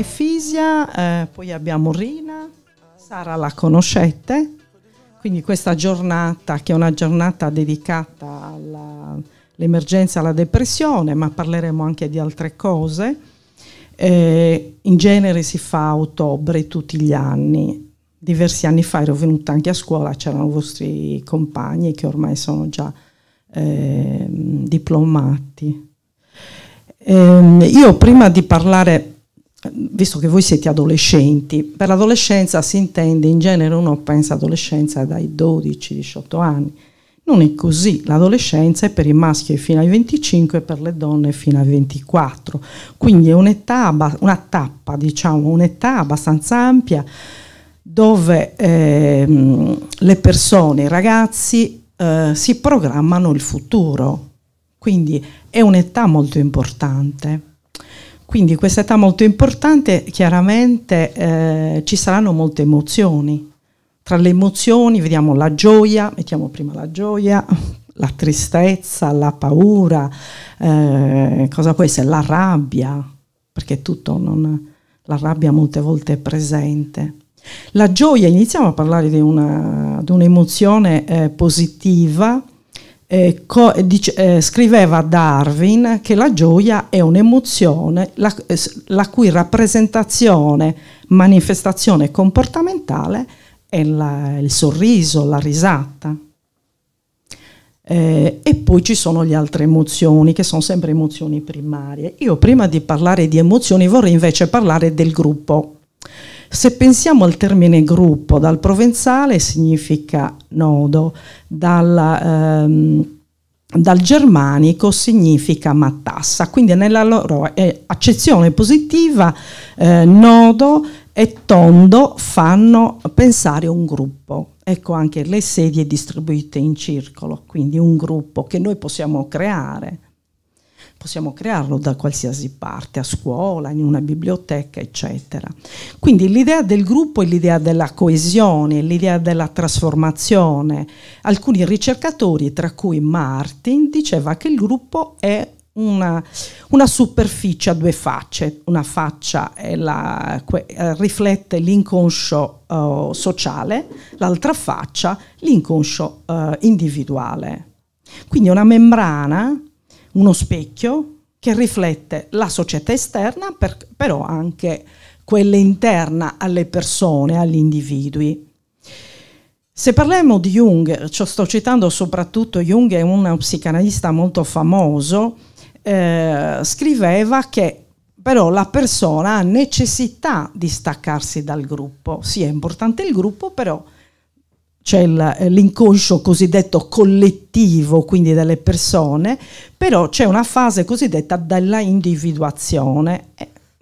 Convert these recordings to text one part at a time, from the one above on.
e Fisia, eh, poi abbiamo Rina, Sara la conoscete, quindi questa giornata che è una giornata dedicata all'emergenza alla depressione, ma parleremo anche di altre cose. Eh, in genere si fa a ottobre tutti gli anni. Diversi anni fa ero venuta anche a scuola, c'erano i vostri compagni che ormai sono già eh, diplomati. Eh, io prima di parlare visto che voi siete adolescenti, per l'adolescenza si intende, in genere uno pensa adolescenza dai 12-18 anni, non è così, l'adolescenza è per i maschi fino ai 25 e per le donne fino ai 24, quindi è un'età, una tappa, diciamo, un'età abbastanza ampia dove eh, le persone, i ragazzi, eh, si programmano il futuro, quindi è un'età molto importante. Quindi questa età molto importante, chiaramente eh, ci saranno molte emozioni. Tra le emozioni vediamo la gioia, mettiamo prima la gioia, la tristezza, la paura, eh, cosa può essere? La rabbia, perché tutto non, la rabbia molte volte è presente. La gioia, iniziamo a parlare di, una, di un'emozione eh, positiva eh, co- eh, dice, eh, scriveva Darwin che la gioia è un'emozione la, eh, la cui rappresentazione, manifestazione comportamentale è la, il sorriso, la risata. Eh, e poi ci sono le altre emozioni che sono sempre emozioni primarie. Io prima di parlare di emozioni vorrei invece parlare del gruppo. Se pensiamo al termine gruppo, dal provenzale significa nodo, dalla, ehm, dal germanico significa matassa, quindi nella loro eh, accezione positiva eh, nodo e tondo fanno pensare a un gruppo. Ecco anche le sedie distribuite in circolo, quindi un gruppo che noi possiamo creare possiamo crearlo da qualsiasi parte, a scuola, in una biblioteca, eccetera. Quindi l'idea del gruppo è l'idea della coesione, l'idea della trasformazione. Alcuni ricercatori, tra cui Martin, diceva che il gruppo è una, una, superficie a due facce, una faccia la, que, eh, riflette l'inconscio uh, sociale, l'altra faccia l'inconscio uh, individuale. Quindi è una membrana uno specchio che riflette la società esterna, per, però anche quella interna alle persone, agli individui. Se parliamo di Jung, sto citando soprattutto Jung, è un psicanalista molto famoso, eh, scriveva che però la persona ha necessità di staccarsi dal gruppo. Sì, è importante il gruppo, però c'è eh, l'inconscio cosiddetto collettivo, quindi delle persone, però c'è una fase cosiddetta della individuazione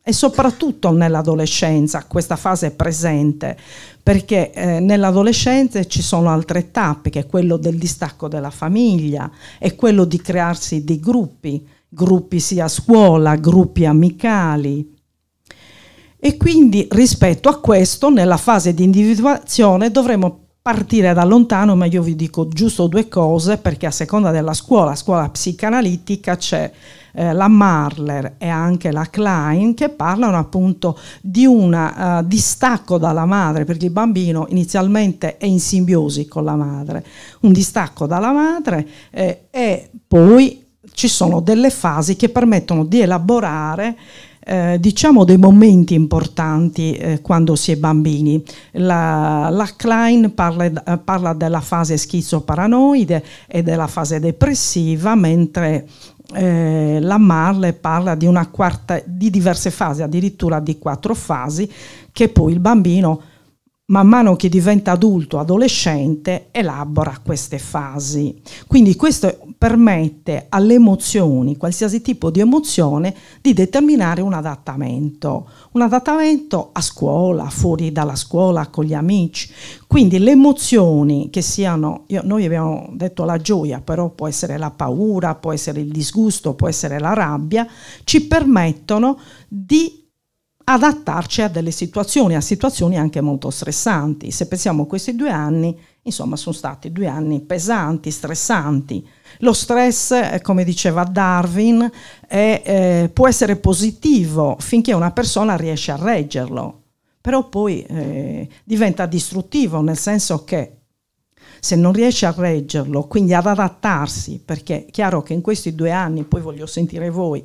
e soprattutto nell'adolescenza questa fase è presente perché eh, nell'adolescenza ci sono altre tappe che è quello del distacco della famiglia è quello di crearsi dei gruppi gruppi sia a scuola gruppi amicali e quindi rispetto a questo nella fase di individuazione dovremo partire da lontano, ma io vi dico giusto due cose perché a seconda della scuola, scuola psicanalitica, c'è eh, la Marler e anche la Klein che parlano appunto di un uh, distacco dalla madre, perché il bambino inizialmente è in simbiosi con la madre, un distacco dalla madre eh, e poi ci sono delle fasi che permettono di elaborare eh, diciamo dei momenti importanti eh, quando si è bambini. La, la Klein parla, eh, parla, della fase schizoparanoide e della fase depressiva, mentre eh, la Marle parla di, quarta, di diverse fasi, addirittura di quattro fasi, che poi il bambino man mano che diventa adulto, adolescente, elabora queste fasi. Quindi questo permette alle emozioni, qualsiasi tipo di emozione, di determinare un adattamento. Un adattamento a scuola, fuori dalla scuola, con gli amici. Quindi le emozioni che siano, io, noi abbiamo detto la gioia, però può essere la paura, può essere il disgusto, può essere la rabbia, ci permettono di adattarci a delle situazioni, a situazioni anche molto stressanti. Se pensiamo a questi due anni, insomma, sono stati due anni pesanti, stressanti. Lo stress, eh, come diceva Darwin, è, eh, può essere positivo finché una persona riesce a reggerlo, però poi eh, diventa distruttivo nel senso che se non riesce a reggerlo, quindi ad adattarsi, perché è chiaro che in questi due anni, poi voglio sentire voi,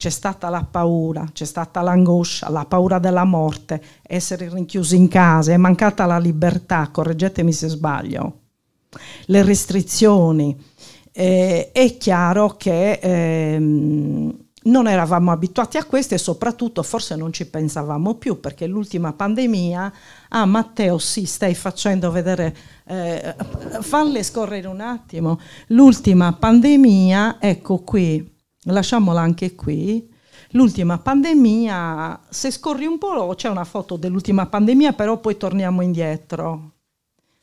c'è stata la paura, c'è stata l'angoscia, la paura della morte, essere rinchiusi in casa, è mancata la libertà, correggetemi se sbaglio, le restrizioni. Eh, è chiaro che ehm, non eravamo abituati a questo e soprattutto forse non ci pensavamo più perché l'ultima pandemia, ah Matteo sì, stai facendo vedere, eh, falle scorrere un attimo, l'ultima pandemia, ecco qui, lasciamola anche qui. L'ultima pandemia, se scorri un po', c'è una foto dell'ultima pandemia, però poi torniamo indietro.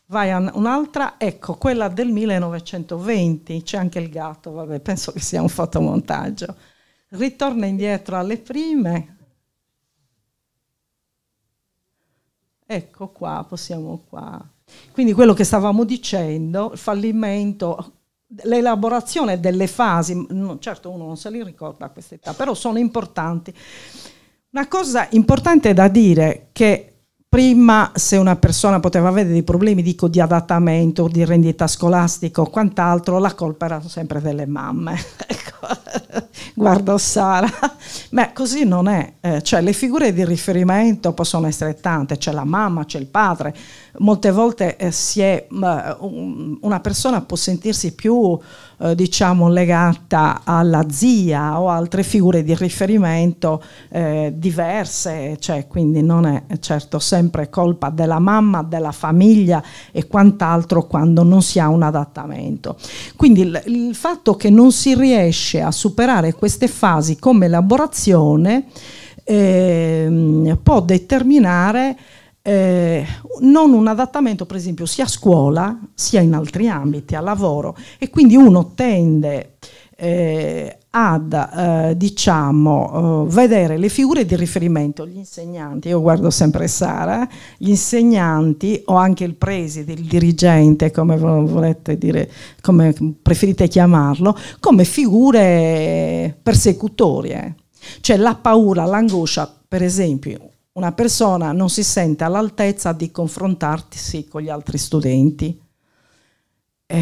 Vai un'altra, ecco, quella del 1920, c'è anche il gatto, vabbè, penso che sia un fotomontaggio. Ritorna indietro alle prime. Ecco qua, possiamo qua. Quindi quello che stavamo dicendo, il fallimento, l'elaborazione delle fasi, certo uno non se li ricorda a questa età, però sono importanti. Una cosa importante da dire è che prima se una persona poteva avere dei problemi dico, di adattamento, di rendita scolastica o quant'altro, la colpa era sempre delle mamme. Ecco, guardo Sara, ma così non è, eh, cioè le figure di riferimento possono essere tante, c'è la mamma, c'è il padre, molte volte eh, è, um, una persona può sentirsi più eh, diciamo, legata alla zia o altre figure di riferimento eh, diverse, cioè, quindi non è eh, certo sempre colpa della mamma, della famiglia e quant'altro quando non si ha un adattamento. Quindi il, il fatto che non si riesce a superare queste fasi come elaborazione ehm, può determinare eh, non un adattamento per esempio sia a scuola sia in altri ambiti, a lavoro e quindi uno tende eh, ad eh, diciamo eh, vedere le figure di riferimento, gli insegnanti, io guardo sempre Sara, eh, gli insegnanti o anche il preside, il dirigente come volete dire, come preferite chiamarlo, come figure persecutorie, cioè la paura, l'angoscia per esempio una persona non si sente all'altezza di confrontarsi con gli altri studenti. E,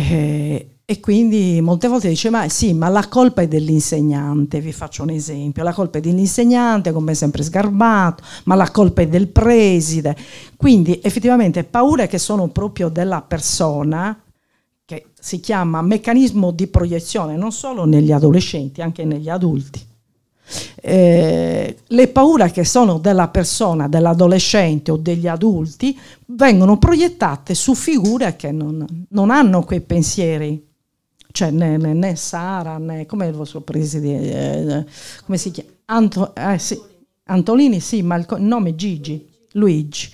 eh, e, quindi molte volte dice, ma sì, ma la colpa è dell'insegnante, vi faccio un esempio, la colpa è dell'insegnante, come sempre sgarbato, ma la colpa è del preside. Quindi effettivamente paure che sono proprio della persona, che si chiama meccanismo di proiezione non solo negli adolescenti, anche negli adulti. Eh, le paure che sono della persona, dell'adolescente o degli adulti vengono proiettate su figure che non, non hanno quei pensieri. Cioè né, né, né Sara, né come il vostro presidente, eh, come si chiama? Anto, eh, sì, Antolini, sì, ma il nome è Gigi, Luigi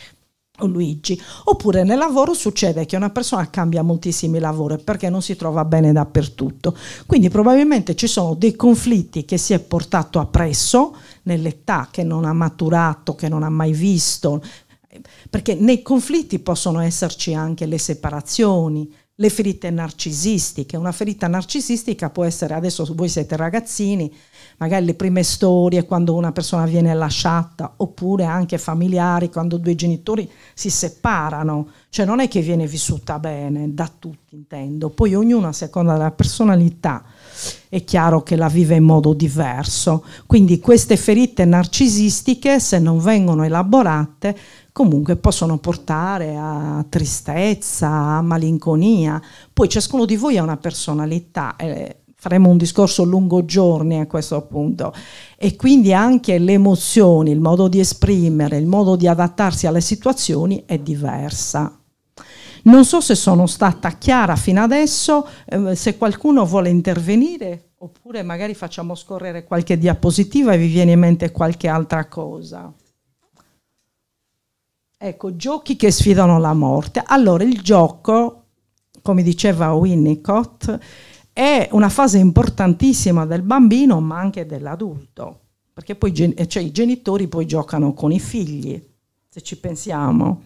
o Luigi. Oppure nel lavoro succede che una persona cambia moltissimi lavori perché non si trova bene dappertutto. Quindi probabilmente ci sono dei conflitti che si è portato appresso nell'età che non ha maturato, che non ha mai visto, perché nei conflitti possono esserci anche le separazioni, le ferite narcisistiche. Una ferita narcisistica può essere, adesso voi siete ragazzini, magari le prime storie quando una persona viene lasciata, oppure anche familiari quando due genitori si separano, cioè non è che viene vissuta bene da tutti, intendo. Poi ognuno a seconda della personalità è chiaro che la vive in modo diverso, quindi queste ferite narcisistiche se non vengono elaborate comunque possono portare a tristezza, a malinconia. Poi ciascuno di voi ha una personalità, eh, faremo un discorso lungo giorni a questo punto e quindi anche le emozioni, il modo di esprimere, il modo di adattarsi alle situazioni è diversa. Non so se sono stata chiara fino adesso, eh, se qualcuno vuole intervenire oppure magari facciamo scorrere qualche diapositiva e vi viene in mente qualche altra cosa. Ecco, giochi che sfidano la morte. Allora, il gioco, come diceva Winnicott, è una fase importantissima del bambino ma anche dell'adulto, perché poi eh, cioè, i genitori poi giocano con i figli, se ci pensiamo.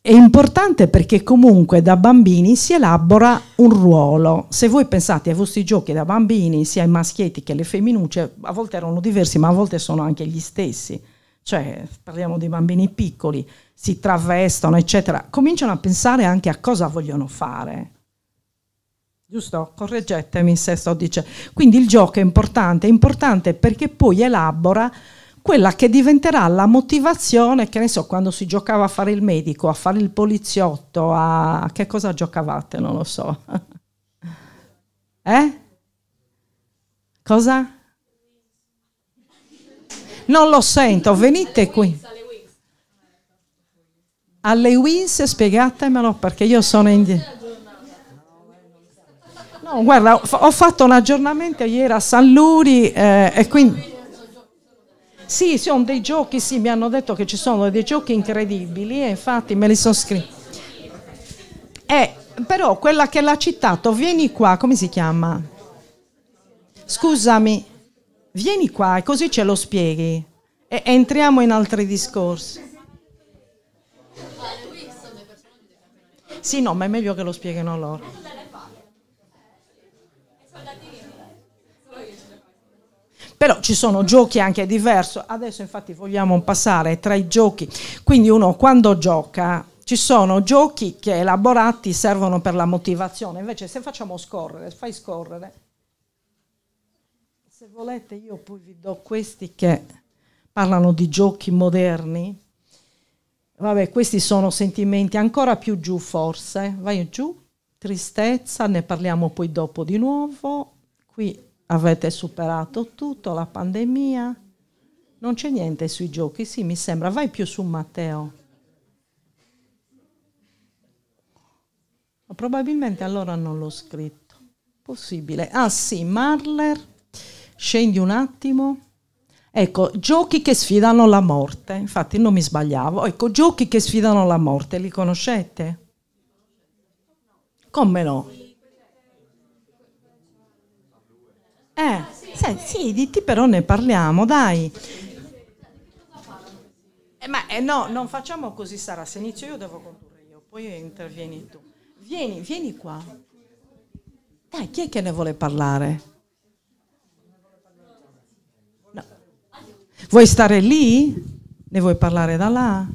È importante perché comunque da bambini si elabora un ruolo. Se voi pensate ai vostri giochi da bambini, sia i maschietti che le femminucce, a volte erano diversi, ma a volte sono anche gli stessi. Cioè, parliamo di bambini piccoli, si travestono, eccetera. Cominciano a pensare anche a cosa vogliono fare. Giusto, correggetemi se sto dicendo. Quindi il gioco è importante, è importante perché poi elabora quella che diventerà la motivazione, che ne so, quando si giocava a fare il medico, a fare il poliziotto, a che cosa giocavate, non lo so. Eh? Cosa? Non lo sento, venite qui. Alle Wins spiegatemelo perché io sono indietro. No, guarda, ho fatto un aggiornamento ieri a San Luri eh, e quindi... Sì, sono dei giochi, sì, mi hanno detto che ci sono dei giochi incredibili e infatti me li sono scritti. Eh, però quella che l'ha citato, vieni qua, come si chiama? Scusami, vieni qua e così ce lo spieghi e entriamo in altri discorsi. Sì, no, ma è meglio che lo spieghino loro. però ci sono giochi anche diversi. Adesso infatti vogliamo passare tra i giochi, quindi uno quando gioca ci sono giochi che elaborati servono per la motivazione, invece se facciamo scorrere, fai scorrere, se volete io poi vi do questi che parlano di giochi moderni, vabbè questi sono sentimenti ancora più giù forse, vai giù, tristezza, ne parliamo poi dopo di nuovo, qui Avete superato tutto, la pandemia. Non c'è niente sui giochi, sì, mi sembra. Vai più su Matteo. Probabilmente allora non l'ho scritto. Possibile. Ah sì, Marler, scendi un attimo. Ecco, giochi che sfidano la morte. Infatti non mi sbagliavo. Ecco, giochi che sfidano la morte, li conoscete? Come no? Eh, sai, siediti però ne parliamo, dai. Eh, ma eh, no, non facciamo così Sara, se inizio io devo condurre io, poi intervieni tu. Vieni, vieni qua. Dai, chi è che ne vuole parlare? No. Vuoi stare lì? Ne vuoi parlare da là?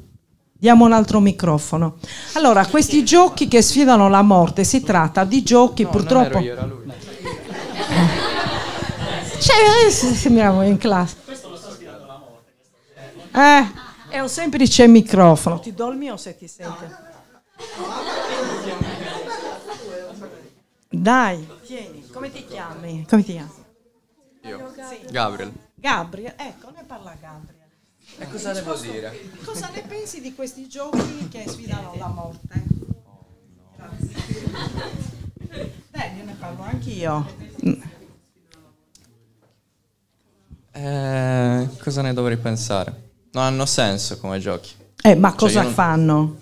Diamo un altro microfono. Allora, questi giochi che sfidano la morte, si tratta di giochi no, purtroppo... Cioè, eh, sembriamo in classe. Questo lo sto sfidando la morte. Eh, è un semplice microfono. Ti do il mio se ti sente. Dai, tieni. Come ti chiami? Come ti chiami? Io. Gabriel. Gabriel, ecco, ne parla Gabriel. E cosa devo dire? Cosa ne pensi di questi giochi che sfidano la morte? Oh, no. Grazie. Beh, ne parlo anch'io. Mm. Eh, cosa ne dovrei pensare? Non hanno senso come giochi. Eh, ma cioè, cosa non... fanno?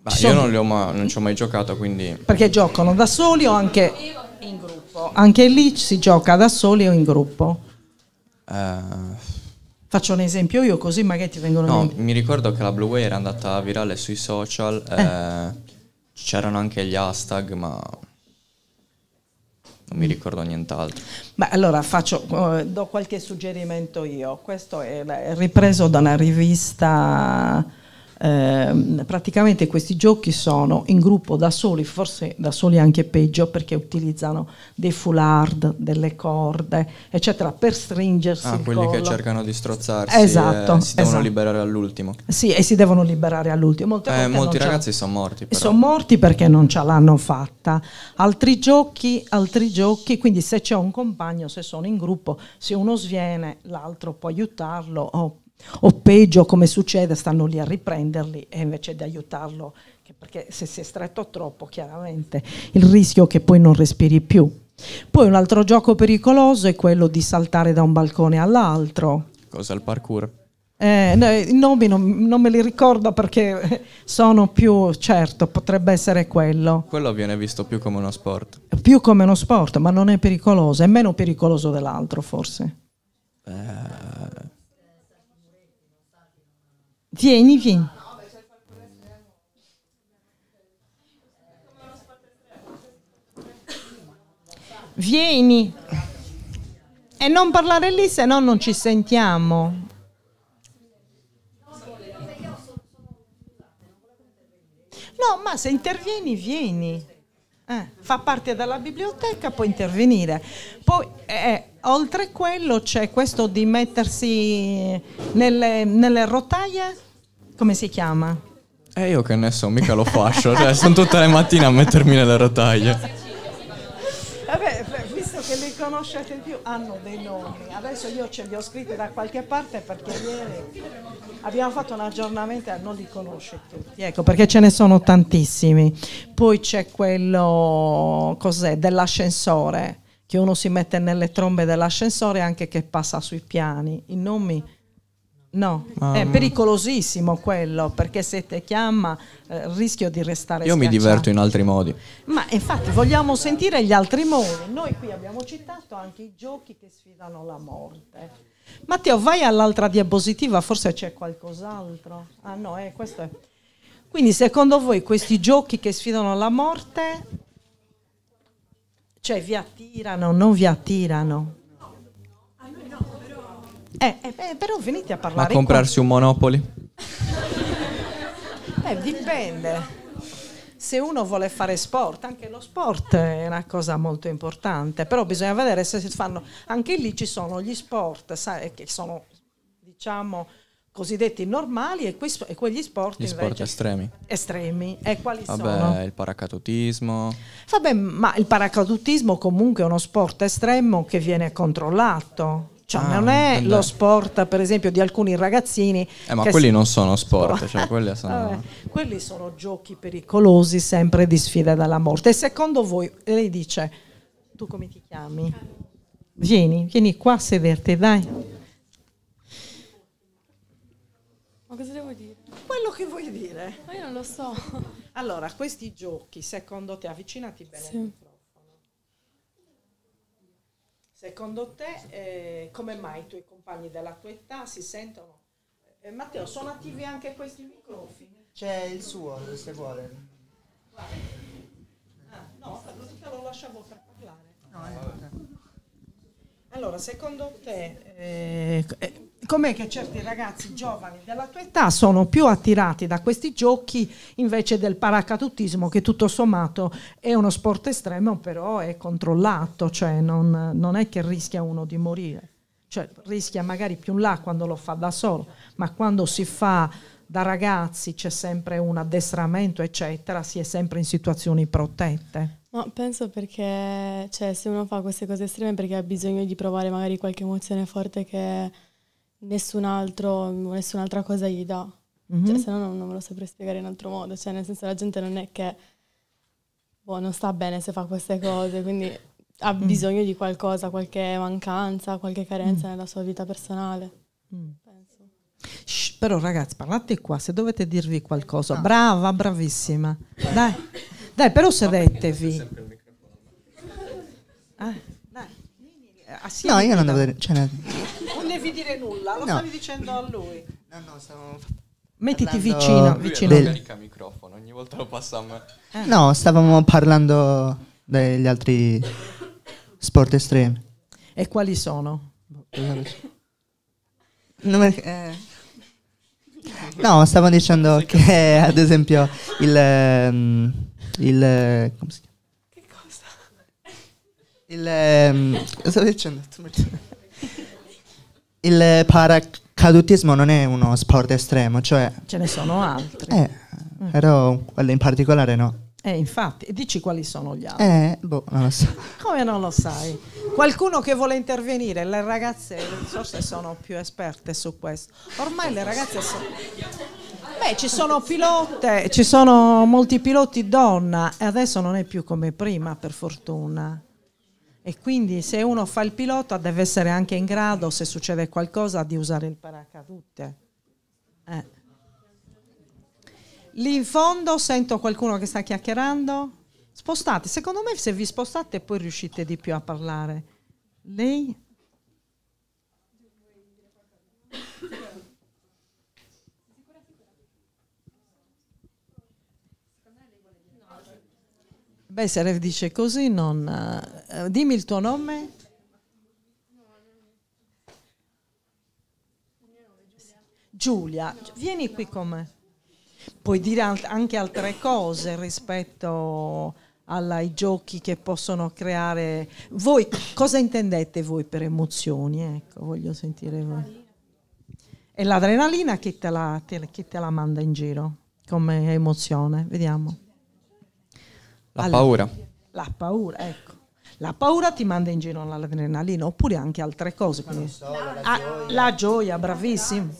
Bah, sono... Io non, li ho mai, non ci ho mai giocato, quindi... Perché giocano da soli o anche in gruppo? Anche lì si gioca da soli o in gruppo? Eh... Faccio un esempio io così magari ti vengono... No, mi ricordo che la Blue Way era andata virale sui social, eh. eh c'erano anche gli hashtag, ma non mi ricordo nient'altro. Beh, allora faccio, eh, do qualche suggerimento io. Questo è ripreso da una rivista eh, praticamente questi giochi sono in gruppo da soli, forse da soli anche peggio perché utilizzano dei foulard, delle corde, eccetera, per stringersi. Ah, quelli collo. che cercano di strozzarsi. Esatto. Eh, si devono esatto. liberare all'ultimo. Sì, e si devono liberare all'ultimo. Eh, molti ragazzi sono morti. Però. Sono morti perché non ce l'hanno fatta. Altri giochi, altri giochi, quindi se c'è un compagno, se sono in gruppo, se uno sviene, l'altro può aiutarlo. O o peggio, come succede, stanno lì a riprenderli e invece di aiutarlo, perché se si è stretto troppo, chiaramente il rischio è che poi non respiri più. Poi un altro gioco pericoloso è quello di saltare da un balcone all'altro. Cosa il parkour? Eh, no, I nomi non, non, me li ricordo perché sono più certo, potrebbe essere quello. Quello viene visto più come uno sport. Più come uno sport, ma non è pericoloso, è meno pericoloso dell'altro forse. Eh... Vieni, vieni. Vieni. E non parlare lì, se no non ci sentiamo. No, ma se intervieni, vieni. Eh, fa parte della biblioteca, puoi intervenire. Poi, eh, oltre quello, c'è questo di mettersi nelle, nelle rotaie come si chiama? Eh, io che ne so, mica lo fascio. cioè, sono tutte le mattine a mettermi nelle rotaie. Vabbè, visto che li conoscete di più, hanno dei nomi. Adesso io ce li ho scritti da qualche parte perché ieri abbiamo fatto un aggiornamento e non li conosce tutti. Ecco, perché ce ne sono tantissimi. Poi c'è quello, cos'è, dell'ascensore, che uno si mette nelle trombe dell'ascensore anche che passa sui piani. I nomi No, um, è pericolosissimo quello, perché se te chiama eh, rischio di restare Io mi diverto in altri modi. Ma infatti vogliamo sentire gli altri modi. Noi qui abbiamo citato anche i giochi che sfidano la morte. Matteo, vai all'altra diapositiva, forse c'è qualcos'altro. Ah no, eh, questo è. Quindi secondo voi questi giochi che sfidano la morte, cioè vi attirano, non vi attirano? Eh, eh, però venite a parlare. Ma comprarsi un Monopoli? eh, dipende. Se uno vuole fare sport, anche lo sport è una cosa molto importante, però bisogna vedere se si fanno. Anche lì ci sono gli sport, sai, che sono, diciamo, cosiddetti normali e, que- e quegli sport, sport estremi. estremi. E quali Vabbè, sono? il paracadutismo. Vabbè, ma il paracadutismo comunque è uno sport estremo che viene controllato cioè ah, non è lo sport per esempio di alcuni ragazzini eh, ma quelli si... non sono sport, sport. Cioè, quelli, sono... quelli, sono... giochi pericolosi sempre di sfida dalla morte e secondo voi lei dice tu come ti chiami? vieni, vieni qua a sederti dai ma cosa devo dire? quello che vuoi dire ma io non lo so allora questi giochi secondo te avvicinati bene sì. Secondo te, eh, come mai i tuoi compagni della tua età si sentono? Eh, Matteo, sono attivi anche questi microfoni? C'è il suo, se vuole. Ah, no, lo lasciavo per parlare. No, allora, secondo te, eh, com'è che certi ragazzi giovani della tua età sono più attirati da questi giochi invece del paracadutismo che tutto sommato è uno sport estremo però è controllato, cioè non, non è che rischia uno di morire, cioè rischia magari più in là quando lo fa da solo, ma quando si fa da ragazzi c'è sempre un addestramento eccetera, si è sempre in situazioni protette. Ma penso perché cioè, se uno fa queste cose estreme perché ha bisogno di provare magari qualche emozione forte che nessun altro, nessun'altra cosa gli dà. Mm-hmm. Cioè, se no non, non, me lo saprei spiegare in altro modo. Cioè, nel senso, la gente non è che boh, non sta bene se fa queste cose, quindi ha mm. bisogno di qualcosa, qualche mancanza, qualche carenza mm. nella sua vita personale. Mm. Shh, però ragazzi, parlate qua, se dovete dirvi qualcosa. No. Ah. Brava, bravissima. Dai, dai però sedetevi. Ah assieme? Ah, no, io non devo dire. Cioè, non devi dire nulla, lo no. stavi dicendo a lui. No, no, stavo. Mettiti vicino, vicino. Lui del... microfono, ogni volta lo passa a me. Eh. No, stavamo parlando degli altri sport estremi. E quali sono? Eh. No, stavo dicendo che ad esempio il, ehm, il, il, ehm, cosa dicendo? Il paracadutismo non è uno sport estremo, cioè... Ce ne sono altri. Eh, mm. però quello in particolare no. Eh, infatti, dici quali sono gli altri? Eh, boh, non lo so. Come non lo sai? Qualcuno che vuole intervenire, le ragazze forse sono più esperte su questo. Ormai le ragazze sono... Beh, ci sono pilote, ci sono molti piloti donna e adesso non è più come prima, per fortuna e quindi se uno fa il pilota deve essere anche in grado, se succede qualcosa, di usare il paracadute. Eh. Lì in fondo sento qualcuno che sta chiacchierando. Spostate, secondo me se vi spostate poi riuscite di più a parlare. Lei? Beh, se Rev dice così, non... Eh, dimmi il tuo nome. Giulia, vieni qui con me. Puoi dire anche altre cose rispetto ai giochi che possono creare. Voi cosa intendete voi per emozioni? Ecco, voglio sentire voi. È l'adrenalina che te la, che te la manda in giro come emozione. Vediamo. La allora, paura. La paura, ecco. La paura ti manda in giro all'adrenalina oppure anche altre cose. Quindi, so, la, ah, gioia. la gioia, bravissimo.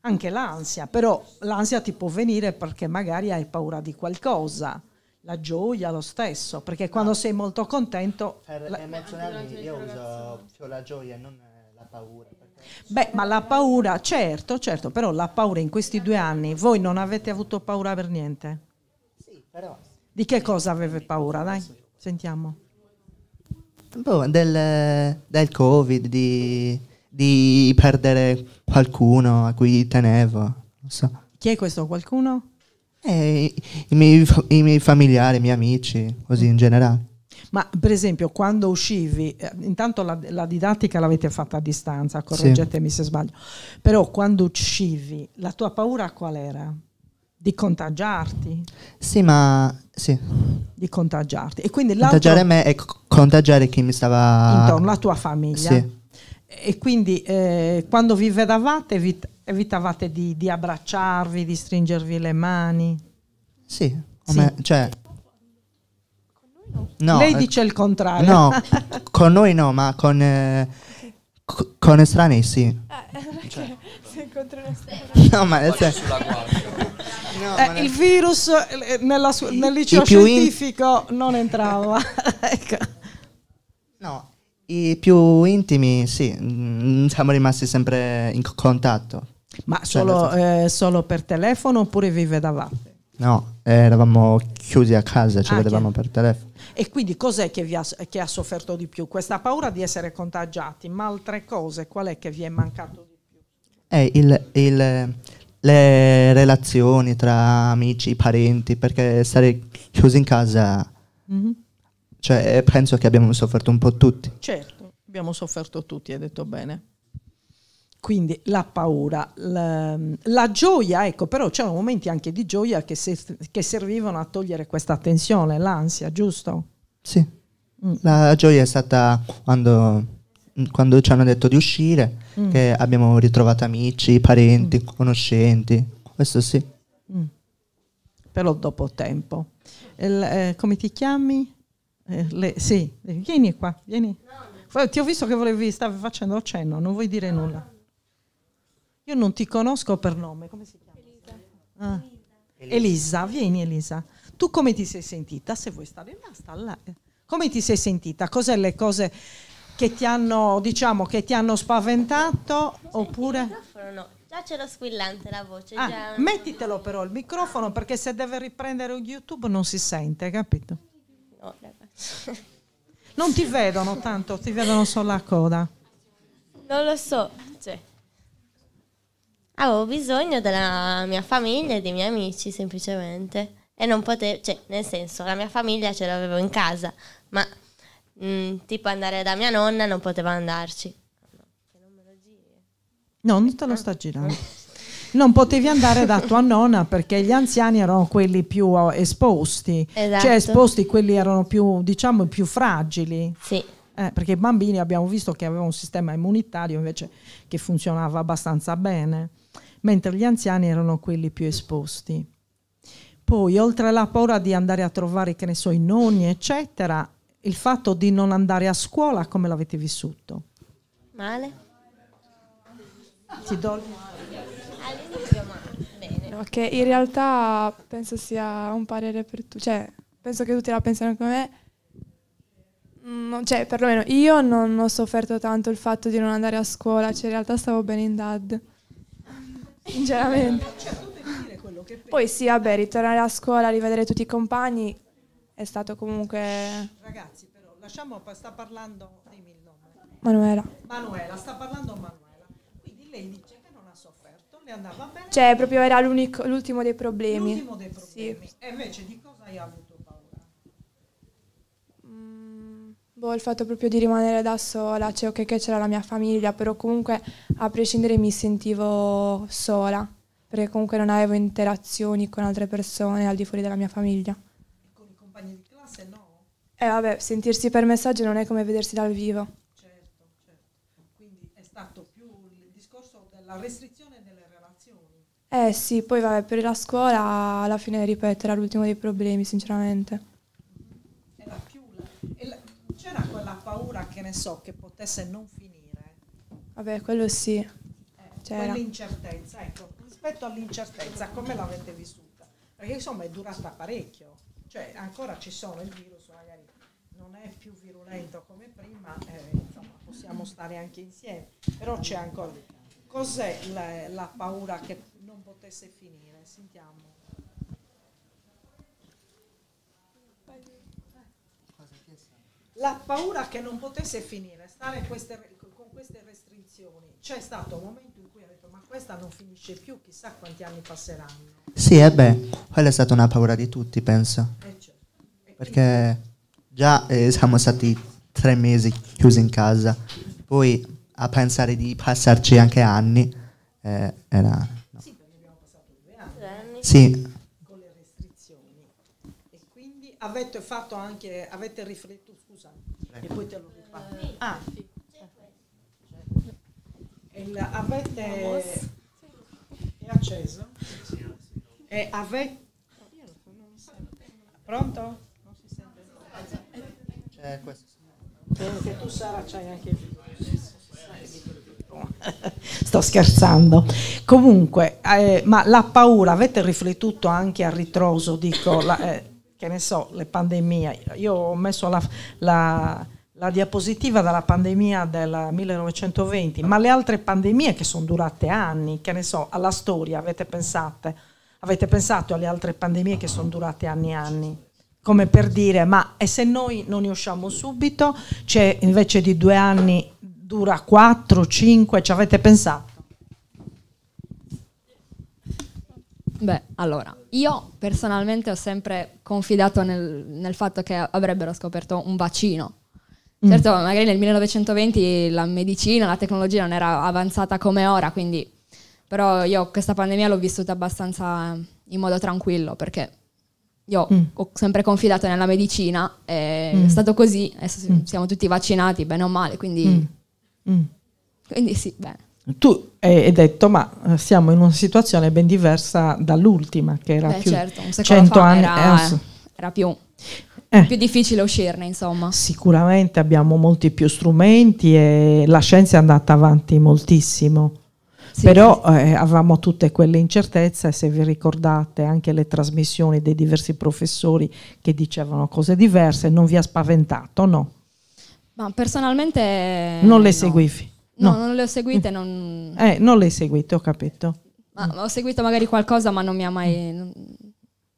Anche l'ansia, però l'ansia ti può venire perché magari hai paura di qualcosa la gioia lo stesso, perché quando ah. sei molto contento... Per la... emozionarmi io uso più cioè la gioia, non la paura. Beh, ma la paura, certo, certo, però la paura in questi due anni, voi non avete avuto paura per niente? Sì, però di che cosa aveva paura? Dai, sentiamo. Boh, del, del Covid, di, di, perdere qualcuno a cui tenevo. So. Chi è questo qualcuno? Eh, i, miei, i, miei, familiari, i miei amici, così in generale. Ma per esempio quando uscivi, eh, intanto la, la didattica l'avete fatta a distanza, correggetemi sì. se sbaglio, però quando uscivi la tua paura qual era? di contagiarti. Sì, ma sì. Di contagiarti. E quindi contagiare me e contagiare chi mi stava intorno, la tua famiglia. Sì. E quindi eh, quando vi vedavate evit evitavate di, di, abbracciarvi, di stringervi le mani. Sì, come, sì. cioè No, Lei eh, dice il contrario. No, con noi no, ma con, eh, con estranei sì. Ah, eh, perché cioè. se incontri una estraneo. No, ma... Eh, cioè, sulla guardia. No, eh, il virus eh, su- nel liceo scientifico in... non entrava. ecco. No, i più intimi sì, mm, siamo rimasti sempre in contatto. Ma cioè, solo, eh, solo per telefono oppure vi vedevate? No, eh, eravamo chiusi a casa, ci ah, vedevamo chiaro. per telefono. E quindi cos'è che, ha, che ha sofferto di più? Questa paura di essere contagiati, ma altre cose, qual è che vi è mancato di più? È eh, il, il, le relazioni tra amici, parenti, perché stare chiusi in casa, mm-hmm. cioè, eh, penso che abbiamo sofferto un po' tutti. Certo, abbiamo sofferto tutti, hai detto bene. Quindi la paura, la, la gioia, ecco, però c'erano momenti anche di gioia che, se, che servivano a togliere questa tensione, l'ansia, giusto? Sì. Mm. La gioia è stata quando Mm, quando ci hanno detto di uscire, mm. che abbiamo ritrovato amici, parenti, mm. conoscenti, questo sì. Mm. Però dopo tempo. Il, eh, come ti chiami? Eh, le, sì, vieni qua, vieni. Ti ho visto che volevi, stavi facendo accenno, non vuoi dire nulla. Io non ti conosco per nome, come si chiama? Elisa. Ah. Elisa. Elisa. vieni Elisa. Tu come ti sei sentita? Se vuoi stare là, sta là. Come ti sei sentita? Cos'è le cose che ti hanno, diciamo, che ti hanno spaventato Senti, oppure... No. Già c'era squillante la voce. Ah, già... Mettitelo però il microfono perché se deve riprendere YouTube non si sente, capito? No, Non ti vedono tanto, ti vedono solo la coda. Non lo so, cioè. Avevo bisogno della mia famiglia e dei miei amici, semplicemente. E non potevo, cioè, nel senso, la mia famiglia ce l'avevo in casa, ma Mm, tipo andare da mia nonna non poteva andarci. No, non, te lo sta girando. non potevi andare da tua nonna perché gli anziani erano quelli più eh, esposti, cioè, esatto. cioè esposti quelli erano più, diciamo, più fragili. Sì. Eh, perché i bambini abbiamo visto che avevano un sistema immunitario invece che funzionava abbastanza bene, mentre gli anziani erano quelli più esposti. Poi, oltre alla paura di andare a trovare, che ne so, i nonni, eccetera, il fatto di non andare a scuola, come l'avete vissuto? Male. Ti do... All'inizio male. Ok, in realtà penso sia un parere per tutti, cioè penso che tutti la pensano come me. Mm, non, cioè, perlomeno io non ho sofferto tanto il fatto di non andare a scuola, cioè in realtà stavo bene in dad. Sinceramente. Cioè, Poi sì, vabbè, ritornare a scuola, rivedere tutti i compagni, è stato comunque... Ragazzi, però, lasciamo, sta parlando, dimmi il nome. Manuela. Manuela, sta parlando Manuela. Quindi lei dice che non ha sofferto, le andava bene. Cioè, proprio era l'ultimo dei problemi. L'ultimo dei problemi. Sì. E invece di cosa hai avuto paura? Mm, boh, il fatto proprio di rimanere da sola, cioè ok che c'era la mia famiglia, però comunque a prescindere mi sentivo sola, perché comunque non avevo interazioni con altre persone al di fuori della mia famiglia. Eh vabbè, sentirsi per messaggio non è come vedersi dal vivo. Certo, certo. Quindi è stato più il discorso della restrizione delle relazioni. Eh sì, poi vabbè, per la scuola alla fine, ripeto, era l'ultimo dei problemi, sinceramente. Mm-hmm. Era più la, c'era quella paura, che ne so, che potesse non finire. Vabbè, quello sì. Eh, c'era. Quell'incertezza, ecco, rispetto all'incertezza, come l'avete vissuta? Perché insomma è durata parecchio, cioè ancora ci sono il virus, magari non è più virulento come prima, eh, insomma, possiamo stare anche insieme, però c'è ancora. Cos'è la, la paura che non potesse finire? Sentiamo. La paura che non potesse finire, stare queste, con queste restrizioni, c'è stato un momento in cui ha detto ma questa non finisce più, chissà quanti anni passeranno. Sì, e eh beh, quella è stata una paura di tutti, penso. Eh, certo. Perché già eh, siamo stati tre mesi chiusi in casa, poi a pensare di passarci anche anni eh, era... No. Sì, perché abbiamo passato due anni. Sì. Con le restrizioni. E quindi avete fatto anche, avete riflettuto, scusa, e poi te lo riparto. Eh, ah, sì. Il, avete... È acceso? E avete... Pronto? Non si sente. Eh, questo. Perché tu Sara c'hai anche il Sto scherzando. Comunque, eh, ma la paura, avete riflettuto anche a ritroso, dico, la, eh, che ne so, le pandemie. Io ho messo la, la, la diapositiva dalla pandemia del 1920, ma le altre pandemie che sono durate anni, che ne so, alla storia, avete pensato? Avete pensato alle altre pandemie che sono durate anni e anni? come per dire, ma e se noi non ne usciamo subito, c'è invece di due anni dura quattro, cinque, ci avete pensato? Beh, allora, io personalmente ho sempre confidato nel, nel fatto che avrebbero scoperto un vaccino. Mm. Certo, mm. magari nel 1920 la medicina, la tecnologia non era avanzata come ora, quindi... Però io questa pandemia l'ho vissuta abbastanza in modo tranquillo, perché io mm. ho sempre confidato nella medicina, è mm. stato così, adesso mm. siamo tutti vaccinati, bene o male, quindi, mm. Mm. quindi sì, bene. Tu hai detto, ma eh, siamo in una situazione ben diversa dall'ultima, che era Beh, più certo, un 100 anni era, eh, era più, eh. più, difficile uscirne, insomma. Sicuramente abbiamo molti più strumenti e la scienza è andata avanti moltissimo. Sì, Però eh, avevamo tutte quelle incertezze, se vi ricordate anche le trasmissioni dei diversi professori che dicevano cose diverse, non vi ha spaventato, no? Ma personalmente... Non le no. seguivi? No, no, non le ho seguite, non... Eh, non le seguite, ho capito. Ma, ho seguito magari qualcosa, ma non mi ha mai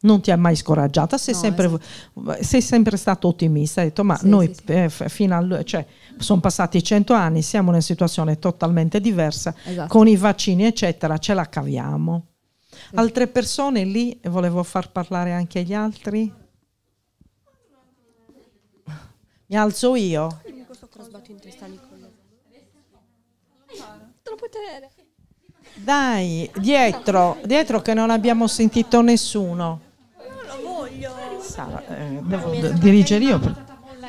non ti ha mai scoraggiata, sei, no, sempre, esatto. sei sempre stato ottimista, hai detto ma sì, noi sì, sì. Eh, fino a, cioè, sono passati cento anni, siamo in una situazione totalmente diversa, esatto. con i vaccini eccetera ce la caviamo. Altre persone lì, volevo far parlare anche gli altri. Mi alzo io. Te lo puoi tenere. Dai, dietro, dietro che non abbiamo sentito nessuno sala, eh, devo dirigere io, te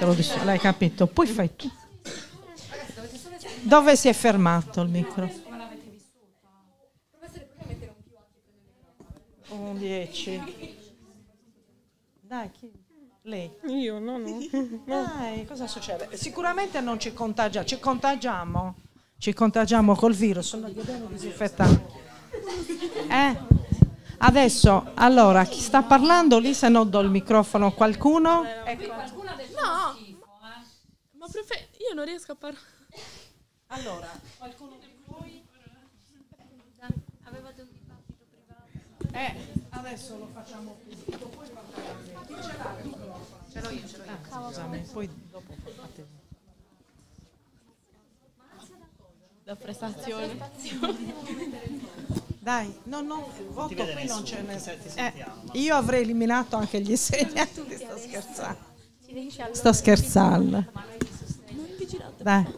l'ho detto, l'hai capito, poi fai tu. Dove si è fermato il micro? Un 10. Dai, chi? Lei? Io, no, no. Dai, cosa succede? Sicuramente non ci contagia, ci contagiamo. Ci contagiamo col virus, non gli Eh? Adesso, allora, chi sta parlando lì, se no do il microfono a qualcuno. Ecco. No, ma prefer- io non riesco a parlare. Allora, qualcuno di voi? Avevate un dibattito privato. Eh, adesso lo facciamo pubblico, Chi ce l'ha Ce l'ho io, ce l'ho io. Ah, scusami, poi dopo fate. La prestazione. La prestazione. Dai, no, no, voto qui nessuno, non c'è nessuno. eh, io avrei eliminato anche gli insegnanti, sto scherzando. Sto scherzando. Dai.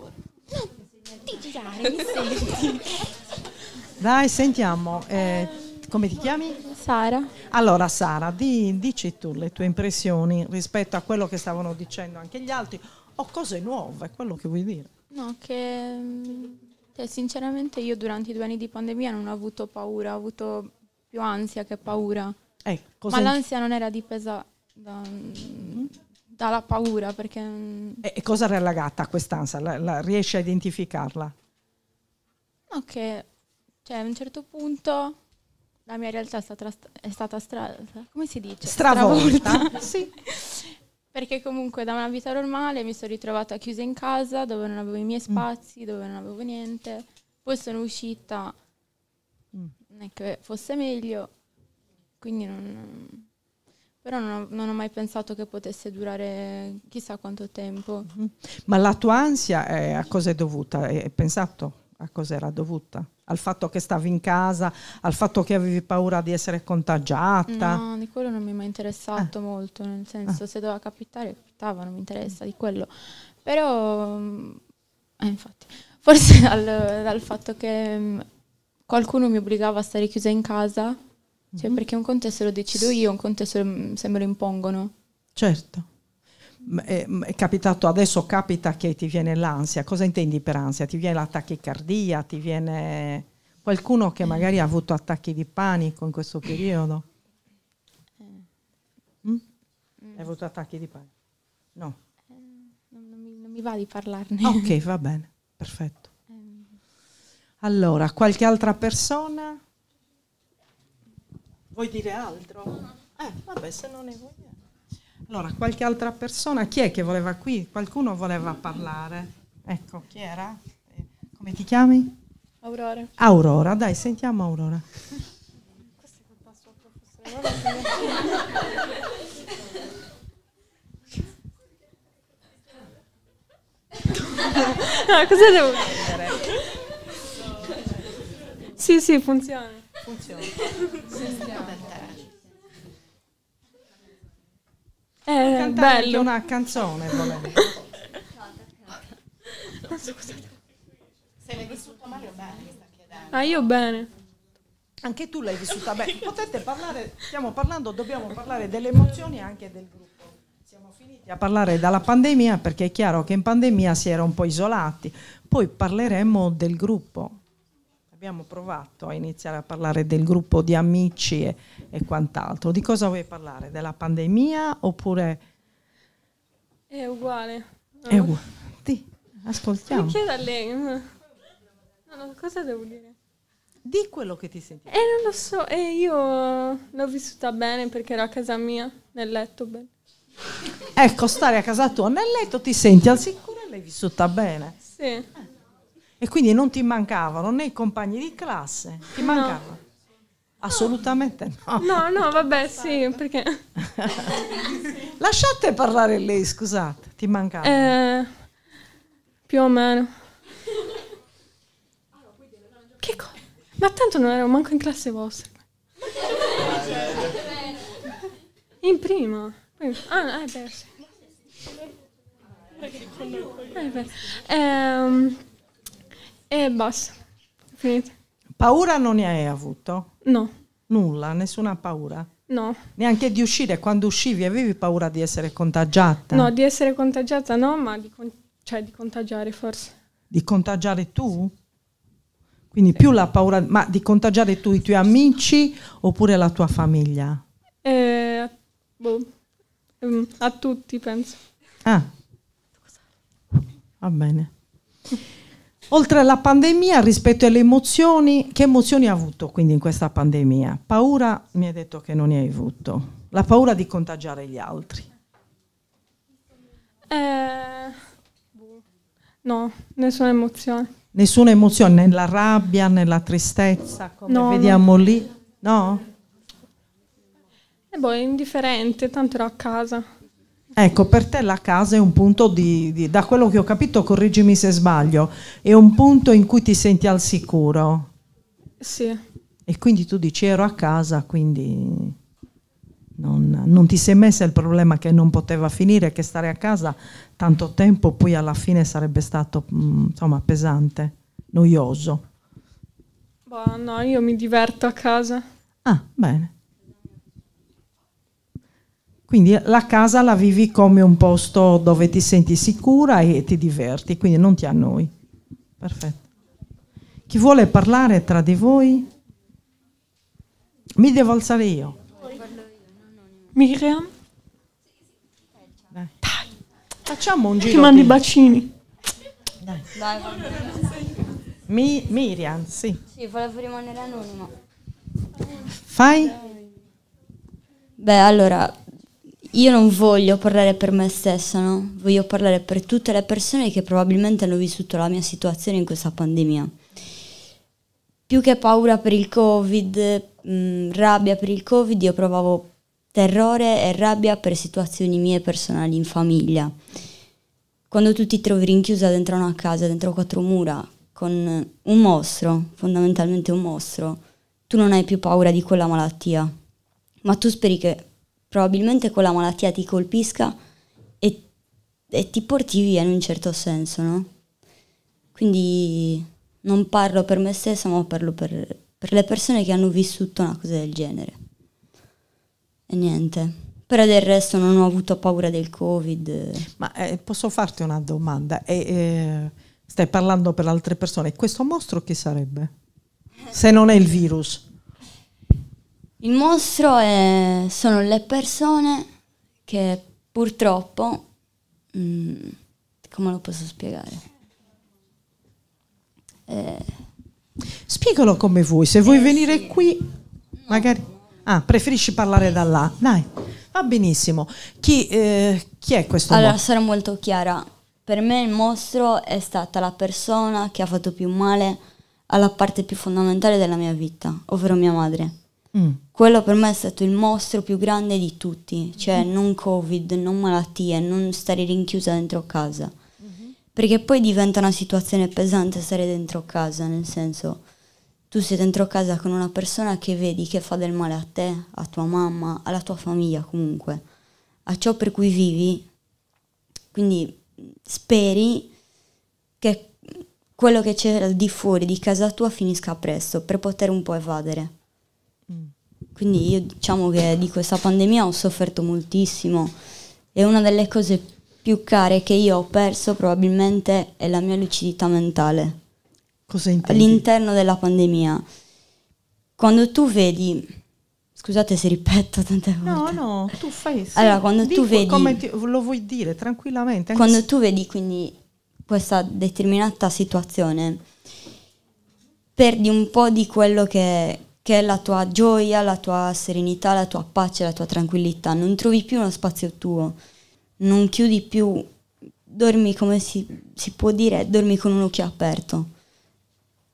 Dai, sentiamo. Eh, come ti chiami? Sara. Allora Sara, di, dici tu le tue impressioni rispetto a quello che stavano dicendo anche gli altri o cose nuove, quello che vuoi dire. No, che mm, cioè, sinceramente io durante i due anni di pandemia non ho avuto paura, ho avuto più ansia che paura. Eh, Ma l'ansia non era dipesa da, dalla paura perché... E, e cosa era legata a quest'ansia? La, la, riesci a identificarla? No, che cioè, a un certo punto la mia realtà è stata, è stata stra- come si dice? Stravolta. Stravolta. sì. Perché comunque da una vita normale mi sono ritrovata chiusa in casa dove non avevo i miei mm. spazi, mm. dove non avevo niente. Poi sono uscita, mm. non è che fosse meglio, quindi non... Però non ho, non ho, mai pensato che potesse durare chissà quanto tempo. Mm-hmm. Ma la tua ansia è, a cosa è dovuta? Hai pensato? a era dovuta? Al fatto che stavi in casa, al fatto che avevi paura di essere contagiata? No, di quello non mi è mai interessato eh. molto, nel senso eh. se doveva capitare, capitava, non mi interessa di quello. Però, mm, eh, infatti, forse dal, dal fatto che mm, qualcuno mi obbligava a stare chiusa in casa, cioè mm -hmm. perché un conto se lo decido io, un conto se, mm, se me lo impongono. Certo è, eh, è capitato adesso capita che ti viene l'ansia. Cosa intendi per ansia? Ti viene la tachicardia, ti viene qualcuno che magari ha avuto attacchi di panico in questo periodo? Eh. Mm? mm? Hai avuto attacchi di panico? No. Eh, non, mi, non mi va di parlarne. Ok, va bene, perfetto. Allora, qualche altra persona? Vuoi dire altro? Eh, vabbè, se non ne vogliamo. Allora, qualche altra persona, chi è che voleva qui? Qualcuno voleva parlare? Ecco, chi era? Eh, come ti chiami? Aurora. Aurora, dai, sentiamo Aurora. Questo è passo al professore. no, cosa devo dire? sì, sì, funziona. Funziona. Sì, Eh, Cantare bello. una canzone, Se l'hai vissuta male o bene, Ah, io bene. Anche tu l'hai vissuta bene. Potete parlare, stiamo parlando, dobbiamo parlare delle emozioni anche del gruppo. Siamo finiti a parlare dalla pandemia perché è chiaro che in pandemia si era un po' isolati. Poi parleremo del gruppo, abbiamo provato a iniziare a parlare del gruppo di amici e, e quant'altro. Di cosa vuoi parlare? Della pandemia oppure... È uguale. È uguale. Sì, ascoltiamo. Mi chiedo a lei. No, no, cosa devo dire? Di quello che ti senti. Eh, non lo so. Eh, io l'ho vissuta bene perché era a casa mia, nel letto bene. Ecco, stare a casa tua nel letto ti senti al sicuro e l'hai vissuta bene. Sì. Eh. E quindi non ti mancavano né i compagni di classe, ti mancavano. No. Assolutamente no. No, no, vabbè, sì, perché... Lasciate parlare lei, scusate, ti mancava. Eh, più o meno. Che cosa? Ma tanto non ero manco in classe vostra. In prima. Ah, ah, è vero. Sì. È vero. Eh, ehm, e eh, basta. Finito. Paura non ne hai avuto? No. Nulla, nessuna paura? No. Neanche di uscire, quando uscivi avevi paura di essere contagiata? No, di essere contagiata no, ma di, con cioè, di contagiare forse. Di contagiare tu? Quindi sì. più la paura, ma di contagiare tu i tuoi amici oppure la tua famiglia? Eh, boh. Ehm, a tutti penso. Ah, va bene. Oltre alla pandemia, rispetto alle emozioni, che emozioni hai avuto quindi in questa pandemia? Paura, mi hai detto che non ne hai avuto, la paura di contagiare gli altri. Eh, no, nessuna emozione. Nessuna emozione, nella rabbia, nella tristezza, come no, vediamo no. lì? No? E eh, boh, indifferente, tanto ero a casa. Ecco, per te la casa è un punto di, di, da quello che ho capito, corrigimi se sbaglio, è un punto in cui ti senti al sicuro. Sì. E quindi tu dici ero a casa, quindi non, non ti sei messa il problema che non poteva finire, che stare a casa tanto tempo poi alla fine sarebbe stato mm, insomma pesante, noioso. Boh, no, io mi diverto a casa. Ah, bene. Quindi la casa la vivi come un posto dove ti senti sicura e ti diverti, quindi non ti annoi. Perfetto. Chi vuole parlare tra di voi? Mi devo alzare io. Miriam? Dai. Dai. Facciamo un giro. Ti mandi i bacini. Dai. Dai. Mi, Miriam, sì. Sì, volevo rimanere anonima. Fai? Beh, allora, io non voglio parlare per me stessa, no? Voglio parlare per tutte le persone che probabilmente hanno vissuto la mia situazione in questa pandemia. Più che paura per il Covid, mh, mm, rabbia per il Covid, io provavo terrore e rabbia per situazioni mie personali in famiglia. Quando tu ti trovi rinchiusa dentro una casa, dentro quattro mura, con un mostro, fondamentalmente un mostro, tu non hai più paura di quella malattia, ma tu speri che probabilmente quella malattia ti colpisca e, e ti porti via in un certo senso, no? Quindi non parlo per me stessa, ma parlo per, per le persone che hanno vissuto una cosa del genere. E niente. Però del resto non ho avuto paura del Covid. Ma eh, posso farti una domanda? E, eh, stai parlando per altre persone. Questo mostro chi sarebbe? Se non è il virus. Il mostro è, sono le persone che purtroppo, mh, mm, come lo posso spiegare? Eh, Spiegalo come vuoi, se vuoi eh, venire sì. qui, magari... Ah, preferisci parlare da là? Dai, va benissimo. Chi, eh, chi è questo Allora, mostro? sarò molto chiara. Per me il mostro è stata la persona che ha fatto più male alla parte più fondamentale della mia vita, ovvero mia madre. Mm quello per me è stato il mostro più grande di tutti, cioè mm-hmm. non covid, non malattie, non stare rinchiusa dentro casa. Mm-hmm. Perché poi diventa una situazione pesante stare dentro casa, nel senso tu sei dentro casa con una persona che vedi che fa del male a te, a tua mamma, alla tua famiglia comunque, a ciò per cui vivi. Quindi speri che quello che c'era al di fuori di casa tua finisca presto per poter un po' evadere. Quindi io diciamo che di questa pandemia ho sofferto moltissimo e una delle cose più care che io ho perso probabilmente è la mia lucidità mentale. Cosa intendi? All'interno della pandemia. Quando tu vedi Scusate se ripeto tante volte. No, no, tu fai sì. Allora, quando Dico tu vedi come ti, lo vuoi dire tranquillamente. Quando tu vedi quindi questa determinata situazione perdi un po' di quello che che è la tua gioia, la tua serenità, la tua pace, la tua tranquillità. Non trovi più uno spazio tuo, non chiudi più, dormi come si, si può dire, dormi con un occhio aperto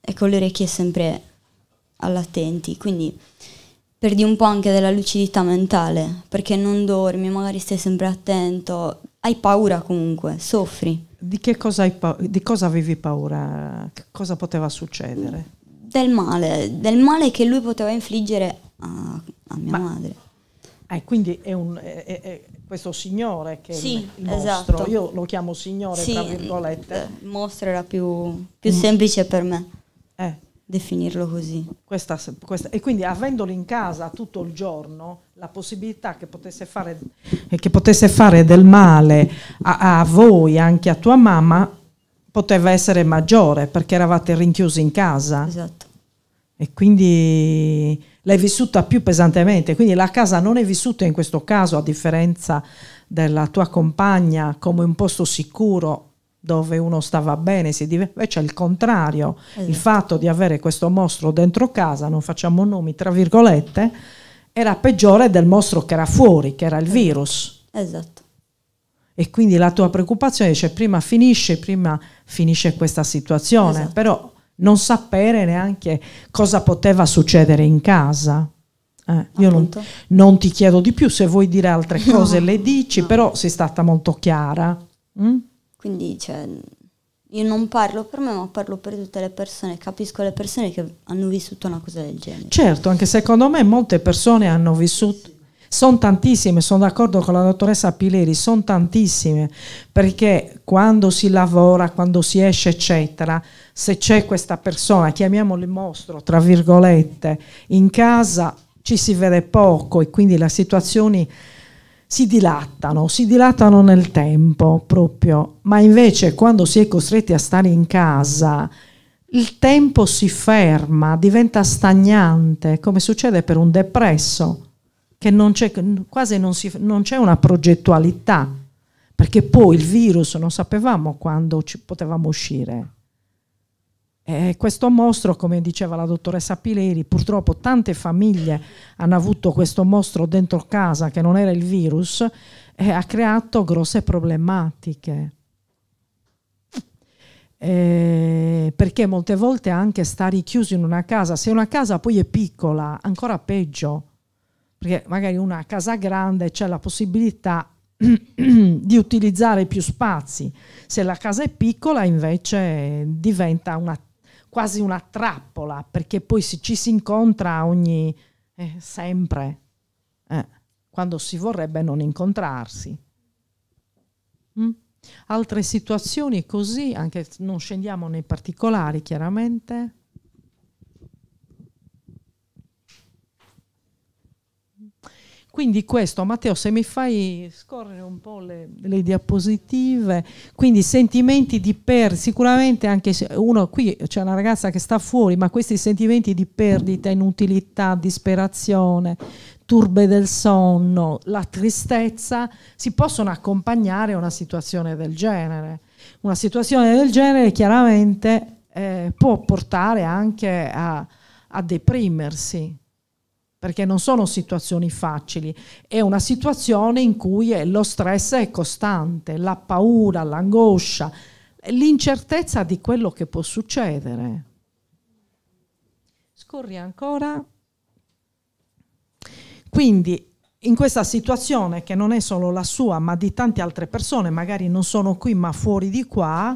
e con le orecchie sempre all'attenti. Quindi perdi un po' anche della lucidità mentale, perché non dormi, magari stai sempre attento, hai paura comunque, soffri. Di che cosa, pa- di cosa avevi paura? Che cosa poteva succedere? del male, del male che lui poteva infliggere a, a mia Ma, madre. Eh, quindi è, un, è, è questo signore che sì, è il esatto. io lo chiamo signore sì, tra virgolette. Il eh, mostro era più, più mm. semplice per me. Eh definirlo così. Questa, questa, e quindi avendolo in casa tutto il giorno, la possibilità che potesse fare, eh, che potesse fare del male a, a, voi, anche a tua mamma, poteva essere maggiore perché eravate rinchiusi in casa. Esatto e quindi l'hai vissuta più pesantemente, quindi la casa non è vissuta in questo caso, a differenza della tua compagna, come un posto sicuro dove uno stava bene, si div- invece è il contrario, esatto. il fatto di avere questo mostro dentro casa, non facciamo nomi, tra virgolette, era peggiore del mostro che era fuori, che era il esatto. virus. Esatto. E quindi la tua preoccupazione dice prima finisce, prima finisce questa situazione, esatto. però non sapere neanche cosa poteva succedere in casa. Eh, io non, non, ti chiedo di più, se vuoi dire altre cose no, le dici, no. però sei stata molto chiara. Mm? Quindi cioè, io non parlo per me, ma parlo per tutte le persone, capisco le persone che hanno vissuto una cosa del genere. Certo, anche secondo me molte persone hanno vissuto, sono tantissime, sono d'accordo con la dottoressa Pileri, sono tantissime, perché quando si lavora, quando si esce, eccetera, se c'è questa persona, chiamiamolo il mostro, tra virgolette, in casa ci si vede poco e quindi le situazioni si dilatano, si dilatano nel tempo proprio, ma invece quando si è costretti a stare in casa, il tempo si ferma, diventa stagnante, come succede per un depresso che non c'è, quasi non, si, non c'è una progettualità, perché poi il virus non sapevamo quando ci potevamo uscire. Eh, questo mostro, come diceva la dottoressa Pileri, purtroppo tante famiglie hanno avuto questo mostro dentro casa che non era il virus e ha creato grosse problematiche. Eh, perché molte volte anche stare chiusi in una casa, se una casa poi è piccola, ancora peggio perché magari una casa grande c'è la possibilità di utilizzare più spazi, se la casa è piccola invece diventa una, quasi una trappola perché poi si, ci si incontra ogni, eh, sempre, eh, quando si vorrebbe non incontrarsi. Mm? Altre situazioni così, anche non scendiamo nei particolari chiaramente. Quindi questo, Matteo, se mi fai scorrere un po' le, le diapositive, quindi sentimenti di perdita, sicuramente anche se uno qui c'è una ragazza che sta fuori, ma questi sentimenti di perdita, inutilità, disperazione, turbe del sonno, la tristezza, si possono accompagnare a una situazione del genere. Una situazione del genere chiaramente eh, può portare anche a, a deprimersi perché non sono situazioni facili, è una situazione in cui lo stress è costante, la paura, l'angoscia, l'incertezza di quello che può succedere. Scorri ancora. Quindi in questa situazione che non è solo la sua, ma di tante altre persone, magari non sono qui ma fuori di qua,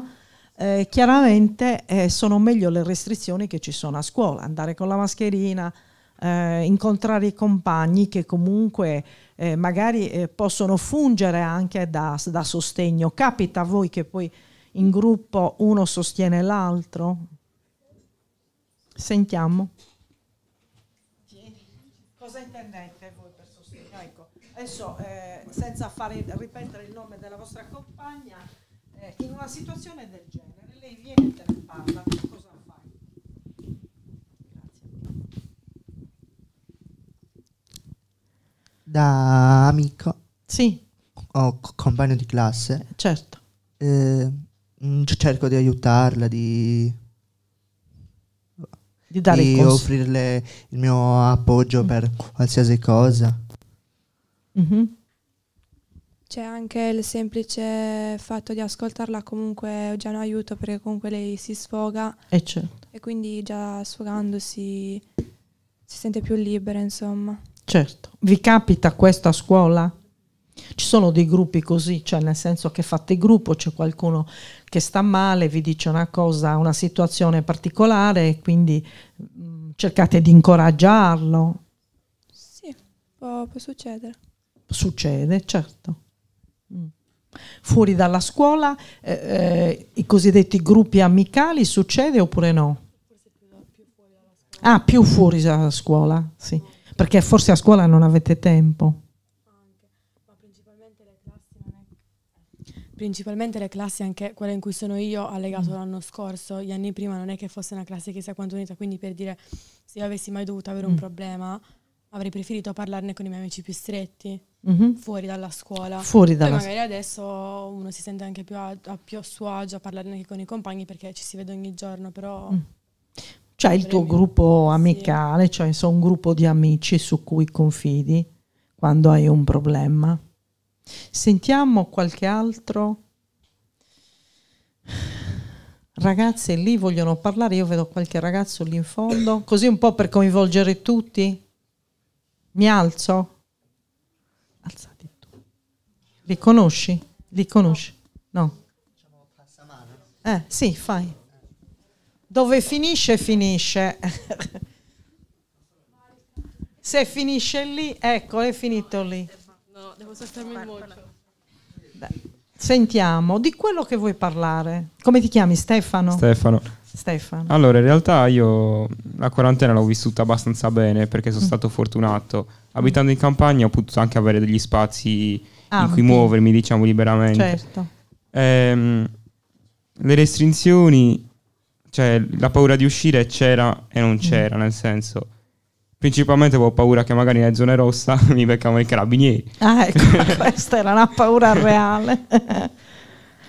eh, chiaramente eh, sono meglio le restrizioni che ci sono a scuola, andare con la mascherina, eh, incontrare i compagni che comunque eh, magari eh, possono fungere anche da, da, sostegno. Capita a voi che poi in gruppo uno sostiene l'altro? Sentiamo. Cosa intendete voi per sostegno? Ecco, adesso eh, senza fare, ripetere il nome della vostra compagna, eh, in una situazione del genere lei viene e te ne parla, da amico. Sì. O compagno di classe. Eh, certo. Eh, mm, cerco di aiutarla, di, di, dare di offrirle il mio appoggio mm. per qualsiasi cosa. Mm-hmm. C'è anche il semplice fatto di ascoltarla comunque è già un aiuto perché comunque lei si sfoga e, eh, certo. e quindi già sfogandosi si sente più libera insomma. Certo, vi capita questo a scuola? Ci sono dei gruppi così, cioè nel senso che fate gruppo, c'è qualcuno che sta male, vi dice una cosa, una situazione particolare, e quindi mm, cercate di incoraggiarlo. Sì, può, può succedere. Succede, certo. Mm. Fuori dalla scuola eh, eh, i cosiddetti gruppi amicali succede oppure no? Ah, più fuori dalla scuola, sì. Perché forse a scuola non avete tempo. Principalmente le classi, anche quella in cui sono io, ha legato mm. l'anno scorso, gli anni prima non è che fosse una classe chissà quanto unita, quindi per dire se io avessi mai dovuto avere mm. un problema avrei preferito parlarne con i miei amici più stretti, mm-hmm. fuori dalla scuola. Fuori dalla Poi magari adesso uno si sente anche più a, a più suo agio a parlarne anche con i compagni perché ci si vede ogni giorno, però... Mm c'è cioè, il tuo gruppo amicale, cioè insomma, un gruppo di amici su cui confidi quando hai un problema. Sentiamo qualche altro. Ragazze lì vogliono parlare, io vedo qualche ragazzo lì in fondo, così un po' per coinvolgere tutti. Mi alzo? Alzati tu. Li conosci? Li conosci? No. Eh, sì, fai. Dove finisce, finisce. Se finisce lì, ecco, è finito lì. No, devo saltarmi il Sentiamo, di quello che vuoi parlare. Come ti chiami Stefano? Stefano. Stefano. Allora, in realtà io la quarantena l'ho vissuta abbastanza bene perché sono mm. stato fortunato. Abitando in campagna ho potuto anche avere degli spazi ah, in cui muovermi, diciamo, liberamente. Certo. Ehm, le restrizioni cioè la paura di uscire c'era e non mm. c'era, nel senso principalmente avevo paura che magari nella zona rossa mi beccavano i carabinieri. Ah, ecco, questa era una paura reale.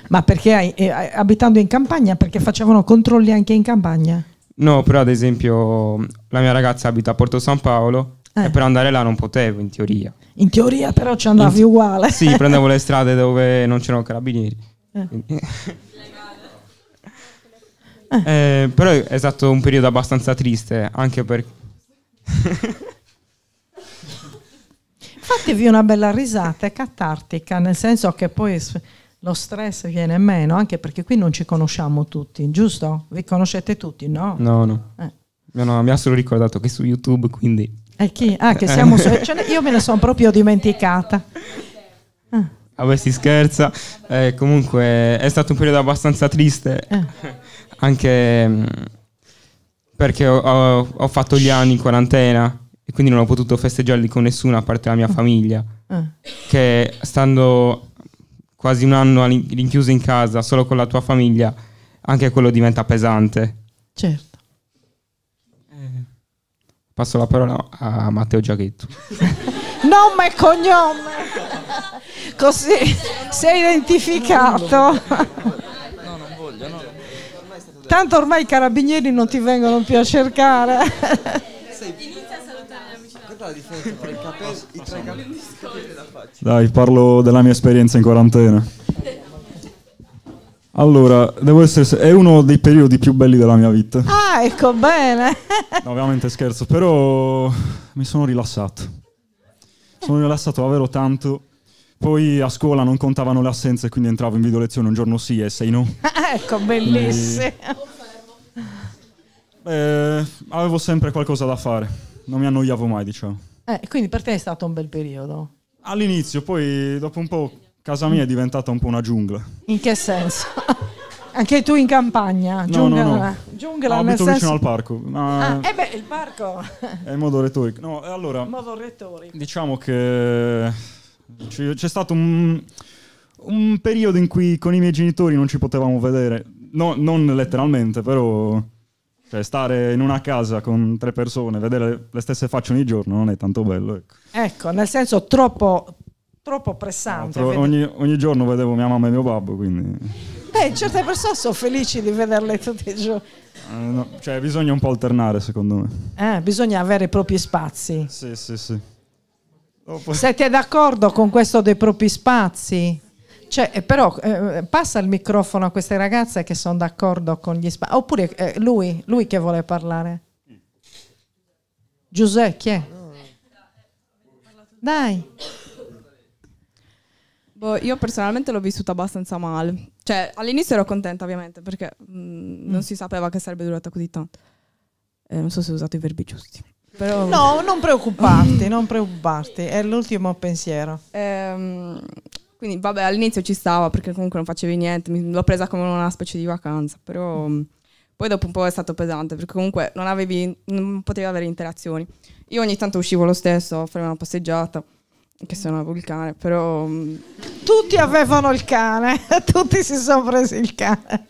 Ma perché eh, abitando in campagna, perché facevano controlli anche in campagna? No, però ad esempio la mia ragazza abita a Porto San Paolo eh. e per andare là non potevo in teoria. In teoria però ci andavi in... uguale. Sì, prendevo le strade dove non c'erano carabinieri. Eh. Eh, però è stato un periodo abbastanza triste, anche perché... Fatevi una bella risata, è catartica, nel senso che poi lo stress viene meno, anche perché qui non ci conosciamo tutti, giusto? Vi conoscete tutti, no? No, no. Eh. no, no mi ha solo ricordato che su YouTube, quindi... E eh, chi? Ah, che siamo su... Cioè, io me ne sono proprio dimenticata. Ah. Vabbè, si scherza. Eh, comunque è stato un periodo abbastanza triste. Eh anche mm, perché ho, ho, fatto gli anni in quarantena e quindi non ho potuto festeggiarli con nessuno a parte la mia mm. famiglia, eh. che stando quasi un anno rinchiuso in casa solo con la tua famiglia, anche quello diventa pesante. Certo. Eh, passo la parola a Matteo Giachetto. Nome e cognome. Così sei identificato. Tanto ormai i carabinieri non ti vengono più a cercare. Inizia a salutare la differenza Dai, parlo della mia esperienza in quarantena. Allora, devo essere. È uno dei periodi più belli della mia vita. Ah, ecco bene. no, ovviamente scherzo, però mi sono rilassato. Sono rilassato davvero tanto poi a scuola non contavano le assenze, quindi entravo in video lezione un giorno sì e sei no. Ah, ecco, bellissimo. E... Eh, avevo sempre qualcosa da fare, non mi annoiavo mai, diciamo. Eh, quindi per te è stato un bel periodo? All'inizio, poi dopo un po' casa mia è diventata un po' una giungla. In che senso? Anche tu in campagna? Giungla, no, no, no. giungla no, nel senso... vicino al parco. Ma... Ah, eh beh, il parco! è in modo retorico. No, allora... In modo retorico. Diciamo che cioè, c'è stato un, un, periodo in cui con i miei genitori non ci potevamo vedere, no, non letteralmente, però cioè, stare in una casa con tre persone, vedere le stesse facce ogni giorno non è tanto bello. Ecco, ecco nel senso troppo, troppo pressante. No, tro- ogni, ogni giorno vedevo mia mamma e mio babbo, quindi... Beh, certe persone sono felici di vederle tutti i giorni. Eh, no, cioè, bisogna un po' alternare, secondo me. Eh, bisogna avere i propri spazi. Sì, sì, sì. Siete d'accordo con questo dei propri spazi? Cioè, eh, però eh, passa il microfono a queste ragazze che sono d'accordo con gli spazi. Oppure eh, lui, lui che vuole parlare. Giuseppe, chi è? Dai. Boh, io personalmente l'ho vissuta abbastanza male. Cioè, all'inizio ero contenta, ovviamente, perché mh, mm. non mm. si sapeva che sarebbe durata così tanto. Eh, non so se ho usato i verbi giusti però... No, non preoccuparti, non preoccuparti, è l'ultimo pensiero. Ehm, quindi vabbè, all'inizio ci stava perché comunque non facevi niente, l'ho presa come una specie di vacanza, però mm, poi dopo un po' è stato pesante perché comunque non, avevi, non potevi avere interazioni. Io ogni tanto uscivo lo stesso a fare una passeggiata che suonavo il cane, però... Mm, tutti avevano il cane, tutti si sono presi il cane.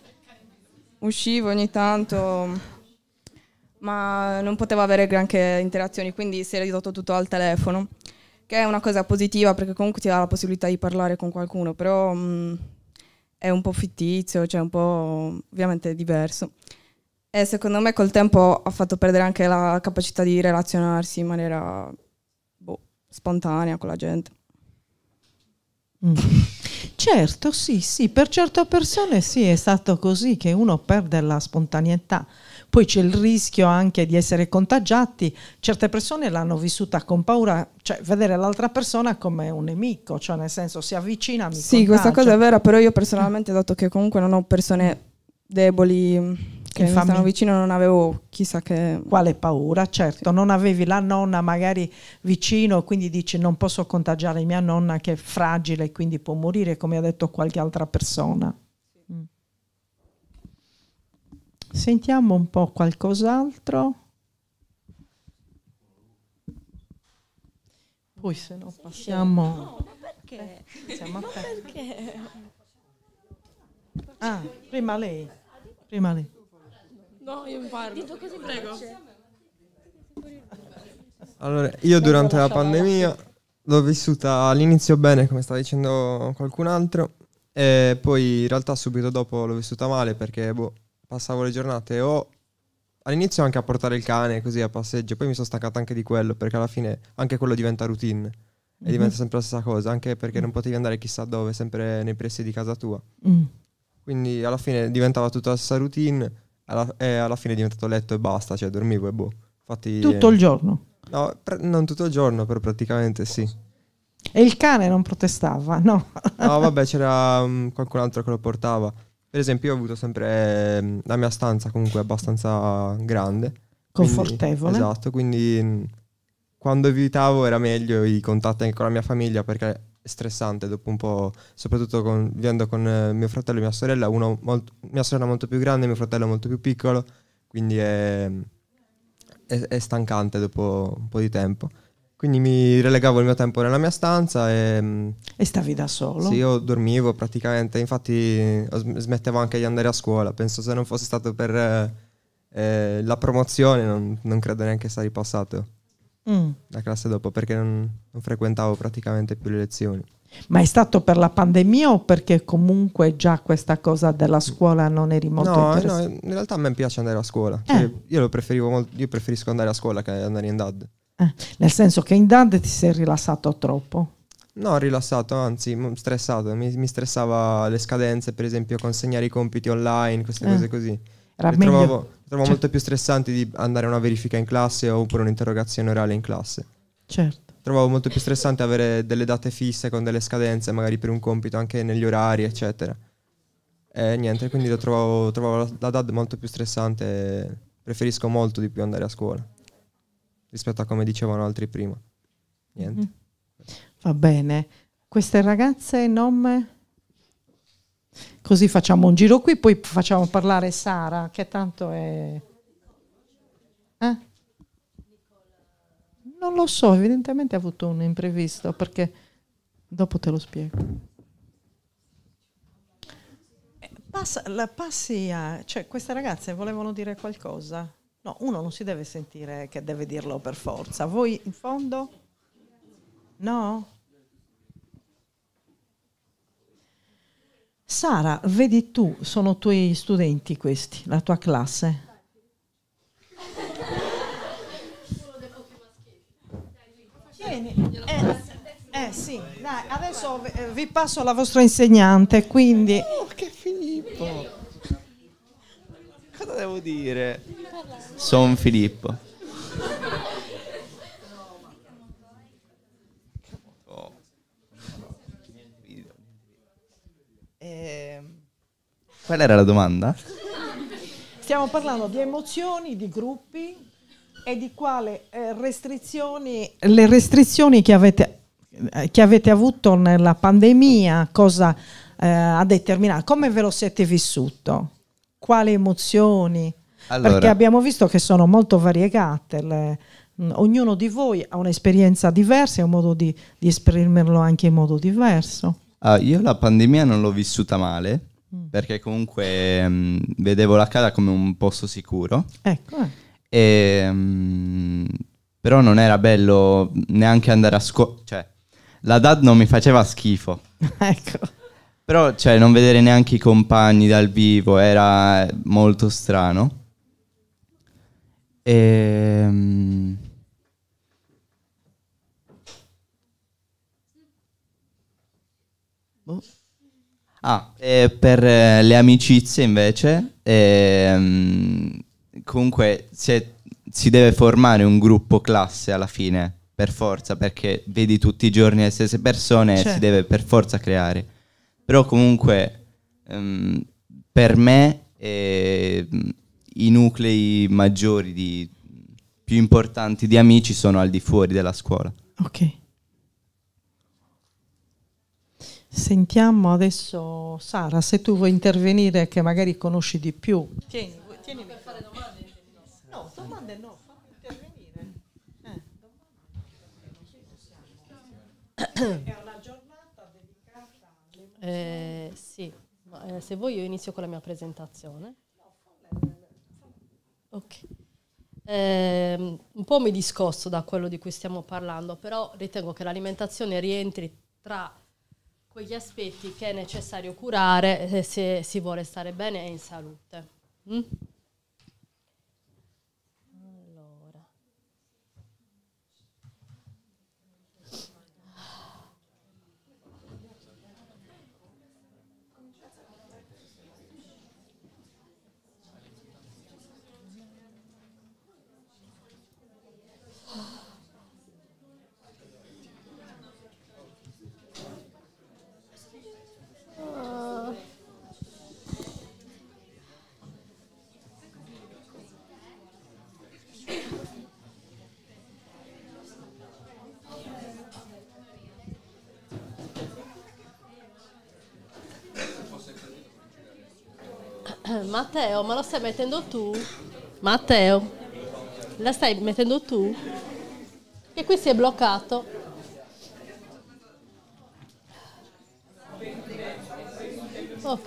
Uscivo ogni tanto ma non poteva avere granché interazioni, quindi si è ridotto tutto al telefono, che è una cosa positiva perché comunque ti dà la possibilità di parlare con qualcuno, però mh, mm, è un po' fittizio, cioè un po' ovviamente diverso. E secondo me col tempo ha fatto perdere anche la capacità di relazionarsi in maniera boh, spontanea con la gente. Mm. Certo, sì, sì, per certe persone sì, è stato così che uno perde la spontaneità. Poi c'è il rischio anche di essere contagiati. Certe persone l'hanno vissuta con paura, cioè vedere l'altra persona come un nemico, cioè nel senso si avvicina, mi Sì, contagia. questa cosa è vera, però io personalmente, dato che comunque non ho persone deboli che mi stanno vicino non avevo chissà che... Quale paura, certo, sì. non avevi la nonna magari vicino, quindi dici non posso contagiare mia nonna che è fragile e quindi può morire, come ha detto qualche altra persona. Sentiamo un po' qualcos'altro. Poi se no passiamo... No, ma perché? Eh, siamo a perché? Ah, prima lei. Prima lei. No, io parlo. prego. Allora, io durante la pandemia l'ho vissuta all'inizio bene, come sta dicendo qualcun altro, e poi in realtà subito dopo l'ho vissuta male perché boh, passavo le giornate o all'inizio anche a portare il cane così a passeggio, poi mi sono stancato anche di quello perché alla fine anche quello diventa routine mm-hmm. e mhm. diventa sempre la stessa cosa, anche perché non potevi andare chissà dove, sempre nei pressi di casa tua. Mm. Quindi alla fine diventava tutta la stessa routine alla, e alla fine è diventato letto e basta, cioè dormivo e boh. Infatti, tutto il giorno? No, pre- non tutto il giorno, però praticamente sì. E il cane non protestava, no? no, vabbè, c'era um, qualcun altro che lo portava. Per esempio, io ho avuto sempre ehm, la mia stanza comunque abbastanza grande. Confortevole. Quindi, esatto, quindi quando evitavo era meglio i contatti anche con la mia famiglia perché è stressante dopo un po', soprattutto con, vivendo con eh, mio fratello e mia sorella, molto, mia sorella è molto più grande, e mio fratello è molto più piccolo, quindi è, è, è stancante dopo un po' di tempo. Quindi mi relegavo il mio tempo nella mia stanza e... Mm, e stavi da solo? Sì, io dormivo praticamente, infatti smettevo anche di andare a scuola, penso se non fosse stato per eh, eh, la promozione non, non, credo neanche sarei passato mm. la classe dopo perché non, non frequentavo praticamente più le lezioni. Ma è stato per la pandemia o perché comunque già questa cosa della scuola non eri molto no, No, in realtà a me piace andare a scuola. Eh. Cioè io, preferivo molto, io preferisco andare a scuola che andare in DAD. Eh. nel senso che in Dante ti sei rilassato troppo. No, rilassato, anzi, stressato. Mi, mi stressava le scadenze, per esempio, consegnare i compiti online, queste eh. cose così. Era meglio... trovavo, trovo certo. molto più stressanti di andare a una verifica in classe oppure un'interrogazione orale in classe. Certo. Trovavo molto più stressante avere delle date fisse con delle scadenze, magari per un compito anche negli orari, eccetera. E niente, quindi trovavo, trovavo la DAD molto più stressante. Preferisco molto di più andare a scuola rispetto a come dicevano altri prima. Niente. Mm. Va bene. Queste ragazze, nome? Così facciamo un giro qui, poi facciamo parlare Sara, che tanto è... Eh? Non lo so, evidentemente ha avuto un imprevisto, perché dopo te lo spiego. Eh, passa, la passi a, cioè, queste ragazze volevano dire qualcosa. No, uno non si deve sentire che deve dirlo per forza. Voi in fondo? No? Sara, vedi tu, sono tuoi studenti questi, la tua classe. Tieni, eh, eh sì, dai, adesso vi eh, passo la vostra insegnante, quindi... Oh, che Filippo! cosa devo dire? Sono Filippo. Oh. Eh, qual era la domanda? Stiamo parlando di emozioni, di gruppi e di quale eh, restrizioni, le restrizioni che avete, eh, che avete avuto nella pandemia, cosa eh, ha determinato, come ve lo siete vissuto? quali emozioni? Allora. Perché abbiamo visto che sono molto variegate, le, ognuno di voi ha un'esperienza diversa e un modo di, di, esprimerlo anche in modo diverso. Ah, io la pandemia non l'ho vissuta male, mm. perché comunque mh, vedevo la casa come un posto sicuro. Ecco. E, mh, ehm, però non era bello neanche andare a scuola, cioè la DAD non mi faceva schifo. ecco però cioè, non vedere neanche i compagni dal vivo era molto strano. Ehm, boh. ah, e... Ah, per eh, le amicizie invece, ehm, comunque si, è, si, deve formare un gruppo classe alla fine, per forza, perché vedi tutti i giorni le stesse persone e si certo. deve per forza creare. Però comunque um, per me eh, i nuclei maggiori, di, più importanti di amici sono al di fuori della scuola. Ok. Sentiamo adesso Sara, se tu vuoi intervenire che magari conosci di più. Tieni, tieni per fare domande. No, domande no, fammi intervenire. Eh. Eh, sì, Ma, eh, se vuoi io inizio con la mia presentazione. Ok. Eh, un po' mi discosto da quello di cui stiamo parlando, però ritengo che l'alimentazione rientri tra quegli aspetti che è necessario curare eh, se si vuole stare bene e in salute. Mm? Matteo, ma lo stai mettendo tu? Matteo, la stai mettendo tu? E qui si è bloccato. Ok.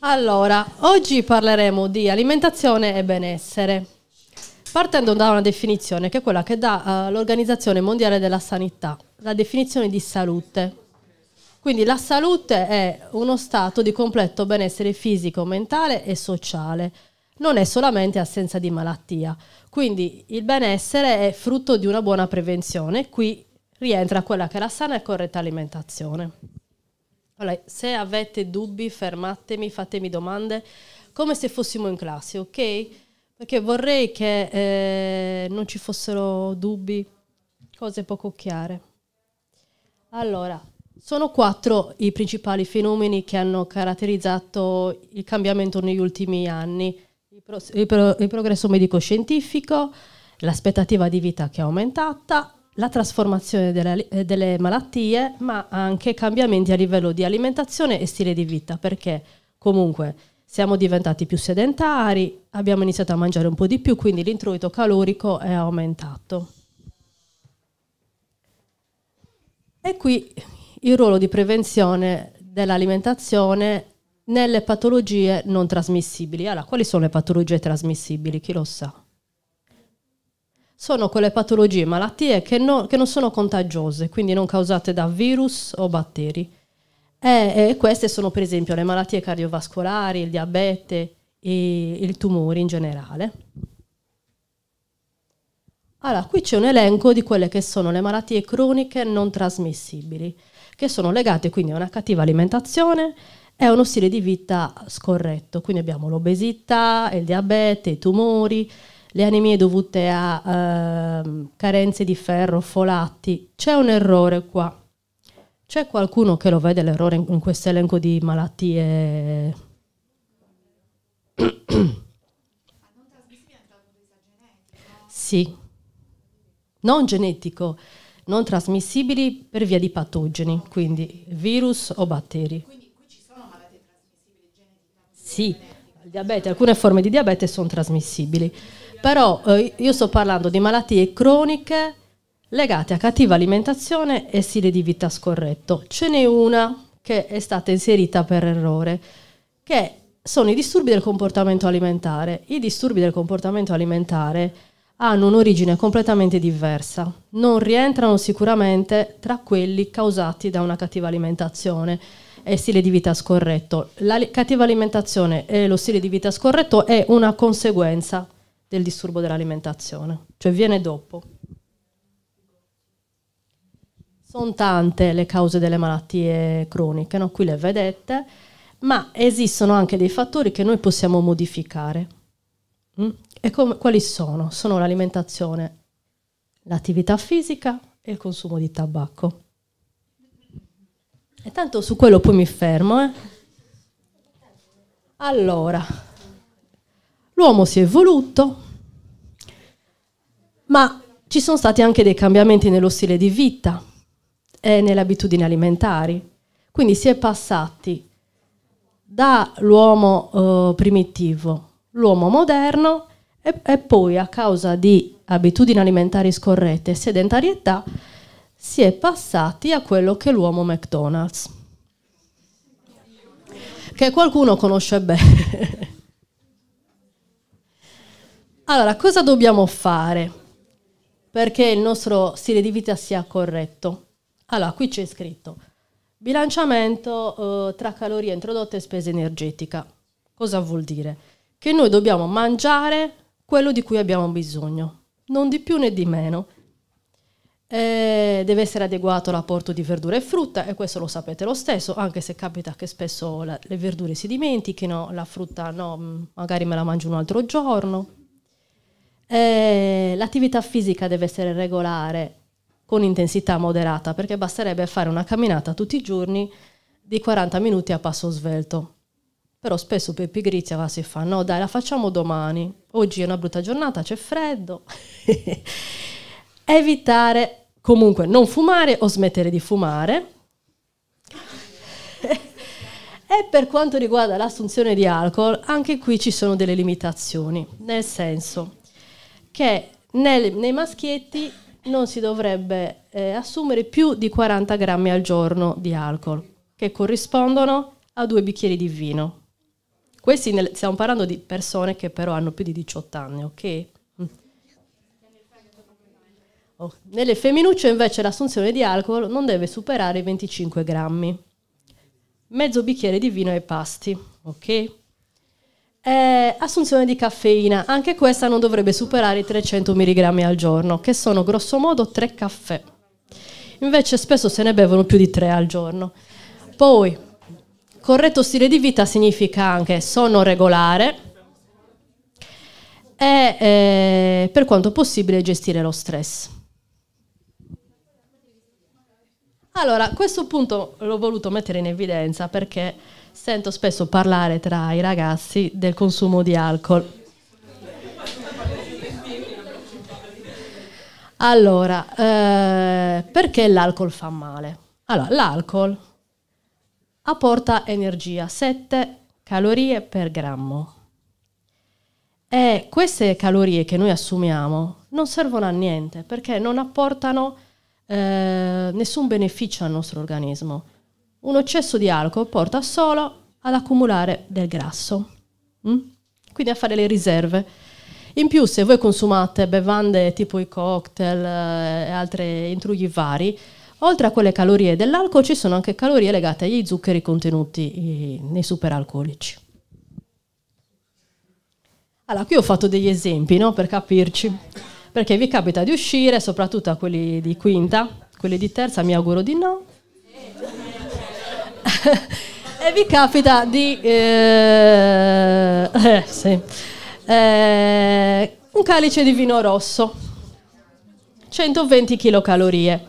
Allora, oggi parleremo di alimentazione e benessere, partendo da una definizione che è quella che dà uh, l'Organizzazione Mondiale della Sanità, la definizione di salute quindi la salute è uno stato di completo benessere fisico, mentale e sociale, non è solamente assenza di malattia. Quindi il benessere è frutto di una buona prevenzione, qui rientra quella che è la sana e corretta alimentazione. Allora, se avete dubbi, fermatemi, fatemi domande, come se fossimo in classe, ok? Perché vorrei che eh, non ci fossero dubbi, cose poco chiare. Allora, sono quattro i principali fenomeni che hanno caratterizzato il cambiamento negli ultimi anni. Il, pro il, pro il progresso medico-scientifico, l'aspettativa di vita che è aumentata, la trasformazione delle, eh, delle, malattie, ma anche cambiamenti a livello di alimentazione e stile di vita, perché comunque siamo diventati più sedentari, abbiamo iniziato a mangiare un po' di più, quindi l'introito calorico è aumentato. E qui il ruolo di prevenzione dell'alimentazione nelle patologie non trasmissibili. Allora, quali sono le patologie trasmissibili? Chi lo sa? Sono quelle patologie, malattie che, no, che non sono contagiose, quindi non causate da virus o batteri. E, e queste sono per esempio le malattie cardiovascolari, il diabete, il tumore in generale. Allora, qui c'è un elenco di quelle che sono le malattie croniche non trasmissibili che sono legate quindi a una cattiva alimentazione e a uno stile di vita scorretto. Quindi abbiamo l'obesità, il diabete, i tumori, le anemie dovute a eh, carenze di ferro, folati. C'è un errore qua. C'è qualcuno che lo vede l'errore in, in questo elenco di malattie? sì, non genetico non trasmissibili per via di patogeni, quindi virus o batteri. Quindi qui ci sono malattie trasmissibili geneticamente? Sì, diabete, alcune forme di diabete sono trasmissibili, però eh, io sto parlando di malattie croniche legate a cattiva alimentazione e stile di vita scorretto. Ce n'è una che è stata inserita per errore, che sono i disturbi del comportamento alimentare. I disturbi del comportamento alimentare hanno un'origine completamente diversa. Non rientrano sicuramente tra quelli causati da una cattiva alimentazione e stile di vita scorretto. La cattiva alimentazione e lo stile di vita scorretto è una conseguenza del disturbo dell'alimentazione, cioè viene dopo. Sono tante le cause delle malattie croniche, no? qui le vedete, ma esistono anche dei fattori che noi possiamo modificare. Mm? E come, quali sono? Sono l'alimentazione, l'attività fisica e il consumo di tabacco. E tanto su quello poi mi fermo. Eh. Allora, l'uomo si è evoluto, ma ci sono stati anche dei cambiamenti nello stile di vita e nelle abitudini alimentari. Quindi si è passati dall'uomo eh, primitivo, l'uomo moderno, e, e poi a causa di abitudini alimentari scorrette e sedentarietà si è passati a quello che è l'uomo McDonald's, che qualcuno conosce bene. allora, cosa dobbiamo fare perché il nostro stile di vita sia corretto? Allora, qui c'è scritto bilanciamento eh, tra calorie introdotte e spesa energetica. Cosa vuol dire? Che noi dobbiamo mangiare quello di cui abbiamo bisogno, non di più né di meno. E eh, deve essere adeguato l'apporto di verdura e frutta e questo lo sapete lo stesso, anche se capita che spesso la, le verdure si dimentichino, la frutta no, mm, magari me la mangio un altro giorno. E eh, l'attività fisica deve essere regolare con intensità moderata perché basterebbe fare una camminata tutti i giorni di 40 minuti a passo svelto. Però spesso per pigrizia va, si fa, no dai, la facciamo domani. Oggi è una brutta giornata, c'è freddo. Evitare comunque non fumare o smettere di fumare. e per quanto riguarda l'assunzione di alcol, anche qui ci sono delle limitazioni, nel senso che nel, nei maschietti non si dovrebbe eh, assumere più di 40 grammi al giorno di alcol, che corrispondono a due bicchieri di vino. Questi nel, stiamo parlando di persone che però hanno più di 18 anni, ok? Mm. Oh. Nelle femminucce invece l'assunzione di alcol non deve superare i 25 grammi. Mezzo bicchiere di vino ai pasti, ok? Eh, assunzione di caffeina, anche questa non dovrebbe superare i 300 mg al giorno, che sono grossomodo 3 caffè. Invece spesso se ne bevono più di 3 al giorno. Poi Corretto stile di vita significa anche sono regolare e eh, per quanto possibile gestire lo stress. Allora, questo punto l'ho voluto mettere in evidenza perché sento spesso parlare tra i ragazzi del consumo di alcol. Allora, eh, perché l'alcol fa male? Allora, l'alcol apporta energia 7 calorie per grammo. E queste calorie che noi assumiamo non servono a niente perché non apportano eh, nessun beneficio al nostro organismo. Un eccesso di alcol porta solo ad accumulare del grasso, mm? quindi a fare le riserve. In più, se voi consumate bevande tipo i cocktail eh, e altri intrughi vari, Oltre a quelle calorie dell'alcol ci sono anche calorie legate agli zuccheri contenuti eh, nei superalcolici. Allora, qui ho fatto degli esempi no? per capirci, perché vi capita di uscire, soprattutto a quelli di quinta, quelli di terza mi auguro di no. e vi capita di... Eh, eh, sì, eh, un calice di vino rosso, 120 kcal.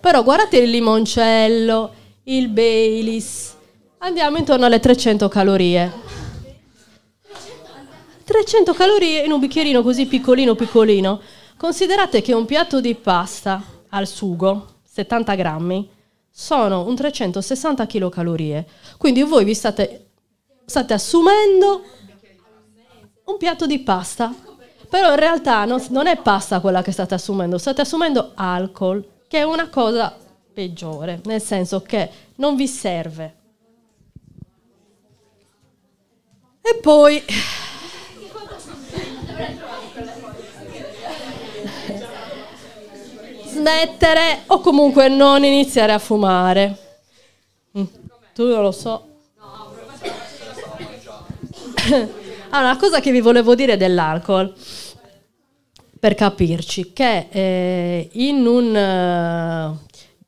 Però guardate il limoncello, il Baileys. Andiamo intorno alle 300 calorie. 300 calorie in un bicchierino così piccolino piccolino. Considerate che un piatto di pasta al sugo, 70 grammi, sono un 360 kcal. Quindi voi vi state, state, assumendo un piatto di pasta. Però in realtà non, non è pasta quella che state assumendo, state assumendo alcol che è una cosa peggiore, nel senso che non vi serve. E poi... smettere o comunque non iniziare a fumare. Mm, tu non lo so. allora, la cosa che vi volevo dire dell'alcol per capirci, che eh, in un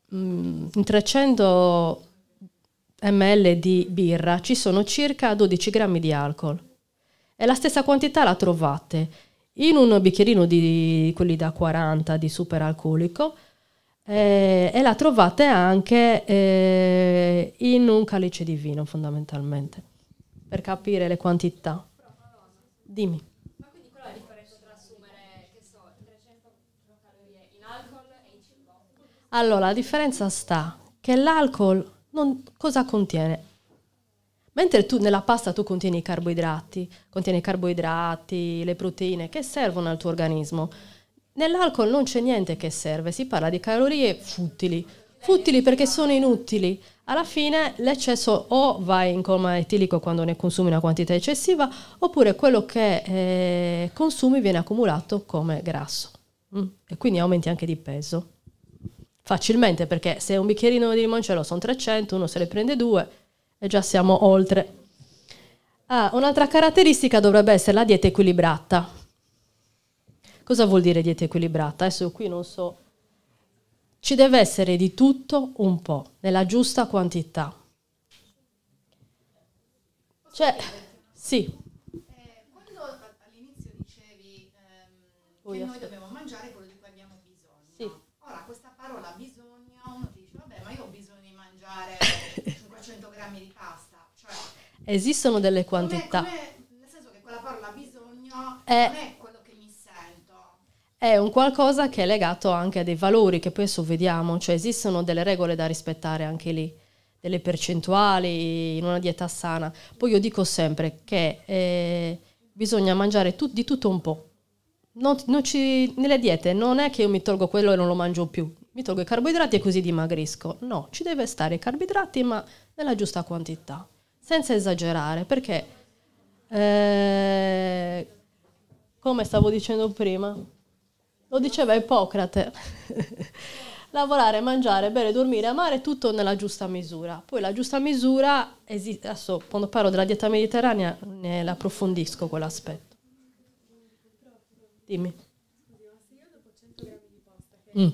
uh, in 300 ml di birra ci sono circa 12 grammi di alcol e la stessa quantità la trovate in un bicchierino di quelli da 40 di superalcolico eh, e la trovate anche eh, in un calice di vino fondamentalmente per capire le quantità. Dimmi. Allora, la differenza sta che l'alcol non, cosa contiene? Mentre tu nella pasta tu contieni i carboidrati, contieni i carboidrati, le proteine che servono al tuo organismo. Nell'alcol non c'è niente che serve, si parla di calorie futili, futili perché sono inutili. Alla fine l'eccesso o vai in coma etilico quando ne consumi una quantità eccessiva, oppure quello che eh, consumi viene accumulato come grasso mm. e quindi aumenti anche di peso. Facilmente, perché se un bicchierino di limoncello sono 300, uno se ne prende due e già siamo oltre. Ah, un'altra caratteristica dovrebbe essere la dieta equilibrata. Cosa vuol dire dieta equilibrata? Adesso qui non so. Ci deve essere di tutto un po', nella giusta quantità. Cioè, sì. Eh, quando all'inizio dicevi ehm, che noi dobbiamo esistono delle quantità. Come, nel senso che quella parola bisogno è, non è quello che mi sento. È un qualcosa che è legato anche a dei valori che poi adesso vediamo, cioè esistono delle regole da rispettare anche lì delle percentuali in una dieta sana. Poi io dico sempre che eh, bisogna mangiare tut, di tutto un po'. Non, non ci, nelle diete non è che io mi tolgo quello e non lo mangio più, mi tolgo i carboidrati e così dimagrisco. No, ci deve stare i carboidrati ma nella giusta quantità senza esagerare, perché eh, come stavo dicendo prima, lo diceva Ippocrate, lavorare, mangiare, bere, dormire, amare, tutto nella giusta misura. Poi la giusta misura esiste, adesso quando parlo della dieta mediterranea ne approfondisco quell'aspetto. Dimmi. Mm.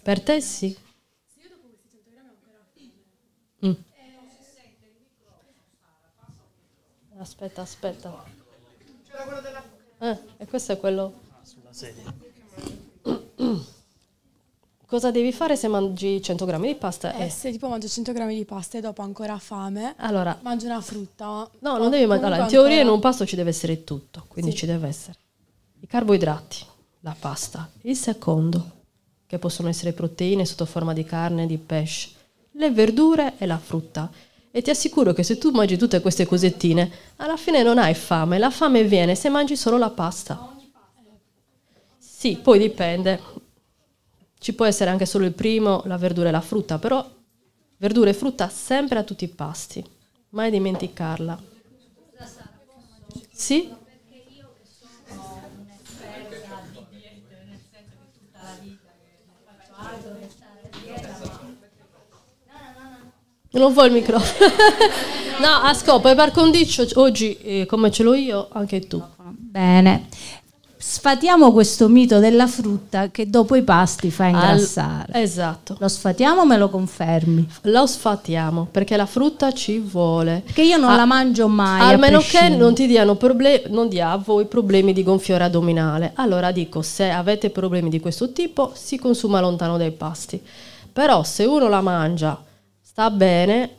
Per te sì. Aspetta, aspetta. Eh, e questo è quello. Sulla sedia. Cosa devi fare se mangi 100 grammi di pasta? Eh, eh. Se tipo mangio 100 grammi di pasta e dopo ancora fame, allora, mangio una frutta. No, non devi mangiare. Allora, in teoria ancora... in un pasto ci deve essere tutto, quindi sì. ci deve essere i carboidrati, la pasta, il secondo, che possono essere proteine sotto forma di carne, di pesce, le verdure e la frutta. E ti assicuro che se tu mangi tutte queste cosettine, alla fine non hai fame, la fame viene se mangi solo la pasta. Sì, poi dipende. Ci può essere anche solo il primo, la verdura e la frutta, però verdura e frutta sempre a tutti i pasti, mai dimenticarla. Sì? Non vuoi il microfono. no, a scopo e par condicio oggi, eh, come ce l'ho io, anche tu. Bene. Sfatiamo questo mito della frutta che dopo i pasti fa ingrassare. Al, esatto. Lo sfatiamo o me lo confermi? Lo sfatiamo perché la frutta ci vuole. Che io non a, la mangio mai. A meno che non ti diano problemi, non dia a voi problemi di gonfiore addominale. Allora dico, se avete problemi di questo tipo, si consuma lontano dai pasti. Però se uno la mangia sta bene,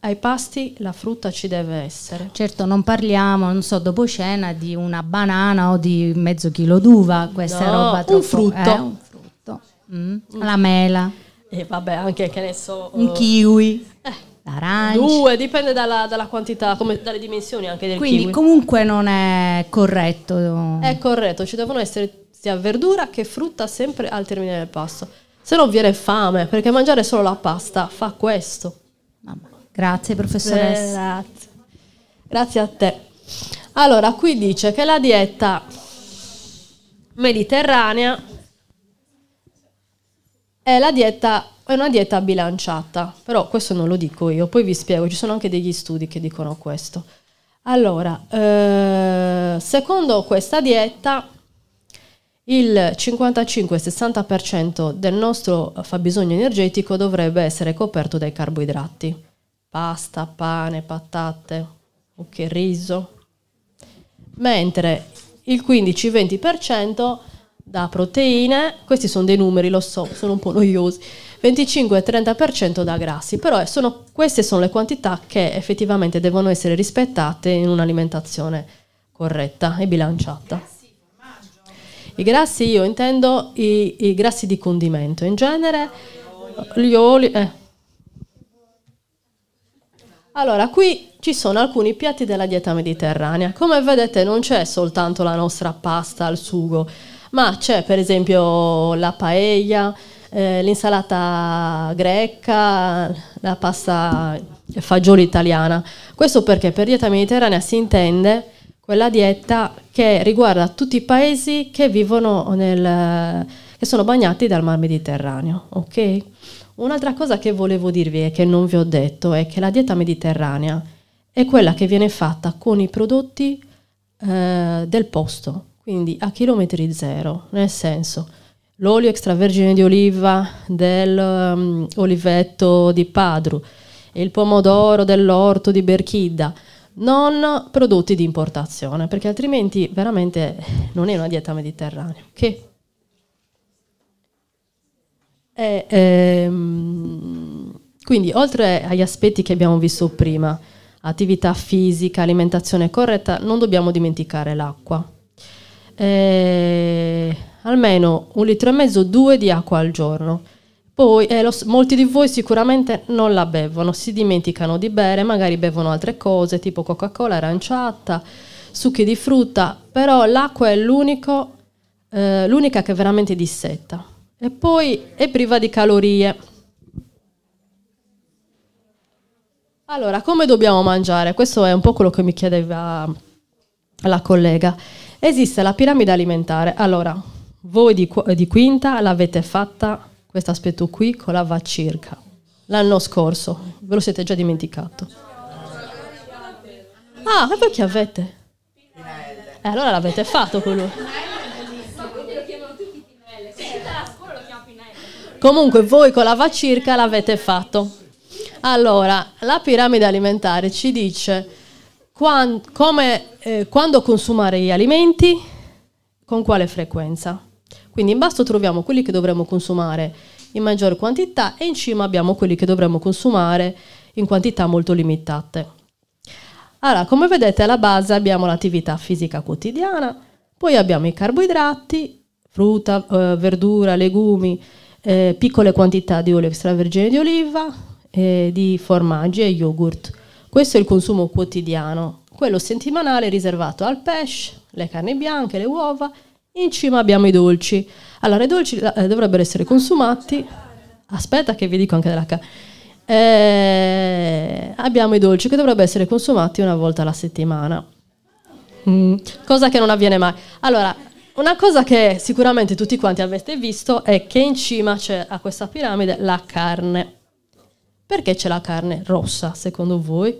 ai pasti la frutta ci deve essere. Certo, non parliamo, non so, dopo cena di una banana o di mezzo chilo d'uva, questa no, roba troppo... Un eh, frutto. Eh, un frutto. Mm. La mela. E eh, vabbè, anche che ne so... Un eh, kiwi. Eh. L'arancia. Due, dipende dalla, dalla quantità, come, dalle dimensioni anche del Quindi kiwi. comunque non è corretto. È corretto, ci devono essere sia verdura che frutta sempre al termine del pasto se non viene fame, perché mangiare solo la pasta fa questo. Grazie professoressa. Grazie. Grazie a te. Allora, qui dice che la dieta mediterranea è, dieta, è una dieta bilanciata, però questo non lo dico io, poi vi spiego, ci sono anche degli studi che dicono questo. Allora, eh, secondo questa dieta il 55-60% del nostro eh, fabbisogno energetico dovrebbe essere coperto dai carboidrati. Pasta, pane, patate, ok, riso. Mentre il 15-20% da proteine, questi sono dei numeri, lo so, sono un po' noiosi, 25-30% da grassi, però eh, sono, queste sono le quantità che effettivamente devono essere rispettate in un'alimentazione corretta e bilanciata. I grassi io intendo i, i grassi di condimento, in genere gli oli... Eh. Allora, qui ci sono alcuni piatti della dieta mediterranea. Come vedete non c'è soltanto la nostra pasta al sugo, ma c'è per esempio la paella, eh, l'insalata greca, la pasta fagioli italiana. Questo perché per dieta mediterranea si intende quella dieta che riguarda tutti i paesi che vivono nel, che sono bagnati dal Mar Mediterraneo, ok? Un'altra cosa che volevo dirvi e che non vi ho detto è che la dieta mediterranea è quella che viene fatta con i prodotti eh, del posto, quindi a chilometri zero, nel senso l'olio extravergine di oliva dell'olivetto mm, um, di Padru, il pomodoro dell'orto di Berchida, non prodotti di importazione, perché altrimenti veramente non è una dieta mediterranea, che è, ehm, quindi oltre agli aspetti che abbiamo visto prima, attività fisica, alimentazione corretta, non dobbiamo dimenticare l'acqua. Eh, almeno un litro e mezzo, due di acqua al giorno. Poi eh, lo, molti di voi sicuramente non la bevono, si dimenticano di bere, magari bevono altre cose tipo Coca-Cola, aranciata, succhi di frutta, però l'acqua è eh, l'unica che veramente dissetta. E poi è priva di calorie. Allora, come dobbiamo mangiare? Questo è un po' quello che mi chiedeva la collega. Esiste la piramide alimentare. Allora, voi di, di quinta l'avete fatta questo aspetto qui con la va circa. L'anno scorso, ve lo siete già dimenticato. Ah, ma perché avete? Eh, allora l'avete fatto con lui Comunque voi con la va circa l'avete fatto. Allora, la piramide alimentare ci dice quando, come, eh, quando consumare gli alimenti, con quale frequenza. Quindi in basso troviamo quelli che dovremmo consumare in maggior quantità e in cima abbiamo quelli che dovremmo consumare in quantità molto limitate. Allora, come vedete alla base abbiamo l'attività fisica quotidiana, poi abbiamo i carboidrati, frutta, eh, verdura, legumi, eh, piccole quantità di olio extravergine di oliva, eh, di formaggi e yogurt. Questo è il consumo quotidiano, quello settimanale riservato al pesce, le carni bianche, le uova in cima abbiamo i dolci. Allora, i dolci eh, dovrebbero essere consumati. Aspetta che vi dico anche della carne. Eh, abbiamo i dolci che dovrebbero essere consumati una volta alla settimana. Mm, cosa che non avviene mai. Allora, una cosa che sicuramente tutti quanti avete visto è che in cima c'è a questa piramide la carne. Perché c'è la carne rossa, secondo voi?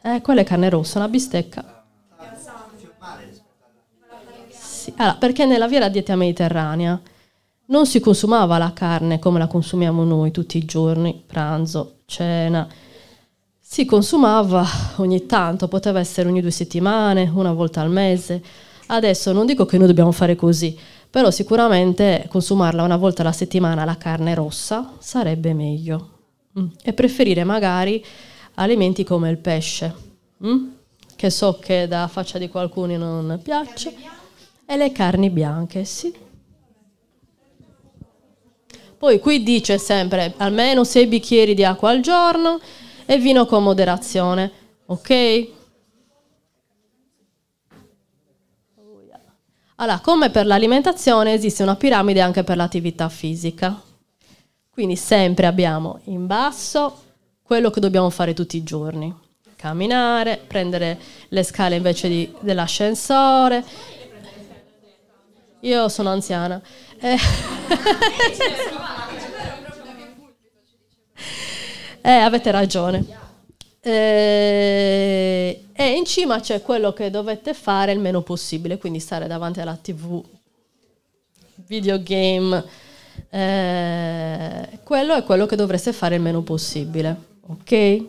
Eh, quella è carne rossa, una bistecca. Allora, perché nella vera dieta mediterranea non si consumava la carne come la consumiamo noi tutti i giorni, pranzo, cena. Si consumava ogni tanto, poteva essere ogni due settimane, una volta al mese. Adesso non dico che noi dobbiamo fare così, però sicuramente consumarla una volta alla settimana la carne rossa sarebbe meglio. Mm. E preferire magari alimenti come il pesce, mm? che so che da faccia di qualcuno non piace e le carni bianche, sì. Poi qui dice sempre almeno 6 bicchieri di acqua al giorno e vino con moderazione, ok? Allora, come per l'alimentazione esiste una piramide anche per l'attività fisica. Quindi sempre abbiamo in basso quello che dobbiamo fare tutti i giorni. Camminare, prendere le scale invece di, dell'ascensore, io sono anziana. Eh. eh, avete ragione. Eh, e in cima c'è quello che dovete fare il meno possibile, quindi stare davanti alla tv, videogame. Eh, quello è quello che dovreste fare il meno possibile, ok?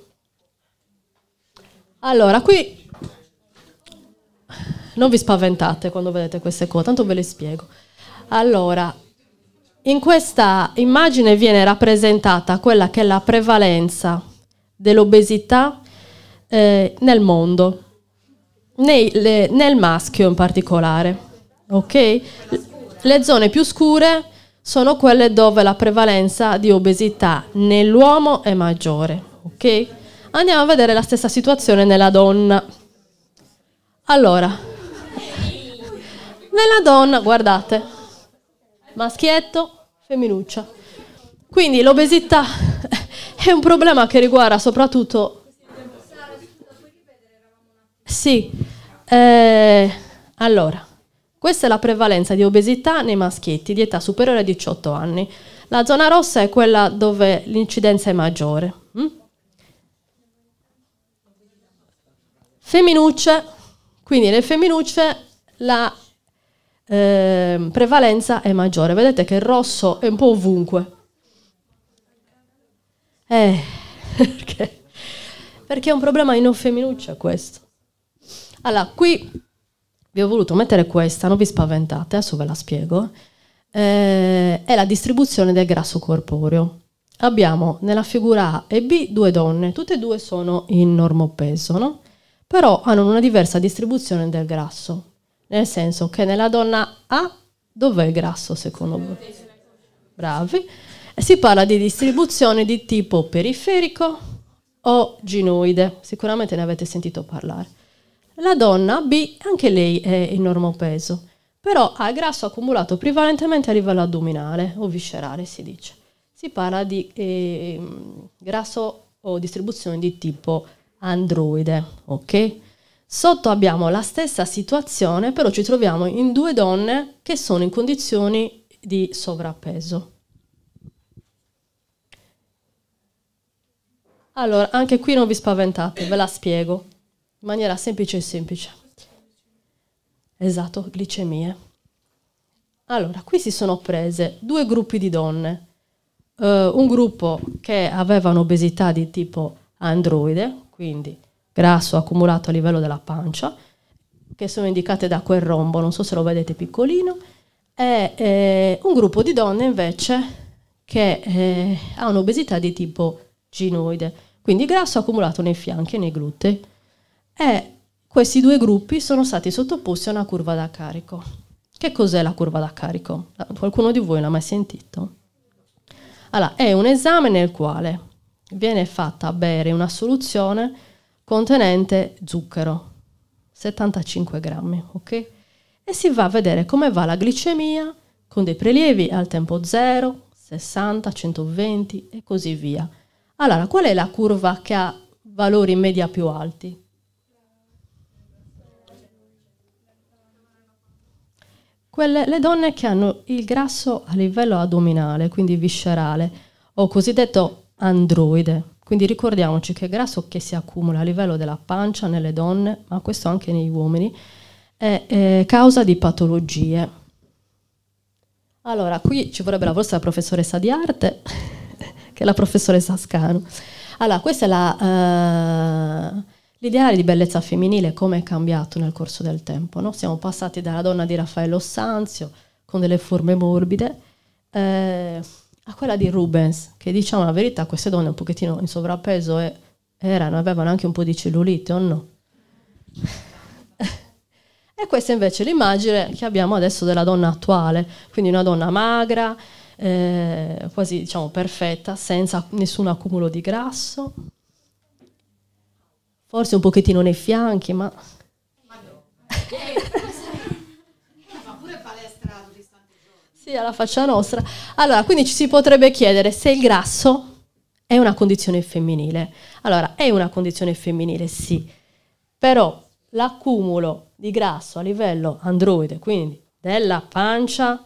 Allora, qui non vi spaventate quando vedete queste cose, tanto ve le spiego. Allora, in questa immagine viene rappresentata quella che è la prevalenza dell'obesità eh, nel mondo, nei, le, nel maschio in particolare. Okay? Le zone più scure sono quelle dove la prevalenza di obesità nell'uomo è maggiore. Okay? Andiamo a vedere la stessa situazione nella donna. Allora, nella donna, guardate, maschietto, femminuccia. Quindi l'obesità è un problema che riguarda soprattutto... Sì, eh, allora, questa è la prevalenza di obesità nei maschietti di età superiore a 18 anni. La zona rossa è quella dove l'incidenza è maggiore. Mm? Femminucce, quindi le femminucce la eh, prevalenza è maggiore. Vedete che il rosso è un po' ovunque. Eh, perché? Perché è un problema in femminuccia questo. Allora, qui vi ho voluto mettere questa, non vi spaventate, adesso ve la spiego. Eh, è la distribuzione del grasso corporeo. Abbiamo nella figura A e B due donne, tutte e due sono in normopeso, no? però hanno una diversa distribuzione del grasso. Nel senso che nella donna A dov'è il grasso secondo voi? Bravi. si parla di distribuzione di tipo periferico o ginoide, sicuramente ne avete sentito parlare. La donna B, anche lei è in normo peso, però ha il grasso accumulato prevalentemente a livello addominale o viscerale, si dice. Si parla di eh, grasso o distribuzione di tipo androide, ok? Sotto abbiamo la stessa situazione, però ci troviamo in due donne che sono in condizioni di sovrappeso. Allora, anche qui non vi spaventate, ve la spiego in maniera semplice e semplice. Esatto, glicemie. Allora, qui si sono prese due gruppi di donne. Uh, un gruppo che aveva un'obesità di tipo androide, quindi grasso accumulato a livello della pancia, che sono indicate da quel rombo, non so se lo vedete piccolino, e eh, un gruppo di donne invece che eh, ha un'obesità di tipo ginoide, quindi grasso accumulato nei fianchi e nei glutei. E questi due gruppi sono stati sottoposti a una curva da carico. Che cos'è la curva da carico? Qualcuno di voi l'ha mai sentito? Allora, è un esame nel quale viene fatta bere una soluzione contenente zucchero, 75 grammi, ok? E si va a vedere come va la glicemia con dei prelievi al tempo 0, 60, 120 e così via. Allora, qual è la curva che ha valori media più alti? Quelle, le donne che hanno il grasso a livello addominale, quindi viscerale, o cosiddetto androide, quindi ricordiamoci che il grasso che si accumula a livello della pancia nelle donne, ma questo anche negli uomini, è eh, causa di patologie. Allora, qui ci vorrebbe la vostra professoressa di arte, che è la professoressa Scano. Allora, questa è la... Eh, L'ideale di bellezza femminile come è cambiato nel corso del tempo? No? Siamo passati dalla donna di Raffaello Sanzio con delle forme morbide, eh, a quella di Rubens, che diciamo la verità, queste donne un pochettino in sovrappeso e erano, avevano anche un po' di cellulite o no? e questa invece è l'immagine che abbiamo adesso della donna attuale, quindi una donna magra, eh, quasi diciamo perfetta, senza nessun accumulo di grasso, forse un pochettino nei fianchi, ma... ma no. Sì, alla faccia nostra. Allora, quindi ci si potrebbe chiedere se il grasso è una condizione femminile. Allora, è una condizione femminile, sì, però l'accumulo di grasso a livello androide, quindi della pancia,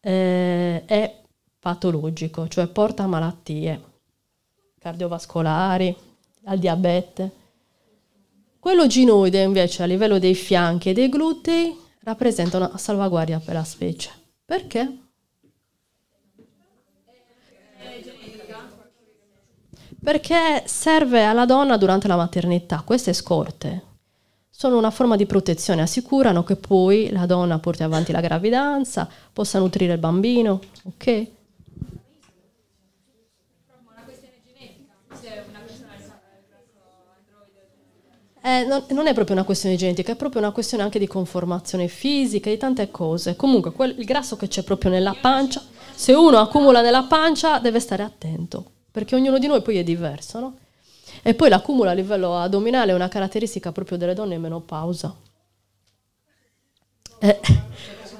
eh, è patologico, cioè porta a malattie cardiovascolari, al diabete. Quello ginoide invece a livello dei fianchi e dei glutei rappresenta una salvaguardia per la specie. Perché? Perché serve alla donna durante la maternità queste scorte. Sono una forma di protezione, assicurano che poi la donna porti avanti la gravidanza, possa nutrire il bambino, ok? eh, non, non, è proprio una questione genetica, è proprio una questione anche di conformazione fisica, di tante cose. Comunque quel, il grasso che c'è proprio nella pancia, se uno accumula nella pancia deve stare attento, perché ognuno di noi poi è diverso, no? E poi l'accumulo a livello addominale è una caratteristica proprio delle donne in menopausa. Eh,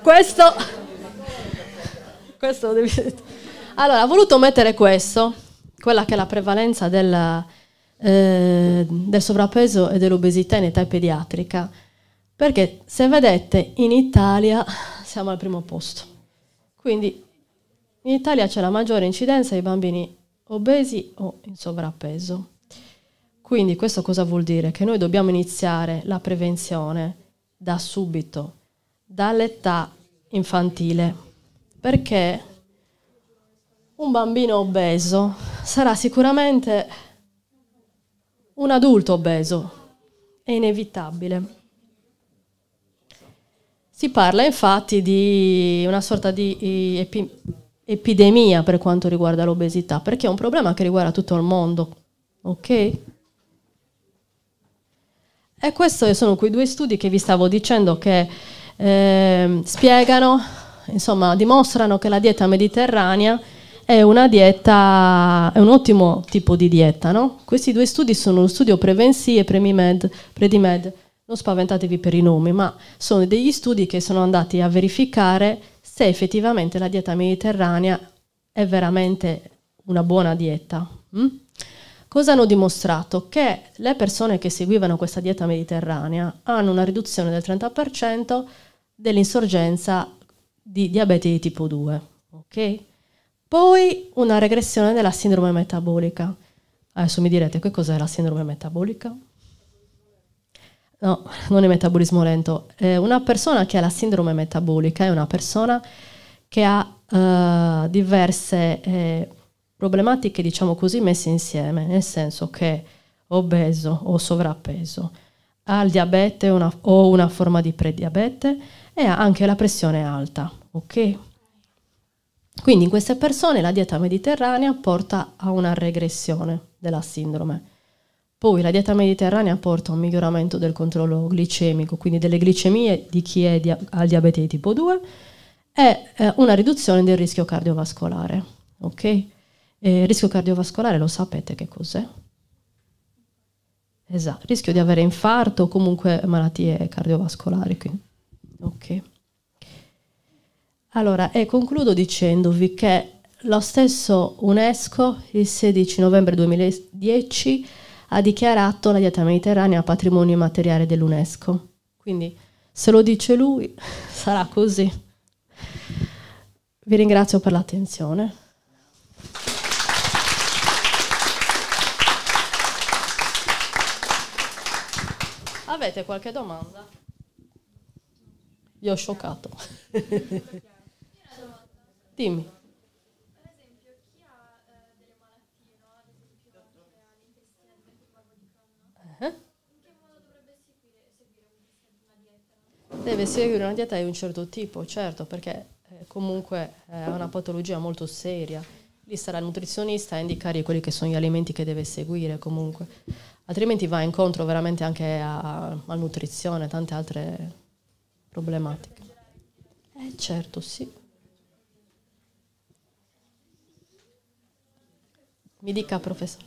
questo, questo devi... Allora, ho voluto mettere questo, quella che è la prevalenza del eh, del sovrappeso e dell'obesità in età pediatrica, perché se vedete in Italia siamo al primo posto. Quindi in Italia c'è la maggiore incidenza di bambini obesi o in sovrappeso. Quindi questo cosa vuol dire? Che noi dobbiamo iniziare la prevenzione da subito, dall'età infantile, perché un bambino obeso sarà sicuramente un adulto obeso. È inevitabile. Si parla infatti di una sorta di epi epidemia per quanto riguarda l'obesità, perché è un problema che riguarda tutto il mondo. Ok? E questi sono quei due studi che vi stavo dicendo che eh, spiegano, insomma, dimostrano che la dieta mediterranea è, dieta, è un ottimo tipo di dieta. No? Questi due studi sono lo studio Prevensi e Premimed, Predimed. Non spaventatevi per i nomi, ma sono degli studi che sono andati a verificare se effettivamente la dieta mediterranea è veramente una buona dieta. Mm? Cosa hanno dimostrato? Che le persone che seguivano questa dieta mediterranea hanno una riduzione del 30% dell'insorgenza di diabete di tipo 2. Okay? Poi una regressione della sindrome metabolica. Adesso mi direte che cos'è la sindrome metabolica? No, non è metabolismo lento. Eh, una persona che ha la sindrome metabolica è una persona che ha eh, diverse eh, problematiche, diciamo così, messe insieme, nel senso che è obeso o sovrappeso, ha il diabete una, o una forma di prediabete e ha anche la pressione alta, ok? Quindi in queste persone la dieta mediterranea porta a una regressione della sindrome. Poi la dieta mediterranea porta a un miglioramento del controllo glicemico, quindi delle glicemie di chi è dia- al diabete di tipo 2 e eh, una riduzione del rischio cardiovascolare. Ok? Il rischio cardiovascolare lo sapete che cos'è? Esatto, rischio di avere infarto o comunque malattie cardiovascolari. Quindi. Ok. Allora, e concludo dicendovi che lo stesso UNESCO, il 16 novembre 2010, ha dichiarato la dieta mediterranea patrimonio immateriale dell'UNESCO. Quindi, se lo dice lui, sarà così. Vi ringrazio per l'attenzione. Avete qualche domanda? Vi ho scioccato. Dimmi. Per esempio, chi ha eh, delle malattie, no? ad esempio l'intestino, ad esempio il no? Eh? in che modo dovrebbe seguire, una dieta? Deve seguire una dieta di un certo tipo, certo, perché eh, comunque eh, è una patologia molto seria. Lì sarà il nutrizionista a indicare quelli che sono gli alimenti che deve seguire comunque, altrimenti va incontro veramente anche a malnutrizione e tante altre problematiche. Eh certo, sì. Mi dica, professore.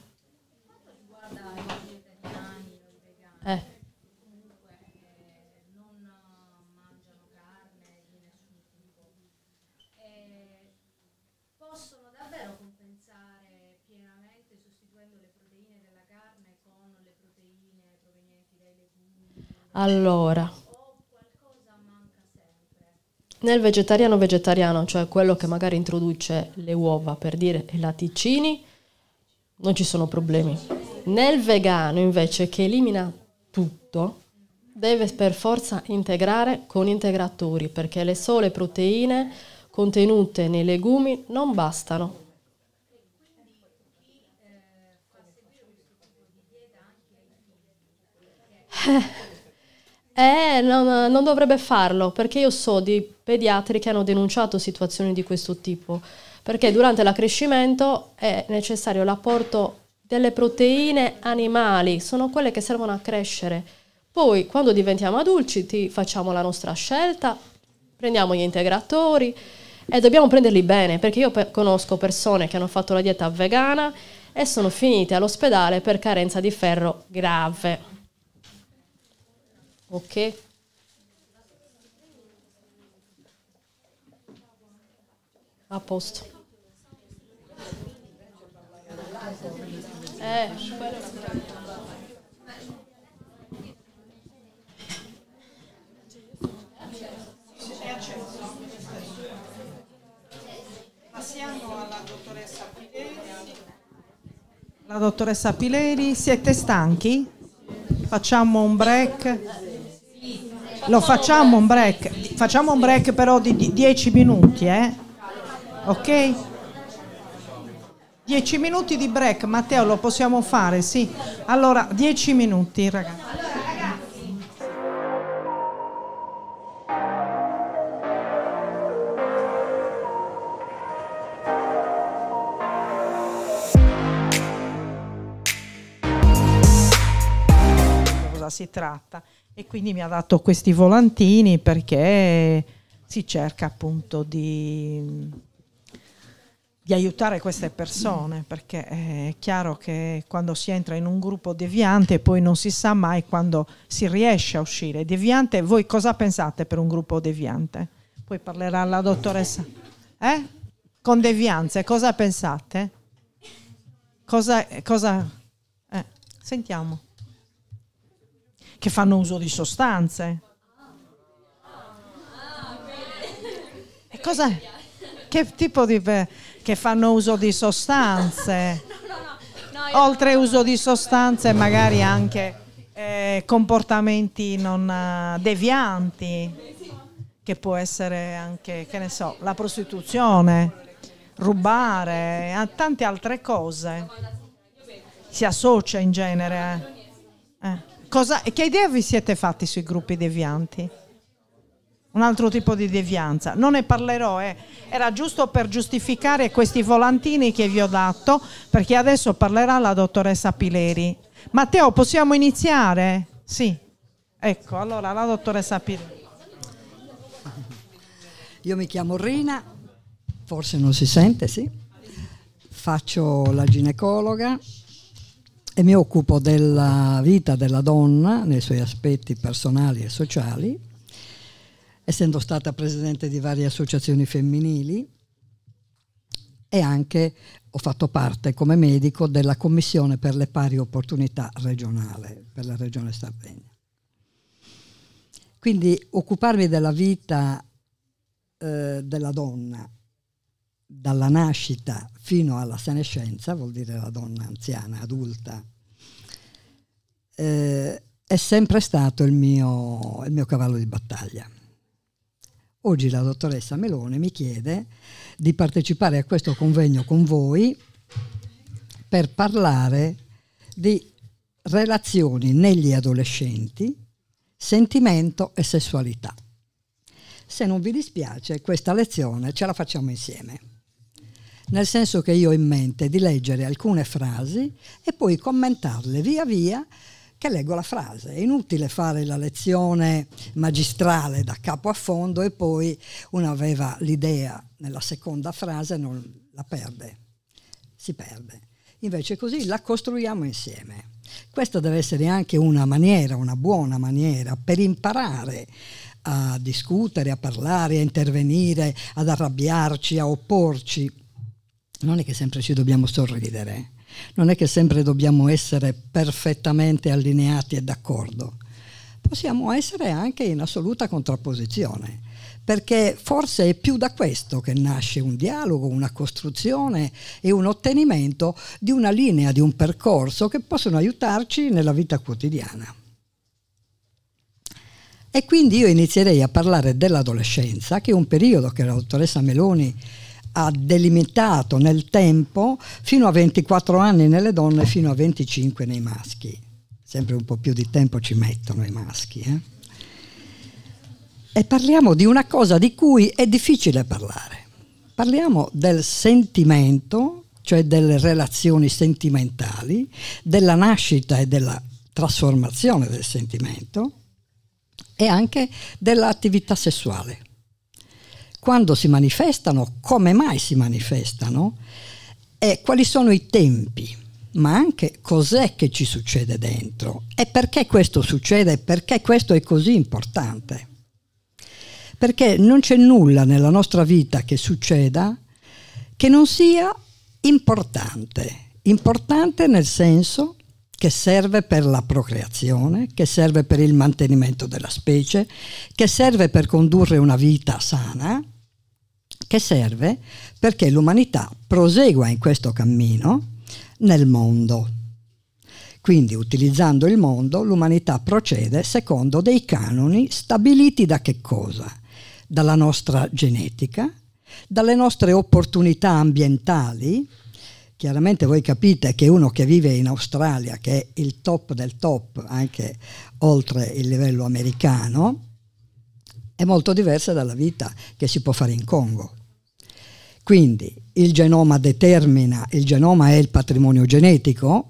riguarda i vegani, Eh. Possono davvero compensare pienamente sostituendo le proteine della carne con le proteine provenienti dai legumi? Allora. Nel vegetariano vegetariano, cioè quello che magari introduce le uova per dire i latticini, non ci sono problemi. Nel vegano invece che elimina tutto, deve per forza integrare con integratori perché le sole proteine contenute nei legumi non bastano. Eh, non, non dovrebbe farlo perché io so di pediatri che hanno denunciato situazioni di questo tipo perché durante l'accrescimento è necessario l'apporto delle proteine animali, sono quelle che servono a crescere. Poi quando diventiamo adulti facciamo la nostra scelta, prendiamo gli integratori e dobbiamo prenderli bene, perché io conosco persone che hanno fatto la dieta vegana e sono finite all'ospedale per carenza di ferro grave. Ok? A posto. É. Passiamo alla dottoressa Pileri. La dottoressa Pileri, siete stanchi? Facciamo un break? Lo facciamo un break, facciamo un break però di 10 minuti, eh? Ok? 10 minuti di break, Matteo, lo possiamo fare, sì. Allora, 10 minuti, ragazzi. Cosa si tratta? E quindi mi ha dato questi volantini perché si cerca appunto di di aiutare queste persone, perché eh, è chiaro che quando si entra in un gruppo deviante poi non si sa mai quando si riesce a uscire. Deviante, voi cosa pensate per un gruppo deviante? Poi parlerà la dottoressa. Eh? Con devianze, cosa pensate? Cosa... cosa eh, sentiamo. Che fanno uso di sostanze. E cosa... Che tipo di che fanno uso di sostanze, no, no, no, oltre uso di sostanze magari anche eh, comportamenti non eh, devianti, che può essere anche, che ne so, la prostituzione, rubare, tante altre cose. Si associa in genere. Eh. eh. Cosa, che idea vi siete fatti sui gruppi devianti? un altro tipo di devianza. Non ne parlerò, eh. era giusto per giustificare questi volantini che vi ho dato, perché adesso parlerà la dottoressa Pileri. Matteo, possiamo iniziare? Sì. Ecco, allora la dottoressa Pileri. Io mi chiamo Rina, forse non si sente, sì. Faccio la ginecologa e mi occupo della vita della donna nei suoi aspetti personali e sociali essendo stata presidente di varie associazioni femminili e anche ho fatto parte come medico della Commissione per le pari opportunità regionale per la regione Sardegna. Quindi occuparmi della vita eh, della donna dalla nascita fino alla senescenza, vuol dire la donna anziana, adulta, eh, è sempre stato il mio, il mio cavallo di battaglia. Oggi la dottoressa Melone mi chiede di partecipare a questo convegno con voi per parlare di relazioni negli adolescenti, sentimento e sessualità. Se non vi dispiace, questa lezione ce la facciamo insieme. Nel senso che io ho in mente di leggere alcune frasi e poi commentarle via via che leggo la frase. È inutile fare la lezione magistrale da capo a fondo e poi uno aveva l'idea nella seconda frase e non la perde, si perde. Invece così la costruiamo insieme. Questa deve essere anche una maniera, una buona maniera per imparare a discutere, a parlare, a intervenire, ad arrabbiarci, a opporci. Non è che sempre ci dobbiamo sorridere non è che sempre dobbiamo essere perfettamente allineati e d'accordo, possiamo essere anche in assoluta contrapposizione, perché forse è più da questo che nasce un dialogo, una costruzione e un ottenimento di una linea, di un percorso che possono aiutarci nella vita quotidiana. E quindi io inizierei a parlare dell'adolescenza, che è un periodo che la dottoressa Meloni ha delimitato nel tempo fino a 24 anni nelle donne e fino a 25 nei maschi. Sempre un po' più di tempo ci mettono i maschi. Eh? E parliamo di una cosa di cui è difficile parlare. Parliamo del sentimento, cioè delle relazioni sentimentali, della nascita e della trasformazione del sentimento e anche dell'attività sessuale quando si manifestano, come mai si manifestano e quali sono i tempi ma anche cos'è che ci succede dentro e perché questo succede e perché questo è così importante. Perché non c'è nulla nella nostra vita che succeda che non sia importante. Importante nel senso che serve per la procreazione, che serve per il mantenimento della specie, che serve per condurre una vita sana che serve perché l'umanità prosegua in questo cammino nel mondo. Quindi utilizzando il mondo l'umanità procede secondo dei canoni stabiliti da che cosa? Dalla nostra genetica, dalle nostre opportunità ambientali. Chiaramente voi capite che uno che vive in Australia, che è il top del top anche oltre il livello americano, è molto diversa dalla vita che si può fare in Congo. Quindi il genoma determina, il genoma è il patrimonio genetico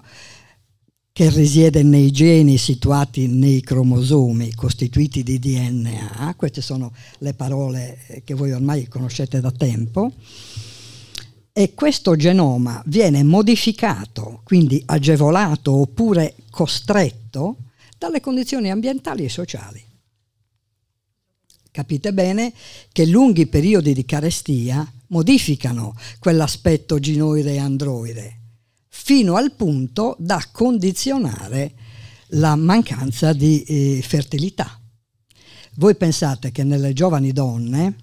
che risiede nei geni situati nei cromosomi costituiti di DNA, queste sono le parole eh, che voi ormai conoscete da tempo, e questo genoma viene modificato, quindi agevolato oppure costretto, dalle condizioni ambientali e sociali. Capite bene che lunghi periodi di carestia modificano quell'aspetto ginoide e androide, fino al punto da condizionare la mancanza di eh, fertilità. Voi pensate che nelle giovani donne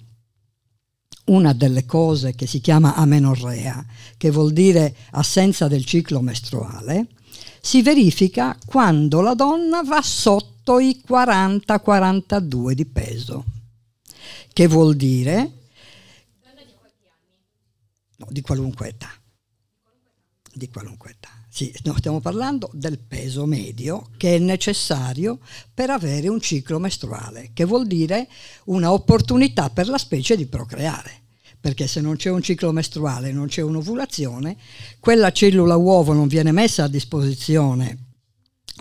una delle cose che si chiama amenorrea, che vuol dire assenza del ciclo mestruale, si verifica quando la donna va sotto i 40-42 di peso che vuol dire... No, di qualunque età. Di qualunque età. Sì, no, stiamo parlando del peso medio che è necessario per avere un ciclo mestruale, che vuol dire una opportunità per la specie di procreare. Perché se non c'è un ciclo mestruale, non c'è un'ovulazione, quella cellula uovo non viene messa a disposizione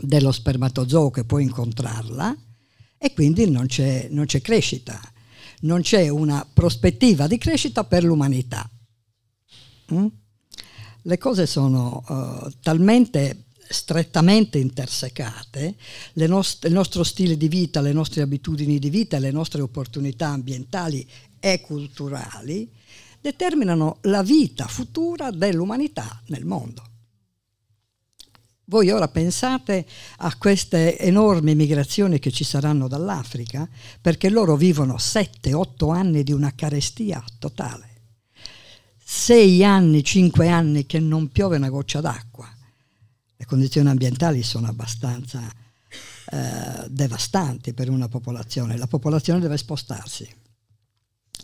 dello spermatozoo che può incontrarla e quindi non c'è, non c'è crescita non c'è una prospettiva di crescita per l'umanità. Mm? Le cose sono uh, talmente strettamente intersecate, nost- il nostro stile di vita, le nostre abitudini di vita, le nostre opportunità ambientali e culturali determinano la vita futura dell'umanità nel mondo. Voi ora pensate a queste enormi migrazioni che ci saranno dall'Africa, perché loro vivono 7-8 anni di una carestia totale. 6 anni, 5 anni che non piove una goccia d'acqua. Le condizioni ambientali sono abbastanza eh, devastanti per una popolazione. La popolazione deve spostarsi.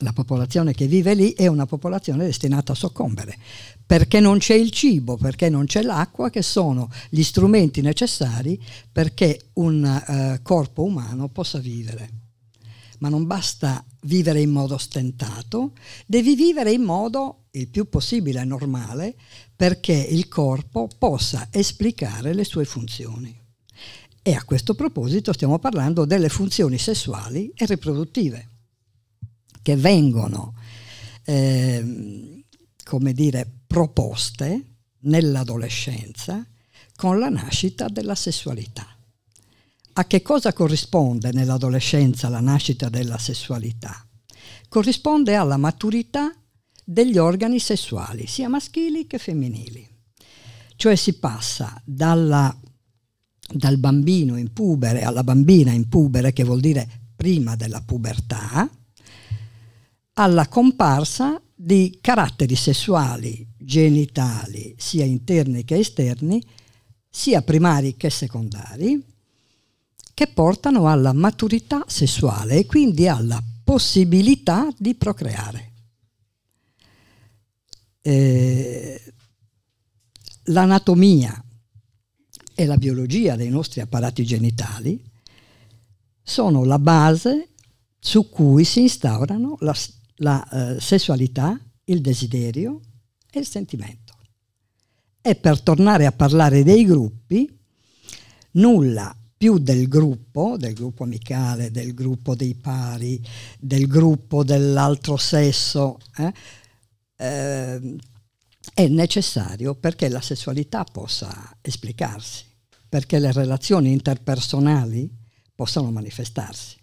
La popolazione che vive lì è una popolazione destinata a soccombere, perché non c'è il cibo, perché non c'è l'acqua, che sono gli strumenti necessari perché un eh, corpo umano possa vivere. Ma non basta vivere in modo stentato, devi vivere in modo il più possibile normale perché il corpo possa esplicare le sue funzioni. E a questo proposito stiamo parlando delle funzioni sessuali e riproduttive che vengono eh, come dire, proposte nell'adolescenza con la nascita della sessualità. A che cosa corrisponde nell'adolescenza la nascita della sessualità? Corrisponde alla maturità degli organi sessuali, sia maschili che femminili. Cioè si passa dalla, dal bambino in pubere alla bambina in pubere, che vuol dire prima della pubertà, alla comparsa di caratteri sessuali genitali, sia interni che esterni, sia primari che secondari, che portano alla maturità sessuale e quindi alla possibilità di procreare. Eh, l'anatomia e la biologia dei nostri apparati genitali sono la base su cui si instaurano la, la eh, sessualità, il desiderio e il sentimento. E per tornare a parlare dei gruppi, nulla più del gruppo, del gruppo amicale, del gruppo dei pari, del gruppo dell'altro sesso, eh, eh, è necessario perché la sessualità possa esplicarsi, perché le relazioni interpersonali possano manifestarsi.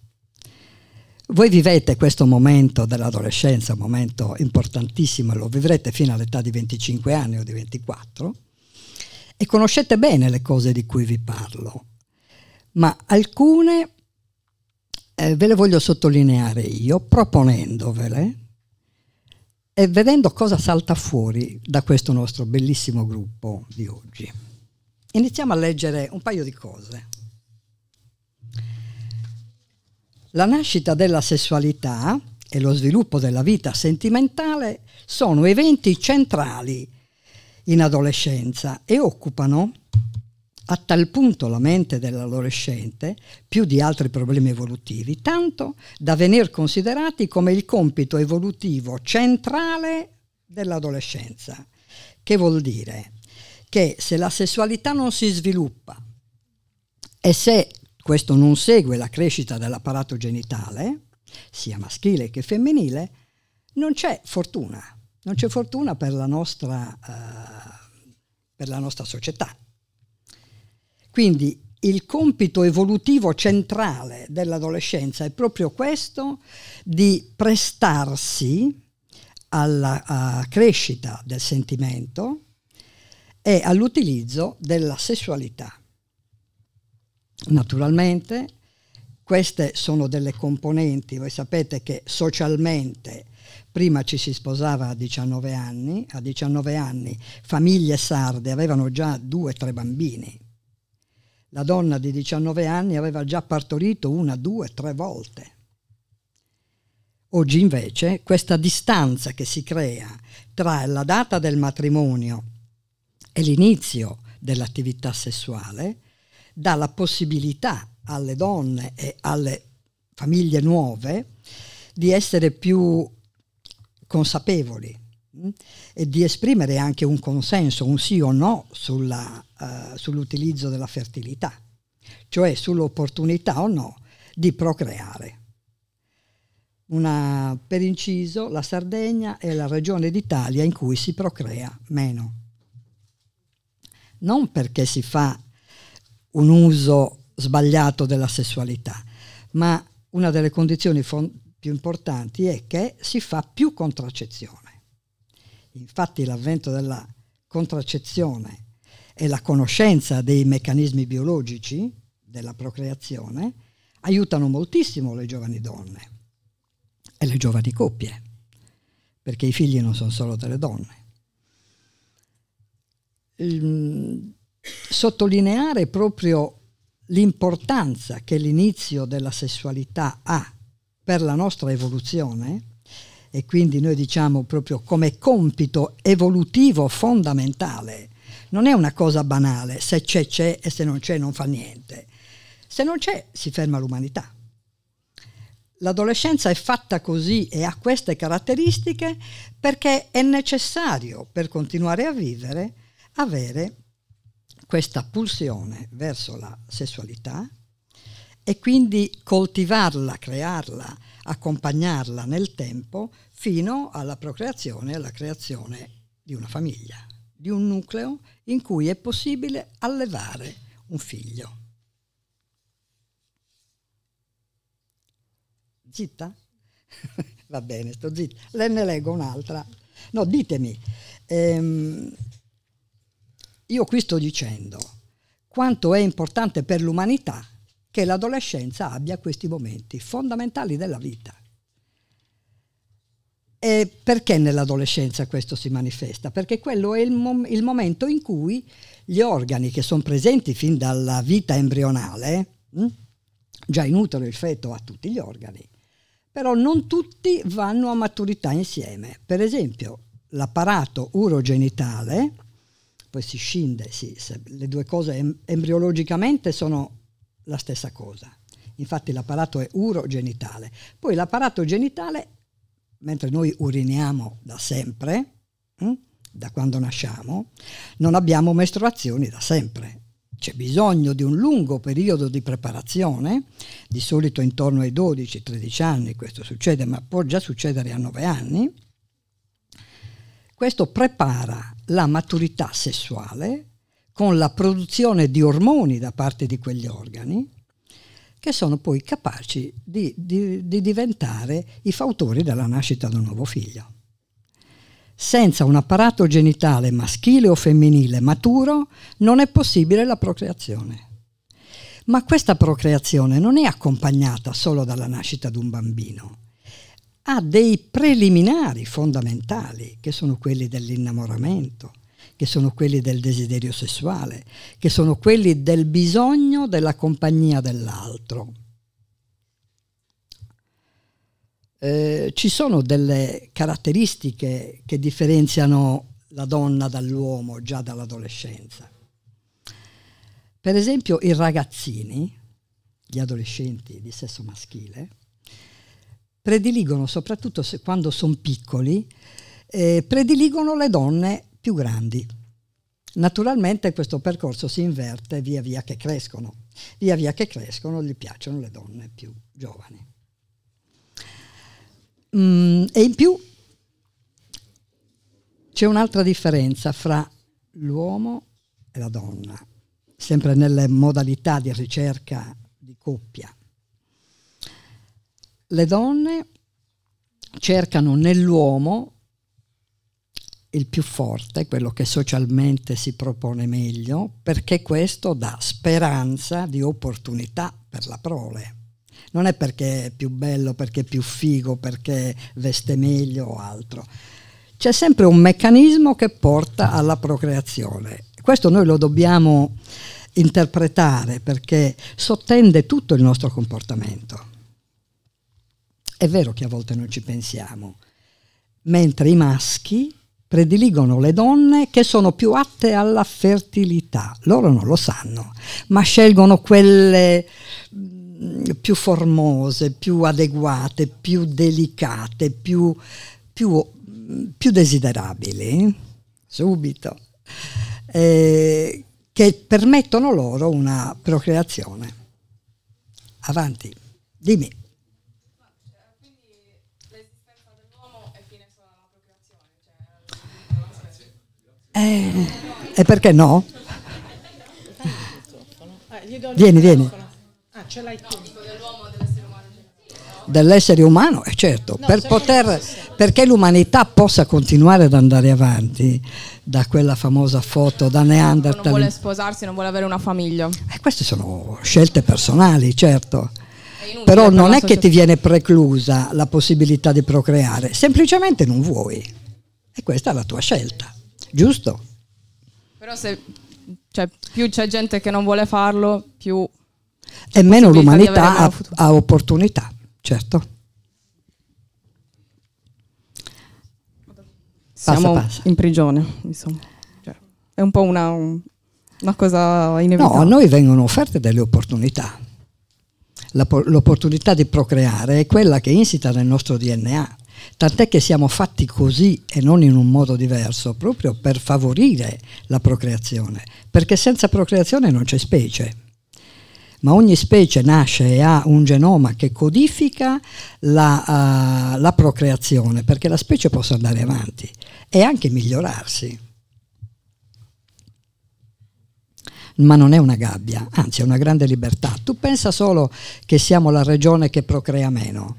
Voi vivete questo momento dell'adolescenza, un momento importantissimo, lo vivrete fino all'età di 25 anni o di 24 e conoscete bene le cose di cui vi parlo, ma alcune eh, ve le voglio sottolineare io proponendovele e vedendo cosa salta fuori da questo nostro bellissimo gruppo di oggi. Iniziamo a leggere un paio di cose. La nascita della sessualità e lo sviluppo della vita sentimentale sono eventi centrali in adolescenza e occupano a tal punto la mente dell'adolescente, più di altri problemi evolutivi, tanto da venir considerati come il compito evolutivo centrale dell'adolescenza. Che vuol dire? Che se la sessualità non si sviluppa e se questo non segue la crescita dell'apparato genitale, sia maschile che femminile, non c'è fortuna, non c'è fortuna per la nostra, eh, per la nostra società. Quindi il compito evolutivo centrale dell'adolescenza è proprio questo di prestarsi alla crescita del sentimento e all'utilizzo della sessualità Naturalmente queste sono delle componenti, voi sapete che socialmente prima ci si sposava a 19 anni, a 19 anni famiglie sarde avevano già due o tre bambini, la donna di 19 anni aveva già partorito una, due, tre volte. Oggi invece questa distanza che si crea tra la data del matrimonio e l'inizio dell'attività sessuale dà la possibilità alle donne e alle famiglie nuove di essere più consapevoli mh? Mm, e di esprimere anche un consenso, un sì o no sulla, uh, sull'utilizzo della fertilità, cioè sull'opportunità o no di procreare. Una, per inciso, la Sardegna è la regione d'Italia in cui si procrea meno. Non perché si fa un uso sbagliato della sessualità, ma una delle condizioni fon- più importanti è che si fa più contraccezione. Infatti l'avvento della contraccezione e la conoscenza dei meccanismi biologici della procreazione aiutano moltissimo le giovani donne e le giovani coppie, perché i figli non sono solo delle donne. Il, ehm, sottolineare proprio l'importanza che l'inizio della sessualità ha per la nostra evoluzione e quindi noi diciamo proprio come compito evolutivo fondamentale. Non è una cosa banale, se c'è c'è e se non c'è non fa niente. Se non c'è si ferma l'umanità. L'adolescenza è fatta così e ha queste caratteristiche perché è necessario per continuare a vivere avere questa pulsione verso la sessualità e quindi coltivarla, crearla, accompagnarla nel tempo fino alla procreazione alla creazione di una famiglia, di un nucleo in cui è possibile allevare un figlio. Zitta? Va bene, sto zitta. Le ne leggo un'altra. No, ditemi, ehm, io qui sto dicendo quanto è importante per l'umanità che l'adolescenza abbia questi momenti fondamentali della vita. E perché nell'adolescenza questo si manifesta? Perché quello è il, mom- il momento in cui gli organi che sono presenti fin dalla vita embrionale, mh, hm, già in utero il feto ha tutti gli organi, però non tutti vanno a maturità insieme. Per esempio l'apparato urogenitale, poi si scinde, si, le due cose em- embriologicamente sono la stessa cosa. Infatti l'apparato è urogenitale. Poi l'apparato genitale, mentre noi uriniamo da sempre, mh, hm, da quando nasciamo, non abbiamo mestruazioni da sempre. C'è bisogno di un lungo periodo di preparazione, di solito intorno ai 12-13 anni questo succede, ma può già succedere a 9 anni. Questo prepara la maturità sessuale con la produzione di ormoni da parte di quegli organi che sono poi capaci di, di, di diventare i fautori della nascita di un nuovo figlio. Senza un apparato genitale maschile o femminile maturo non è possibile la procreazione. Ma questa procreazione non è accompagnata solo dalla nascita di un bambino, ha dei preliminari fondamentali, che sono quelli dell'innamoramento, che sono quelli del desiderio sessuale, che sono quelli del bisogno della compagnia dell'altro. Eh, ci sono delle caratteristiche che differenziano la donna dall'uomo già dall'adolescenza. Per esempio i ragazzini, gli adolescenti di sesso maschile, prediligono, soprattutto se, quando sono piccoli, eh, prediligono le donne più grandi. Naturalmente questo percorso si inverte via via che crescono, via via che crescono gli piacciono le donne più giovani. Mm, e in più c'è un'altra differenza fra l'uomo e la donna, sempre nelle modalità di ricerca di coppia le donne cercano nell'uomo il più forte, quello che socialmente si propone meglio, perché questo dà speranza di opportunità per la prole. Non è perché è più bello, perché è più figo, perché veste meglio o altro. C'è sempre un meccanismo che porta alla procreazione. Questo noi lo dobbiamo interpretare perché sottende tutto il nostro comportamento. È vero che a volte non ci pensiamo, mentre i maschi prediligono le donne che sono più atte alla fertilità. Loro non lo sanno, ma scelgono quelle mm, più formose, più adeguate, più delicate, più, più, mm, più desiderabili, subito, eh, che permettono loro una procreazione. Avanti, dimmi. Eh, e perché no? Vieni, vieni. Ah, ce l'hai tu. Dell'essere umano, eh, certo, no, per poter, perché l'umanità possa continuare ad andare avanti da quella famosa foto da Neanderthal. Non vuole sposarsi, non vuole avere una famiglia. Eh, queste sono scelte personali, certo. Però per non è che ti viene preclusa la possibilità di procreare, semplicemente non vuoi. E questa è la tua scelta. Giusto. Però se cioè, più c'è gente che non vuole farlo, più... E meno l'umanità ha, ha opportunità, certo. siamo passa, passa. in prigione, insomma. Cioè, è un po' una, una, cosa inevitabile. No, a noi vengono offerte delle opportunità. l'opportunità di procreare è quella che insita nel nostro DNA. Tant'è che siamo fatti così e non in un modo diverso, proprio per favorire la procreazione, perché senza procreazione non c'è specie. Ma ogni specie nasce e ha un genoma che codifica la, uh, la procreazione, perché la specie possa andare avanti e anche migliorarsi. ma non è una gabbia, anzi è una grande libertà. Tu pensa solo che siamo la regione che procrea meno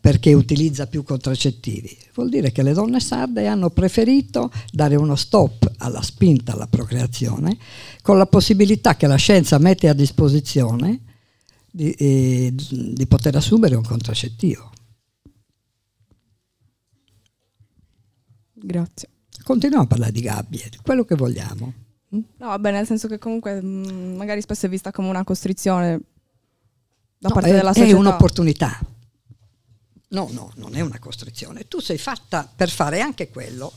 perché utilizza più contraccettivi. Vuol dire che le donne sarde hanno preferito dare uno stop alla spinta alla procreazione con la possibilità che la scienza mette a disposizione di, eh, di poter assumere un contraccettivo. Grazie. Continuiamo a parlare di gabbie, quello che vogliamo. No, beh, nel senso che comunque mm, magari spesso è vista come una costrizione da no, parte è, della società. È un'opportunità No, no, non è una costrizione. Tu sei fatta per fare anche quello,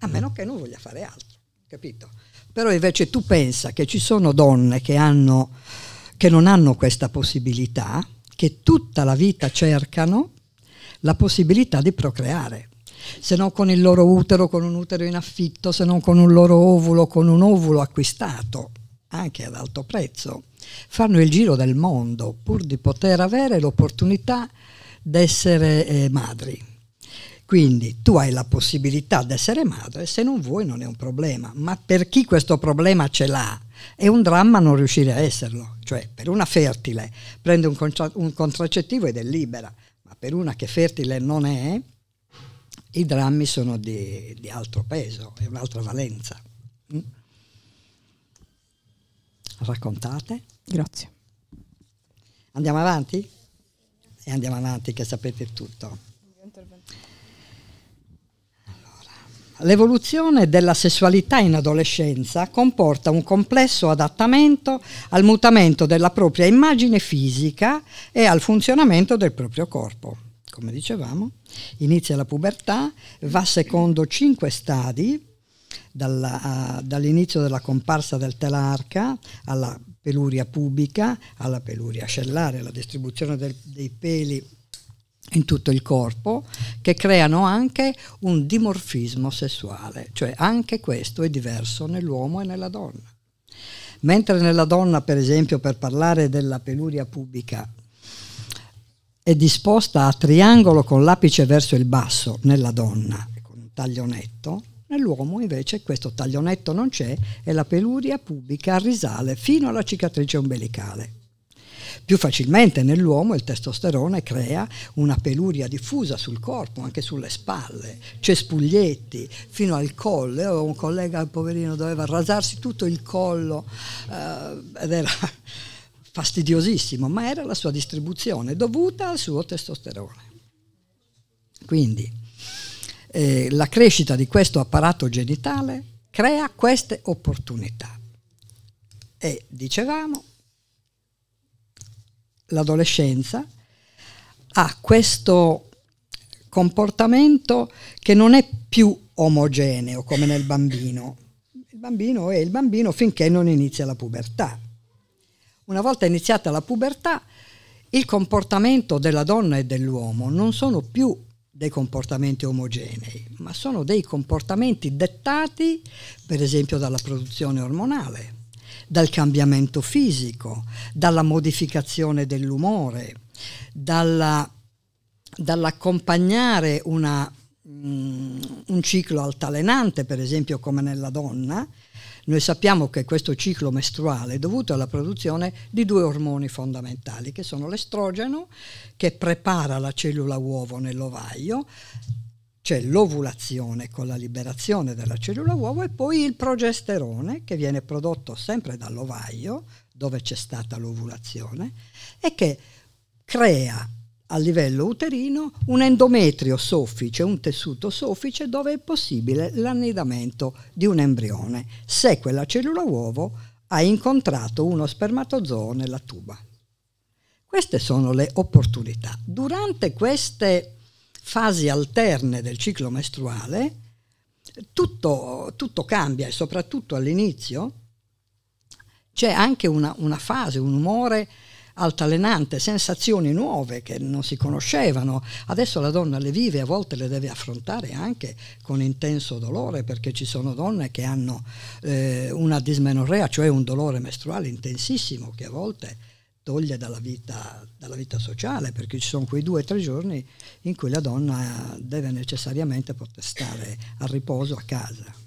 a meno che non voglia fare altro, capito? Però invece tu pensa che ci sono donne che, hanno, che non hanno questa possibilità, che tutta la vita cercano la possibilità di procreare se non con il loro utero, con un utero in affitto, se non con un loro ovulo, con un ovulo acquistato, anche ad alto prezzo. Fanno il giro del mondo pur di poter avere l'opportunità d'essere eh, madri. Quindi tu hai la possibilità di essere madre, se non vuoi non è un problema, ma per chi questo problema ce l'ha è un dramma non riuscire a esserlo, cioè per una fertile prende un, contra- un contraccettivo ed è libera, ma per una che fertile non è, i drammi sono di, di altro peso, è un'altra valenza. Mm? Raccontate? Grazie. Andiamo avanti? e andiamo avanti che sapete tutto. Allora, l'evoluzione della sessualità in adolescenza comporta un complesso adattamento al mutamento della propria immagine fisica e al funzionamento del proprio corpo come dicevamo, inizia la pubertà, va secondo cinque stadi, dall'inizio della comparsa del telarca alla peluria pubica alla peluria ascellare, la distribuzione del, dei peli in tutto il corpo che creano anche un dimorfismo sessuale, cioè anche questo è diverso nell'uomo e nella donna. Mentre nella donna, per esempio, per parlare della peluria pubica, è disposta a triangolo con l'apice verso il basso nella donna, con un taglio netto, Nell'uomo invece questo taglionetto non c'è e la peluria pubblica risale fino alla cicatrice ombelicale. Più facilmente nell'uomo il testosterone crea una peluria diffusa sul corpo, anche sulle spalle, cespuglietti fino al colle. Ho un collega poverino doveva rasarsi tutto il collo eh, ed era fastidiosissimo, ma era la sua distribuzione dovuta al suo testosterone. Quindi eh, la crescita di questo apparato genitale crea queste opportunità. E dicevamo, l'adolescenza ha questo comportamento che non è più omogeneo come nel bambino. Il bambino è il bambino finché non inizia la pubertà. Una volta iniziata la pubertà, il comportamento della donna e dell'uomo non sono più dei comportamenti omogenei, ma sono dei comportamenti dettati per esempio dalla produzione ormonale, dal cambiamento fisico, dalla modificazione dell'umore, dalla, dall'accompagnare una, mh, mm, un ciclo altalenante, per esempio come nella donna, noi sappiamo che questo ciclo mestruale è dovuto alla produzione di due ormoni fondamentali, che sono l'estrogeno, che prepara la cellula uovo nell'ovaio, c'è l'ovulazione con la liberazione della cellula uovo e poi il progesterone che viene prodotto sempre dall'ovaio dove c'è stata l'ovulazione e che crea a livello uterino un endometrio soffice, un tessuto soffice dove è possibile l'annidamento di un embrione, se quella cellula uovo ha incontrato uno spermatozoo nella tuba. Queste sono le opportunità. Durante queste fasi alterne del ciclo mestruale tutto, tutto cambia e soprattutto all'inizio c'è anche una, una fase, un umore altalenante, sensazioni nuove che non si conoscevano. Adesso la donna le vive, e a volte le deve affrontare anche con intenso dolore perché ci sono donne che hanno eh, una dismenorrea, cioè un dolore mestruale intensissimo che a volte toglie dalla vita, dalla vita sociale perché ci sono quei due o tre giorni in cui la donna deve necessariamente poter stare a riposo a casa.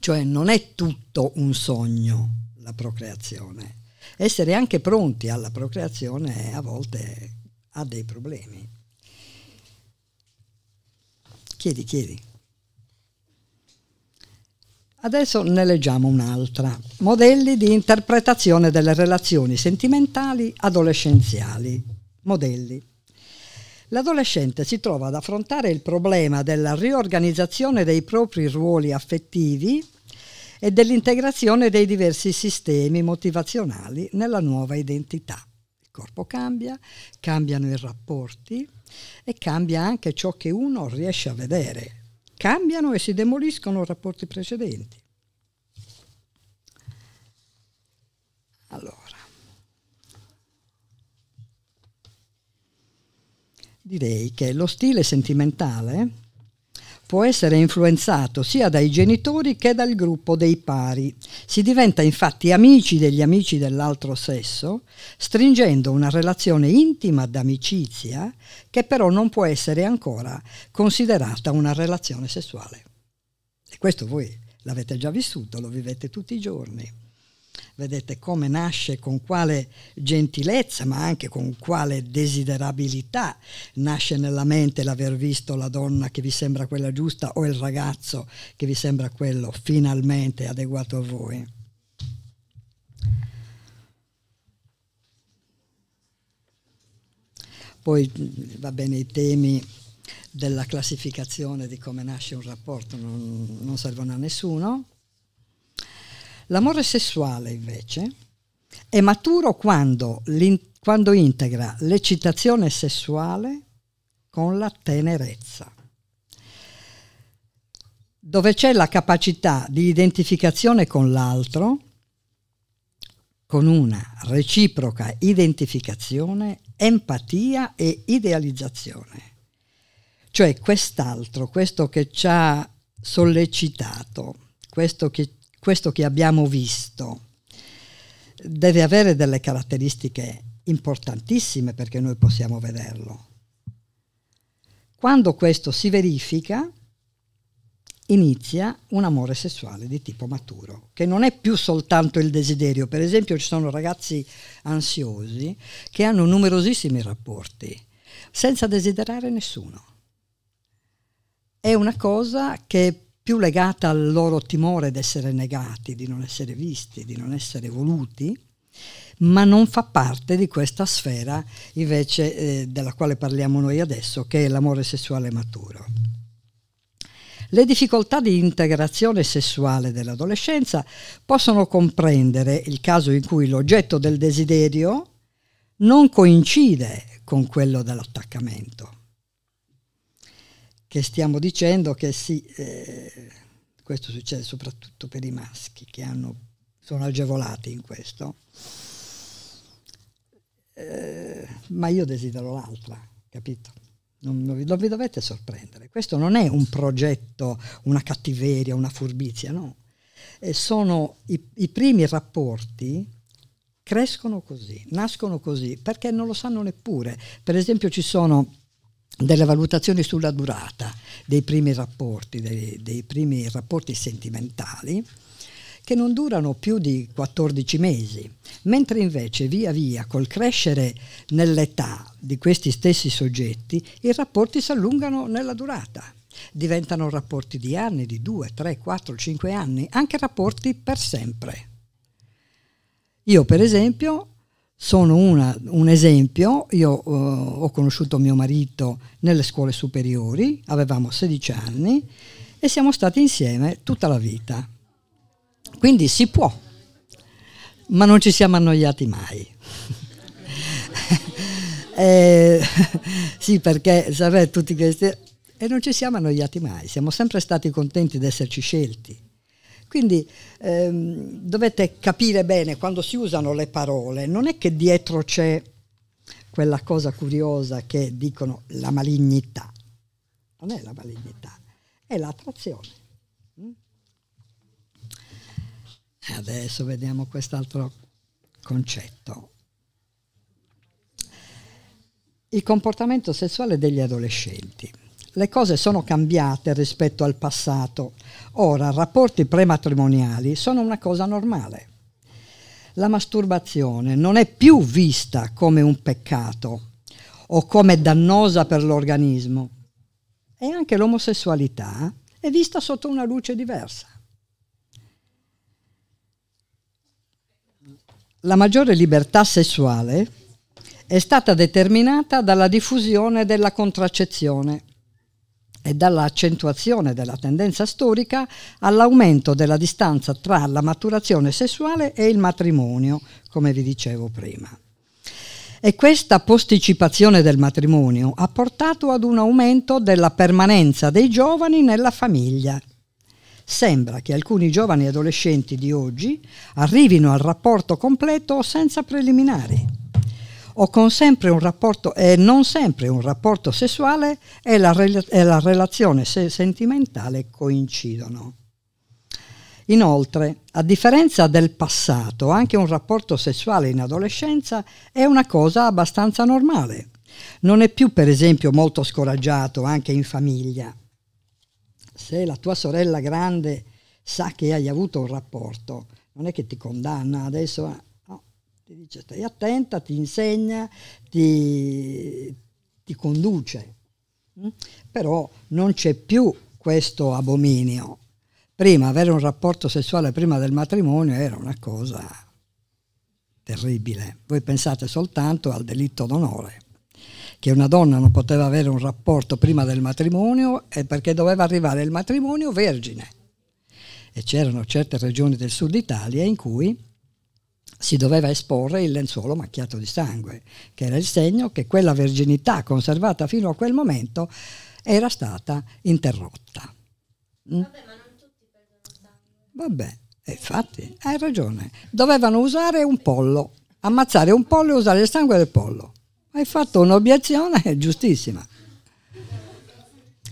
Cioè non è tutto un sogno la procreazione essere anche pronti alla procreazione a volte ha dei problemi. Chiedi, chiedi. Adesso ne leggiamo un'altra. Modelli di interpretazione delle relazioni sentimentali adolescenziali. Modelli. L'adolescente si trova ad affrontare il problema della riorganizzazione dei propri ruoli affettivi e dell'integrazione dei diversi sistemi motivazionali nella nuova identità. Il corpo cambia, cambiano i rapporti e cambia anche ciò che uno riesce a vedere. Cambiano e si demoliscono rapporti precedenti. Allora, direi che lo stile sentimentale può essere influenzato sia dai genitori che dal gruppo dei pari. Si diventa infatti amici degli amici dell'altro sesso, stringendo una relazione intima d'amicizia che però non può essere ancora considerata una relazione sessuale. E questo voi l'avete già vissuto, lo vivete tutti i giorni. Vedete come nasce, con quale gentilezza, ma anche con quale desiderabilità nasce nella mente l'aver visto la donna che vi sembra quella giusta o il ragazzo che vi sembra quello finalmente adeguato a voi. Poi mm, va bene i temi della classificazione di come nasce un rapporto, non, non servono a nessuno. L'amore sessuale invece è maturo quando, quando integra l'eccitazione sessuale con la tenerezza, dove c'è la capacità di identificazione con l'altro, con una reciproca identificazione, empatia e idealizzazione. Cioè quest'altro, questo che ci ha sollecitato, questo che ci questo che abbiamo visto deve avere delle caratteristiche importantissime perché noi possiamo vederlo. Quando questo si verifica, inizia un amore sessuale di tipo maturo, che non è più soltanto il desiderio. Per esempio ci sono ragazzi ansiosi che hanno numerosissimi rapporti, senza desiderare nessuno. È una cosa che più legata al loro timore di essere negati, di non essere visti, di non essere voluti, ma non fa parte di questa sfera invece eh, della quale parliamo noi adesso, che è l'amore sessuale maturo. Le difficoltà di integrazione sessuale dell'adolescenza possono comprendere il caso in cui l'oggetto del desiderio non coincide con quello dell'attaccamento che stiamo dicendo che sì, eh, questo succede soprattutto per i maschi che hanno, sono agevolati in questo, eh, ma io desidero l'altra, capito? Non, non, vi, non vi dovete sorprendere, questo non è un progetto, una cattiveria, una furbizia, no. Eh, sono i, i primi rapporti crescono così, nascono così, perché non lo sanno neppure. Per esempio ci sono delle valutazioni sulla durata dei primi rapporti, dei, dei primi rapporti sentimentali, che non durano più di 14 mesi, mentre invece via via col crescere nell'età di questi stessi soggetti i rapporti si allungano nella durata. Diventano rapporti di anni, di 2, 3, 4, 5 anni, anche rapporti per sempre. Io per esempio sono una, un esempio, io uh, ho conosciuto mio marito nelle scuole superiori, avevamo 16 anni e siamo stati insieme tutta la vita. Quindi si può, ma non ci siamo annoiati mai. eh, sì, perché sapete tutti questi... E non ci siamo annoiati mai, siamo sempre stati contenti di esserci scelti. Quindi ehm, dovete capire bene quando si usano le parole, non è che dietro c'è quella cosa curiosa che dicono la malignità. Non è la malignità, è l'attrazione. Mm? Adesso vediamo quest'altro concetto. Il comportamento sessuale degli adolescenti. Le cose sono cambiate rispetto al passato. Ora rapporti prematrimoniali sono una cosa normale. La masturbazione non è più vista come un peccato o come dannosa per l'organismo e anche l'omosessualità è vista sotto una luce diversa. La maggiore libertà sessuale è stata determinata dalla diffusione della contraccezione e dall'accentuazione della tendenza storica all'aumento della distanza tra la maturazione sessuale e il matrimonio, come vi dicevo prima. E questa posticipazione del matrimonio ha portato ad un aumento della permanenza dei giovani nella famiglia. Sembra che alcuni giovani adolescenti di oggi arrivino al rapporto completo senza preliminari ho con sempre un rapporto e non sempre un rapporto sessuale e la, e la relazione se- sentimentale coincidono. Inoltre, a differenza del passato, anche un rapporto sessuale in adolescenza è una cosa abbastanza normale. Non è più, per esempio, molto scoraggiato anche in famiglia. Se la tua sorella grande sa che hai avuto un rapporto, non è che ti condanna adesso ti dice stai attenta, ti insegna, ti, ti conduce. Mm? Però non c'è più questo abominio. Prima avere un rapporto sessuale prima del matrimonio era una cosa terribile. Voi pensate soltanto al delitto d'onore, che una donna non poteva avere un rapporto prima del matrimonio perché doveva arrivare il matrimonio vergine. E c'erano certe regioni del sud Italia in cui si doveva esporre il lenzuolo macchiato di sangue, che era il segno che quella verginità conservata fino a quel momento era stata interrotta. Mm? Vabbè, ma non tutti perdono sangue. Vabbè, eh, infatti, hai ragione. Dovevano usare un pollo, ammazzare un pollo e usare il sangue del pollo. Hai fatto un'obiezione giustissima.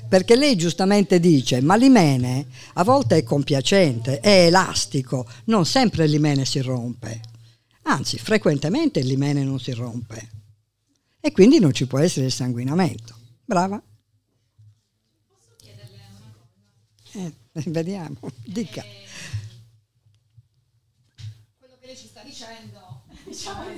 Perché lei giustamente dice, ma l'imene a volte è compiacente, è elastico, non sempre l'imene si rompe. Anzi, frequentemente limene non si rompe e quindi non ci può essere il sanguinamento. Brava. Posso chiederle una cosa? Eh, vediamo, dica. quello che lei ci sta dicendo, diciamo,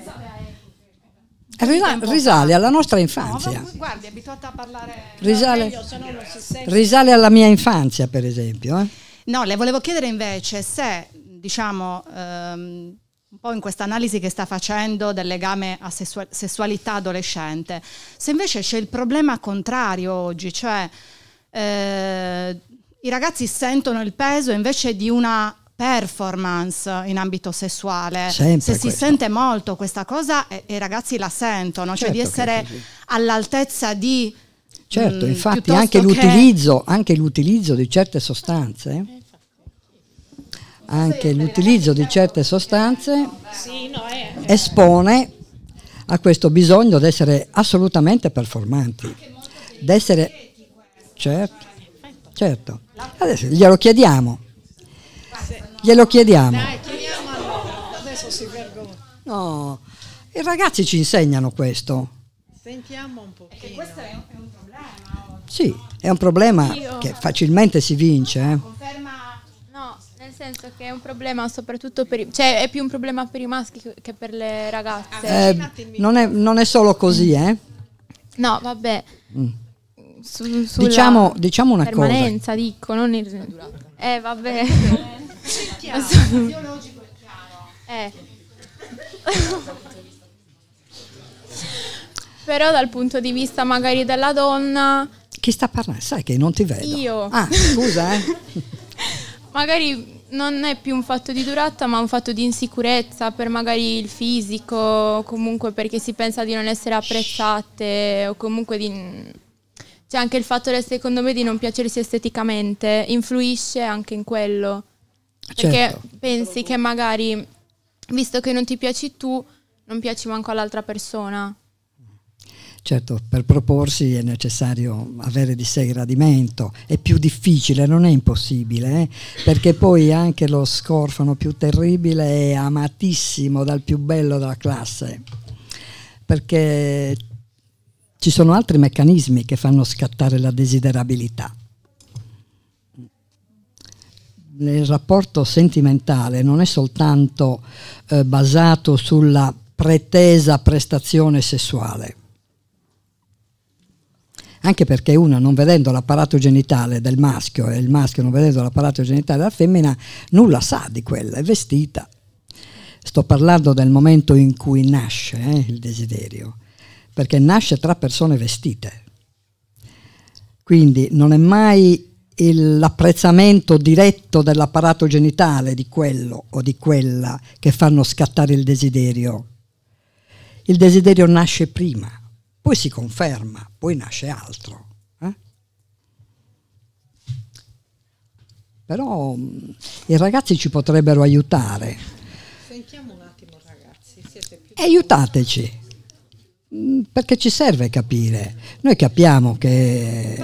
risale alla nostra infanzia. No, guardi, abituata a parlare risale, meglio, se risale alla mia infanzia, per esempio. Eh? No, le volevo chiedere invece se, diciamo, ehm, un po' in questa analisi che sta facendo del legame a sessualità adolescente. Se invece c'è il problema contrario oggi, cioè eh, i ragazzi sentono il peso invece di una performance in ambito sessuale. Sempre se si questo. sente molto questa cosa e, i ragazzi la sentono, cioè di certo essere all'altezza di... Certo, mh, mm, infatti anche l'utilizzo, che... anche l'utilizzo di certe sostanze eh, anche l'utilizzo di certe sostanze espone a questo bisogno di essere assolutamente performanti, di essere... Certo, certo. Adesso glielo chiediamo. Glielo chiediamo. Adesso si vergogna. No, i ragazzi ci insegnano questo. Sentiamo un po'. Perché questo è un problema. Oh. Sì, è un problema che facilmente si vince. Eh. Conferma senso che è un problema soprattutto per i, cioè è più un problema per i maschi che per le ragazze. Eh, non, è, non, è, solo così, eh? No, vabbè. Mm. Su, diciamo, diciamo una permanenza, cosa. dico, non il... Eh, vabbè. È chiaro, il biologico è chiaro. Eh. Però dal punto di vista magari della donna... Chi sta parlando? Sai che non ti vedo. Io. Ah, scusa, eh. magari non è più un fatto di durata, ma un fatto di insicurezza per magari il fisico, comunque perché si pensa di non essere apprezzate o comunque di... Cioè anche il fatto, secondo me, di non piacersi esteticamente influisce anche in quello. Certo. Perché pensi che magari, visto che non ti piaci tu, non piaci manco all'altra persona. Certo, per proporsi è necessario avere di sé gradimento, è più difficile, non è impossibile, eh? perché poi anche lo scorfano più terribile è amatissimo dal più bello della classe, perché ci sono altri meccanismi che fanno scattare la desiderabilità. Il rapporto sentimentale non è soltanto eh, basato sulla pretesa prestazione sessuale, anche perché uno non vedendo l'apparato genitale del maschio e il maschio non vedendo l'apparato genitale della femmina nulla sa di quella, è vestita. Sto parlando del momento in cui nasce eh, il desiderio, perché nasce tra persone vestite. Quindi non è mai l'apprezzamento diretto dell'apparato genitale di quello o di quella che fanno scattare il desiderio. Il desiderio nasce prima poi si conferma, poi nasce altro. Eh? Però mm, i ragazzi ci potrebbero aiutare. Sentiamo un attimo ragazzi, siete più... Eh, aiutateci, mm, perché ci serve capire. Noi capiamo che,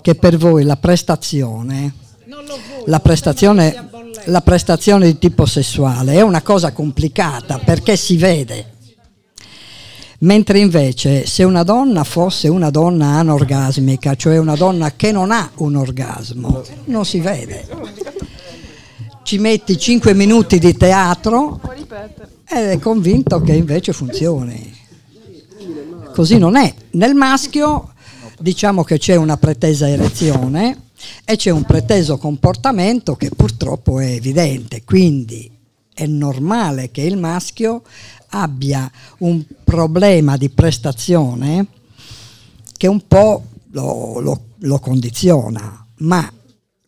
che per voi la prestazione, voglio, la, prestazione la prestazione di tipo sessuale è una cosa complicata eh. perché si vede mentre invece se una donna fosse una donna anorgasmica, cioè una donna che non ha un orgasmo, non si vede. Ci metti 5 minuti di teatro ed eh, è convinto che invece funzioni. Così non è. Nel maschio diciamo che c'è una pretesa erezione e c'è un preteso comportamento che purtroppo è evidente, quindi è normale che il maschio abbia un problema di prestazione che un po' lo, lo, lo condiziona, ma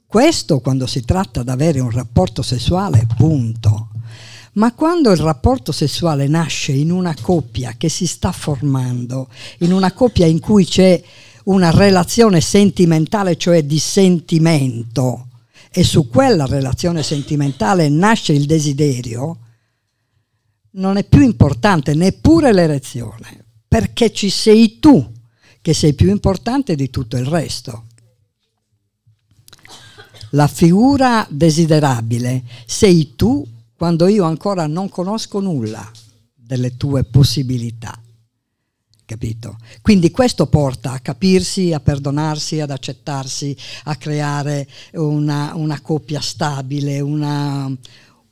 questo quando si tratta di avere un rapporto sessuale, punto. Ma quando il rapporto sessuale nasce in una coppia che si sta formando, in una coppia in cui c'è una relazione sentimentale, cioè di sentimento, e su quella relazione sentimentale nasce il desiderio, non è più importante neppure l'erezione, perché ci sei tu che sei più importante di tutto il resto. La figura desiderabile sei tu quando io ancora non conosco nulla delle tue possibilità. Capito? Quindi questo porta a capirsi, a perdonarsi, ad accettarsi, a creare una, una coppia stabile, una,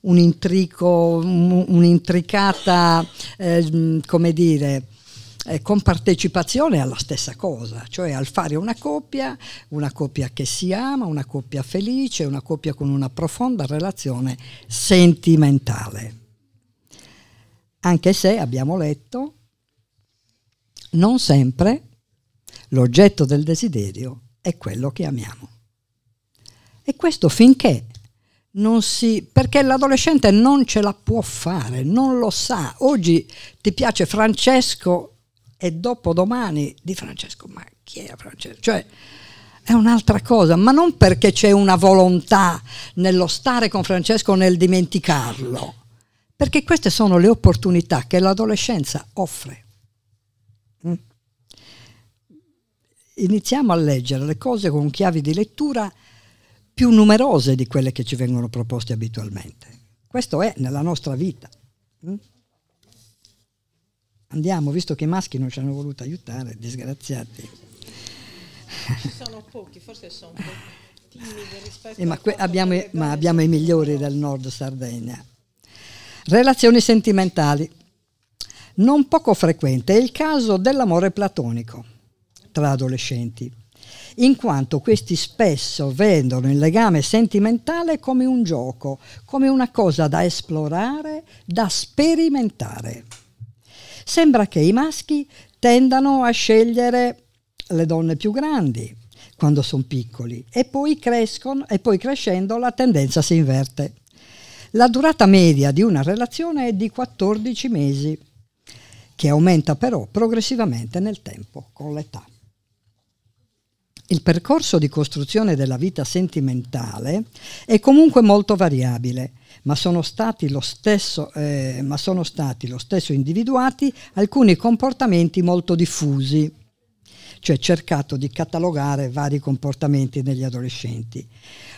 un intrico, un'intricata, eh, come dire, eh, compartecipazione alla stessa cosa, cioè al fare una coppia, una coppia che si ama, una coppia felice, una coppia con una profonda relazione sentimentale. Anche se, abbiamo letto, non sempre l'oggetto del desiderio è quello che amiamo. E questo finché non si, perché l'adolescente non ce la può fare, non lo sa. Oggi ti piace Francesco e dopodomani di Francesco, ma chi è Francesco? Cioè, è un'altra cosa, ma non perché c'è una volontà nello stare con Francesco nel dimenticarlo, perché queste sono le opportunità che l'adolescenza offre. Mm? Iniziamo a leggere le cose con chiavi di lettura più numerose di quelle che ci vengono proposte abitualmente. Questo è nella nostra vita. Mm? Andiamo, visto che i maschi non ci hanno voluto aiutare, disgraziati. Ci sono pochi, forse sono un eh, ma, que- abbiamo ma abbiamo i migliori del nord Sardegna. Relazioni sentimentali. Non poco frequente è il caso dell'amore platonico tra adolescenti in quanto questi spesso vedono il legame sentimentale come un gioco, come una cosa da esplorare, da sperimentare. Sembra che i maschi tendano a scegliere le donne più grandi quando sono piccoli e poi, crescono, e poi crescendo la tendenza si inverte. La durata media di una relazione è di 14 mesi, che aumenta però progressivamente nel tempo, con l'età. Il percorso di costruzione della vita sentimentale è comunque molto variabile, ma sono stati lo stesso, eh, ma sono stati lo stesso individuati alcuni comportamenti molto diffusi cioè cercato di catalogare vari comportamenti negli adolescenti.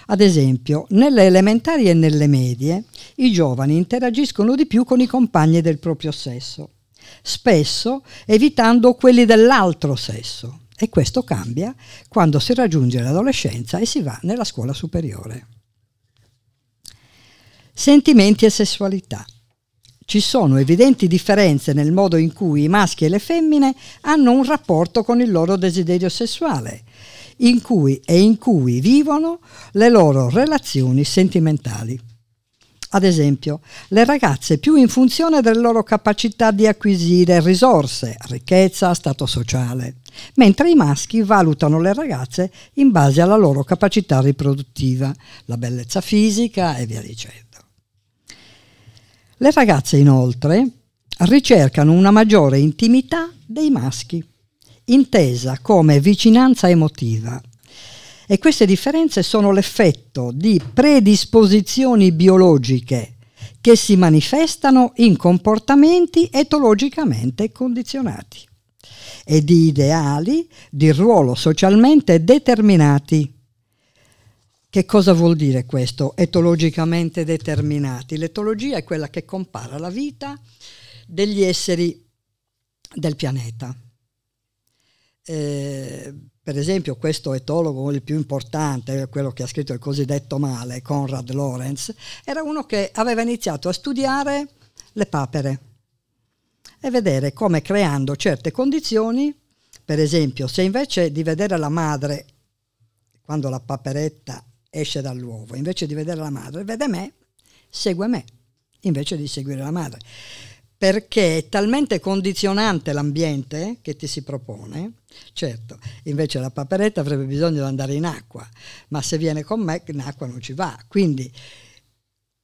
Ad esempio, nelle elementari e nelle medie i giovani interagiscono di più con i compagni del proprio sesso, spesso evitando quelli dell'altro sesso e questo cambia quando si raggiunge l'adolescenza e si va nella scuola superiore. Sentimenti e sessualità. Ci sono evidenti differenze nel modo in cui i maschi e le femmine hanno un rapporto con il loro desiderio sessuale in cui e in cui vivono le loro relazioni sentimentali. Ad esempio, le ragazze più in funzione delle loro capacità di acquisire risorse, ricchezza, stato sociale, mentre i maschi valutano le ragazze in base alla loro capacità riproduttiva, la bellezza fisica e via dicendo. Le ragazze inoltre ricercano una maggiore intimità dei maschi, intesa come vicinanza emotiva, e queste differenze sono l'effetto di predisposizioni biologiche che si manifestano in comportamenti etologicamente condizionati e di ideali di ruolo socialmente determinati. Che cosa vuol dire questo, etologicamente determinati? L'etologia è quella che compara la vita degli esseri del pianeta. Eh, per esempio questo etologo, il più importante, quello che ha scritto il cosiddetto male, Conrad Lorenz, era uno che aveva iniziato a studiare le papere e vedere come creando certe condizioni, per esempio se invece di vedere la madre quando la paperetta esce dall'uovo, invece di vedere la madre, vede me, segue me, invece di seguire la madre perché è talmente condizionante l'ambiente che ti si propone. Certo, invece la paperetta avrebbe bisogno di andare in acqua, ma se viene con me in acqua non ci va. Quindi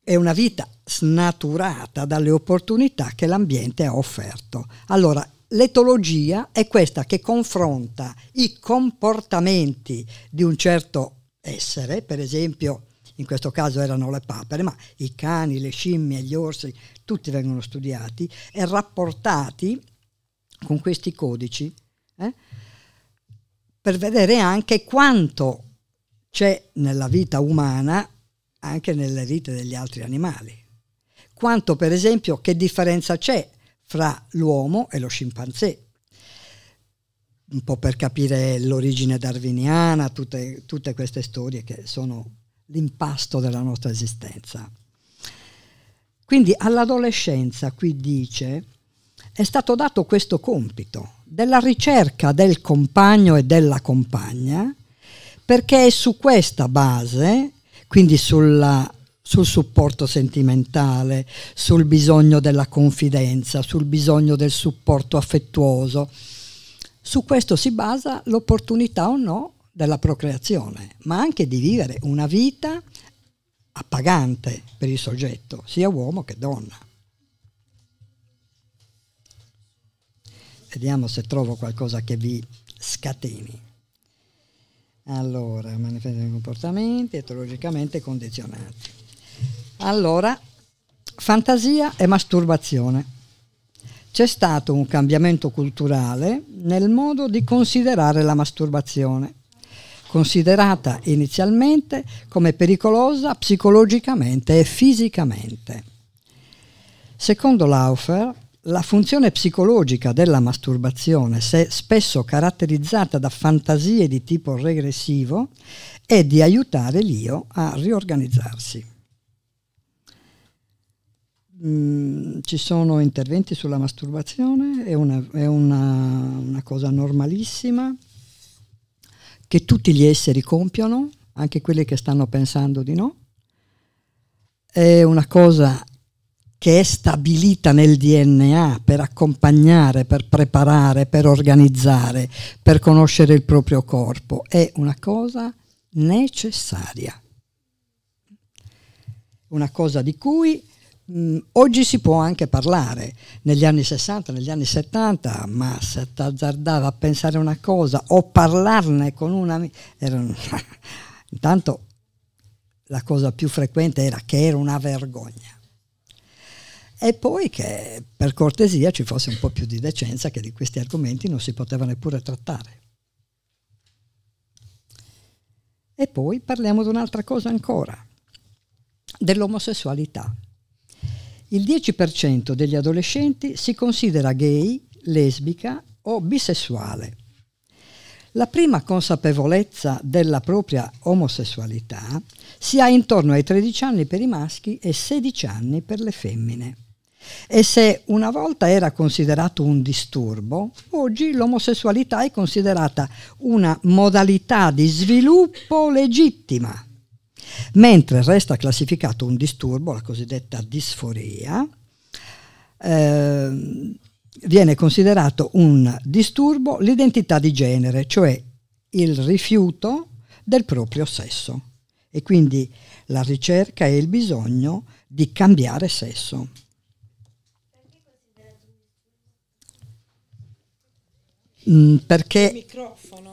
è una vita snaturata dalle opportunità che l'ambiente ha offerto. Allora, l'etologia è questa che confronta i comportamenti di un certo essere, per esempio in questo caso erano le papere, ma i cani, le scimmie, gli orsi, tutti vengono studiati e rapportati con questi codici eh, per vedere anche quanto c'è nella vita umana, anche nelle vite degli altri animali. Quanto per esempio che differenza c'è fra l'uomo e lo scimpanzé, un po' per capire l'origine darwiniana, tutte, tutte queste storie che sono l'impasto della nostra esistenza. Quindi all'adolescenza, qui dice, è stato dato questo compito della ricerca del compagno e della compagna, perché è su questa base, quindi sulla sul supporto sentimentale, sul bisogno della confidenza, sul bisogno del supporto affettuoso. Su questo si basa l'opportunità o no della procreazione, ma anche di vivere una vita appagante per il soggetto, sia uomo che donna. Vediamo se trovo qualcosa che vi scateni. Allora, manifestano comportamenti etologicamente condizionati. Allora, fantasia e masturbazione. C'è stato un cambiamento culturale nel modo di considerare la masturbazione considerata inizialmente come pericolosa psicologicamente e fisicamente. Secondo Laufer, la funzione psicologica della masturbazione, se spesso caratterizzata da fantasie di tipo regressivo, è di aiutare l'io a riorganizzarsi. Mm, ci sono interventi sulla masturbazione, è una, è una, una cosa normalissima che tutti gli esseri compiono, anche quelli che stanno pensando di no. È una cosa che è stabilita nel DNA per accompagnare, per preparare, per organizzare, per conoscere il proprio corpo. È una cosa necessaria. Una cosa di cui mh, mm, oggi si può anche parlare, negli anni 60, negli anni 70, ma se ti azzardava a pensare una cosa o parlarne con una... Era, intanto la cosa più frequente era che era una vergogna. E poi che per cortesia ci fosse un po' più di decenza che di questi argomenti non si poteva neppure trattare. E poi parliamo di un'altra cosa ancora, dell'omosessualità. Il 10% degli adolescenti si considera gay, lesbica o bisessuale. La prima consapevolezza della propria omosessualità si ha intorno ai 13 anni per i maschi e 16 anni per le femmine. E se una volta era considerato un disturbo, oggi l'omosessualità è considerata una modalità di sviluppo legittima mentre resta classificato un disturbo, la cosiddetta disforia, eh, viene considerato un disturbo l'identità di genere, cioè il rifiuto del proprio sesso e quindi la ricerca e il bisogno di cambiare sesso. Mm, perché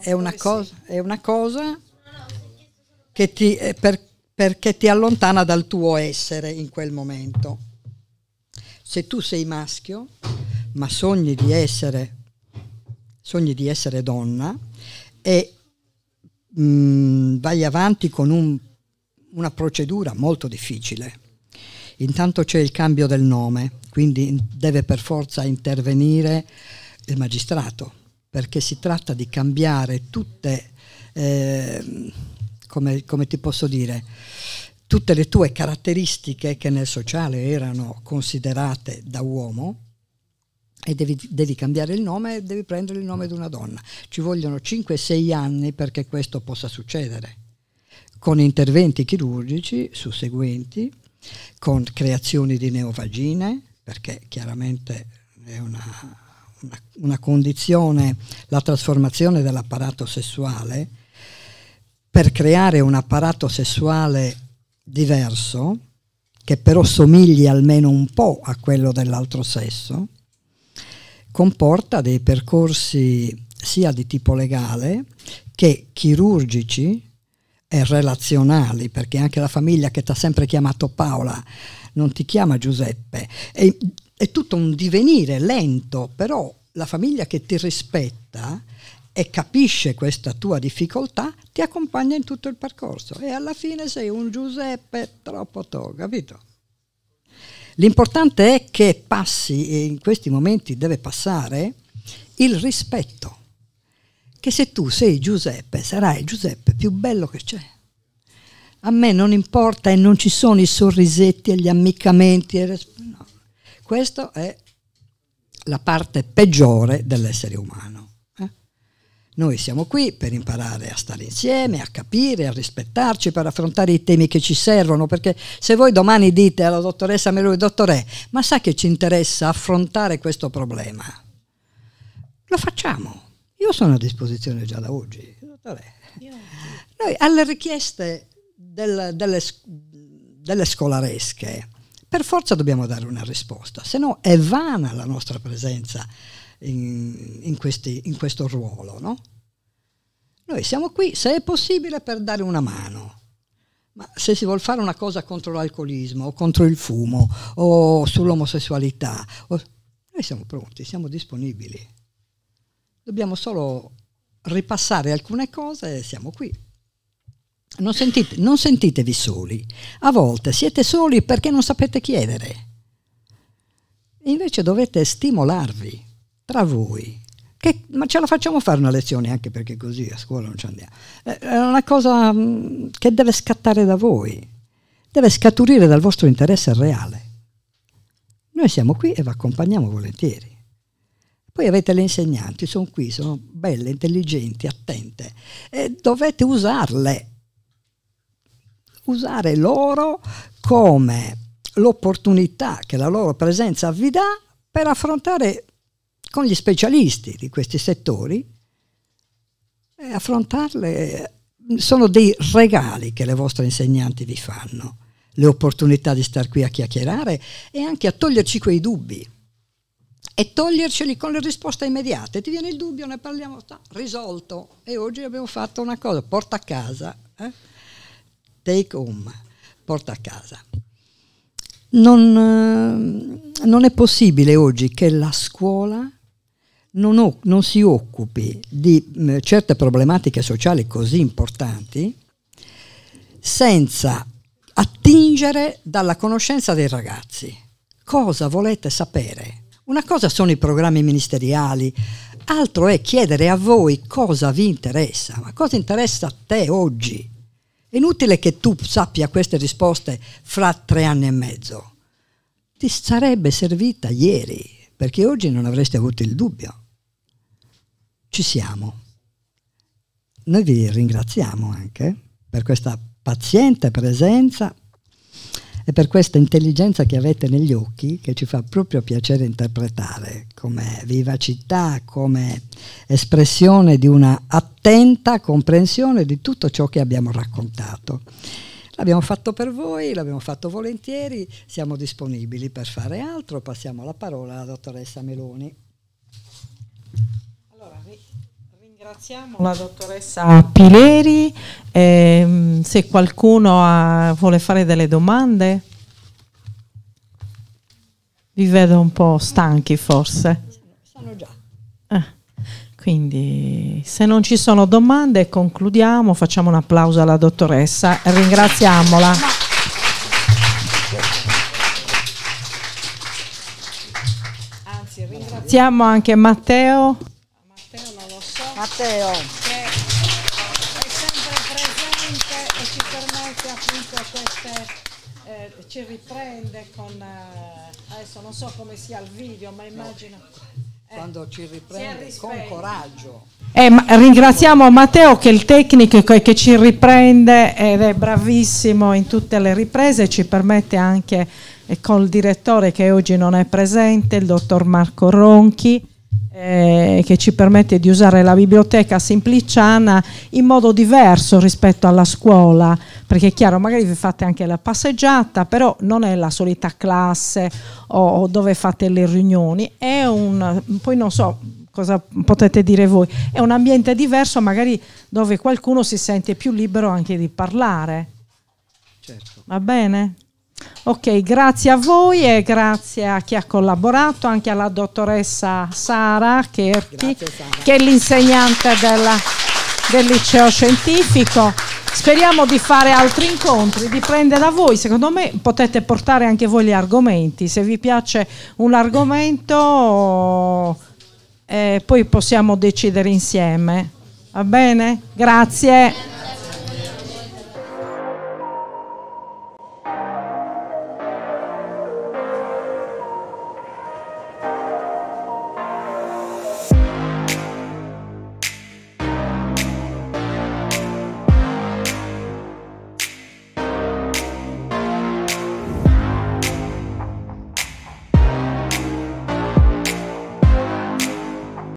è una, cosa, è una cosa che ti, eh, per, perché ti allontana dal tuo essere in quel momento. Se tu sei maschio, ma sogni di essere, sogni di essere donna e mh, mm, vai avanti con un, una procedura molto difficile. Intanto c'è il cambio del nome, quindi deve per forza intervenire il magistrato, perché si tratta di cambiare tutte... Eh, come, come ti posso dire, tutte le tue caratteristiche che nel sociale erano considerate da uomo, e devi, devi, cambiare il nome e devi prendere il nome di una donna. Ci vogliono 5-6 anni perché questo possa succedere, con interventi chirurgici susseguenti, con creazioni di neovagine, perché chiaramente è una, una, una condizione, la trasformazione dell'apparato sessuale per creare un apparato sessuale diverso, che però somigli almeno un po' a quello dell'altro sesso, comporta dei percorsi sia di tipo legale che chirurgici e relazionali, perché anche la famiglia che ti ha sempre chiamato Paola non ti chiama Giuseppe. È, è tutto un divenire lento, però la famiglia che ti rispetta e capisce questa tua difficoltà, ti accompagna in tutto il percorso e alla fine sei un Giuseppe troppo to, capito? L'importante è che passi, e in questi momenti deve passare, il rispetto. Che se tu sei Giuseppe, sarai il Giuseppe più bello che c'è. A me non importa e non ci sono i sorrisetti e gli ammiccamenti. E res- no. Questa è la parte peggiore dell'essere umano. Noi siamo qui per imparare a stare insieme, a capire, a rispettarci, per affrontare i temi che ci servono, perché se voi domani dite alla dottoressa Meloni, dottore, ma sa che ci interessa affrontare questo problema? Lo facciamo. Io sono a disposizione già da oggi, dottore. Noi alle richieste del, delle, delle scolaresche per forza dobbiamo dare una risposta, se no è vana la nostra presenza in, in, questi, in questo ruolo. No? Noi siamo qui, se è possibile, per dare una mano. Ma se si vuole fare una cosa contro l'alcolismo, o contro il fumo, o sull'omosessualità, o... noi siamo pronti, siamo disponibili. Dobbiamo solo ripassare alcune cose e siamo qui. Non, sentite, non, sentitevi soli. A volte siete soli perché non sapete chiedere. Invece dovete stimolarvi tra voi, che, ma ce la facciamo fare una lezione anche perché così a scuola non ci andiamo, eh, è una cosa mm, che deve scattare da voi, deve scaturire dal vostro interesse reale. Noi siamo qui e vi accompagniamo volentieri. Poi avete le insegnanti, sono qui, sono belle, intelligenti, attente e dovete usarle, usare loro come l'opportunità che la loro presenza vi dà per affrontare con gli specialisti di questi settori e eh, affrontarle. Eh, sono dei regali che le vostre insegnanti vi fanno, le opportunità di star qui a chiacchierare e anche a toglierci quei dubbi e toglierceli con le risposte immediate. Ti viene il dubbio, ne parliamo, sta risolto. E oggi abbiamo fatto una cosa, porta a casa, eh? take home, porta a casa. Non, eh, non è possibile oggi che la scuola non, o, non si occupi di mh, mm, certe problematiche sociali così importanti senza attingere dalla conoscenza dei ragazzi. Cosa volete sapere? Una cosa sono i programmi ministeriali, altro è chiedere a voi cosa vi interessa, ma cosa interessa a te oggi? È inutile che tu sappia queste risposte fra tre anni e mezzo. Ti sarebbe servita ieri, perché oggi non avresti avuto il dubbio ci siamo. Noi vi ringraziamo anche per questa paziente presenza e per questa intelligenza che avete negli occhi che ci fa proprio piacere interpretare come vivacità, come espressione di una attenta comprensione di tutto ciò che abbiamo raccontato. L'abbiamo fatto per voi, l'abbiamo fatto volentieri, siamo disponibili per fare altro. Passiamo la parola alla dottoressa Meloni. Ringraziamo la dottoressa Pileri, eh, se qualcuno ha, vuole fare delle domande. Vi vedo un po' stanchi forse. Sono già. Ah, quindi se non ci sono domande concludiamo, facciamo un applauso alla dottoressa e ringraziamola. Anzi, ringraziamo anche Matteo. Matteo. Che è sempre presente e ci permette appunto queste... Eh, ci riprende con... Eh, adesso non so come sia il video, ma immagino... Eh, Quando ci riprende con coraggio. Eh, ma ringraziamo Matteo che è il tecnico che, che ci riprende ed è bravissimo in tutte le riprese, ci permette anche eh, col direttore che oggi non è presente, il dottor Marco Ronchi, eh, che ci permette di usare la biblioteca simpliciana in modo diverso rispetto alla scuola, perché è chiaro, magari vi fate anche la passeggiata, però non è la solita classe o, o dove fate le riunioni, è un, poi non so cosa potete dire voi, è un ambiente diverso magari dove qualcuno si sente più libero anche di parlare. Certo. Va bene? Ok, grazie a voi e grazie a chi ha collaborato, anche alla dottoressa Sara Cherti, che è l'insegnante della, del liceo scientifico. Speriamo di fare altri incontri, dipende da voi. Secondo me potete portare anche voi gli argomenti. Se vi piace un argomento, eh, poi possiamo decidere insieme. Va bene? Grazie.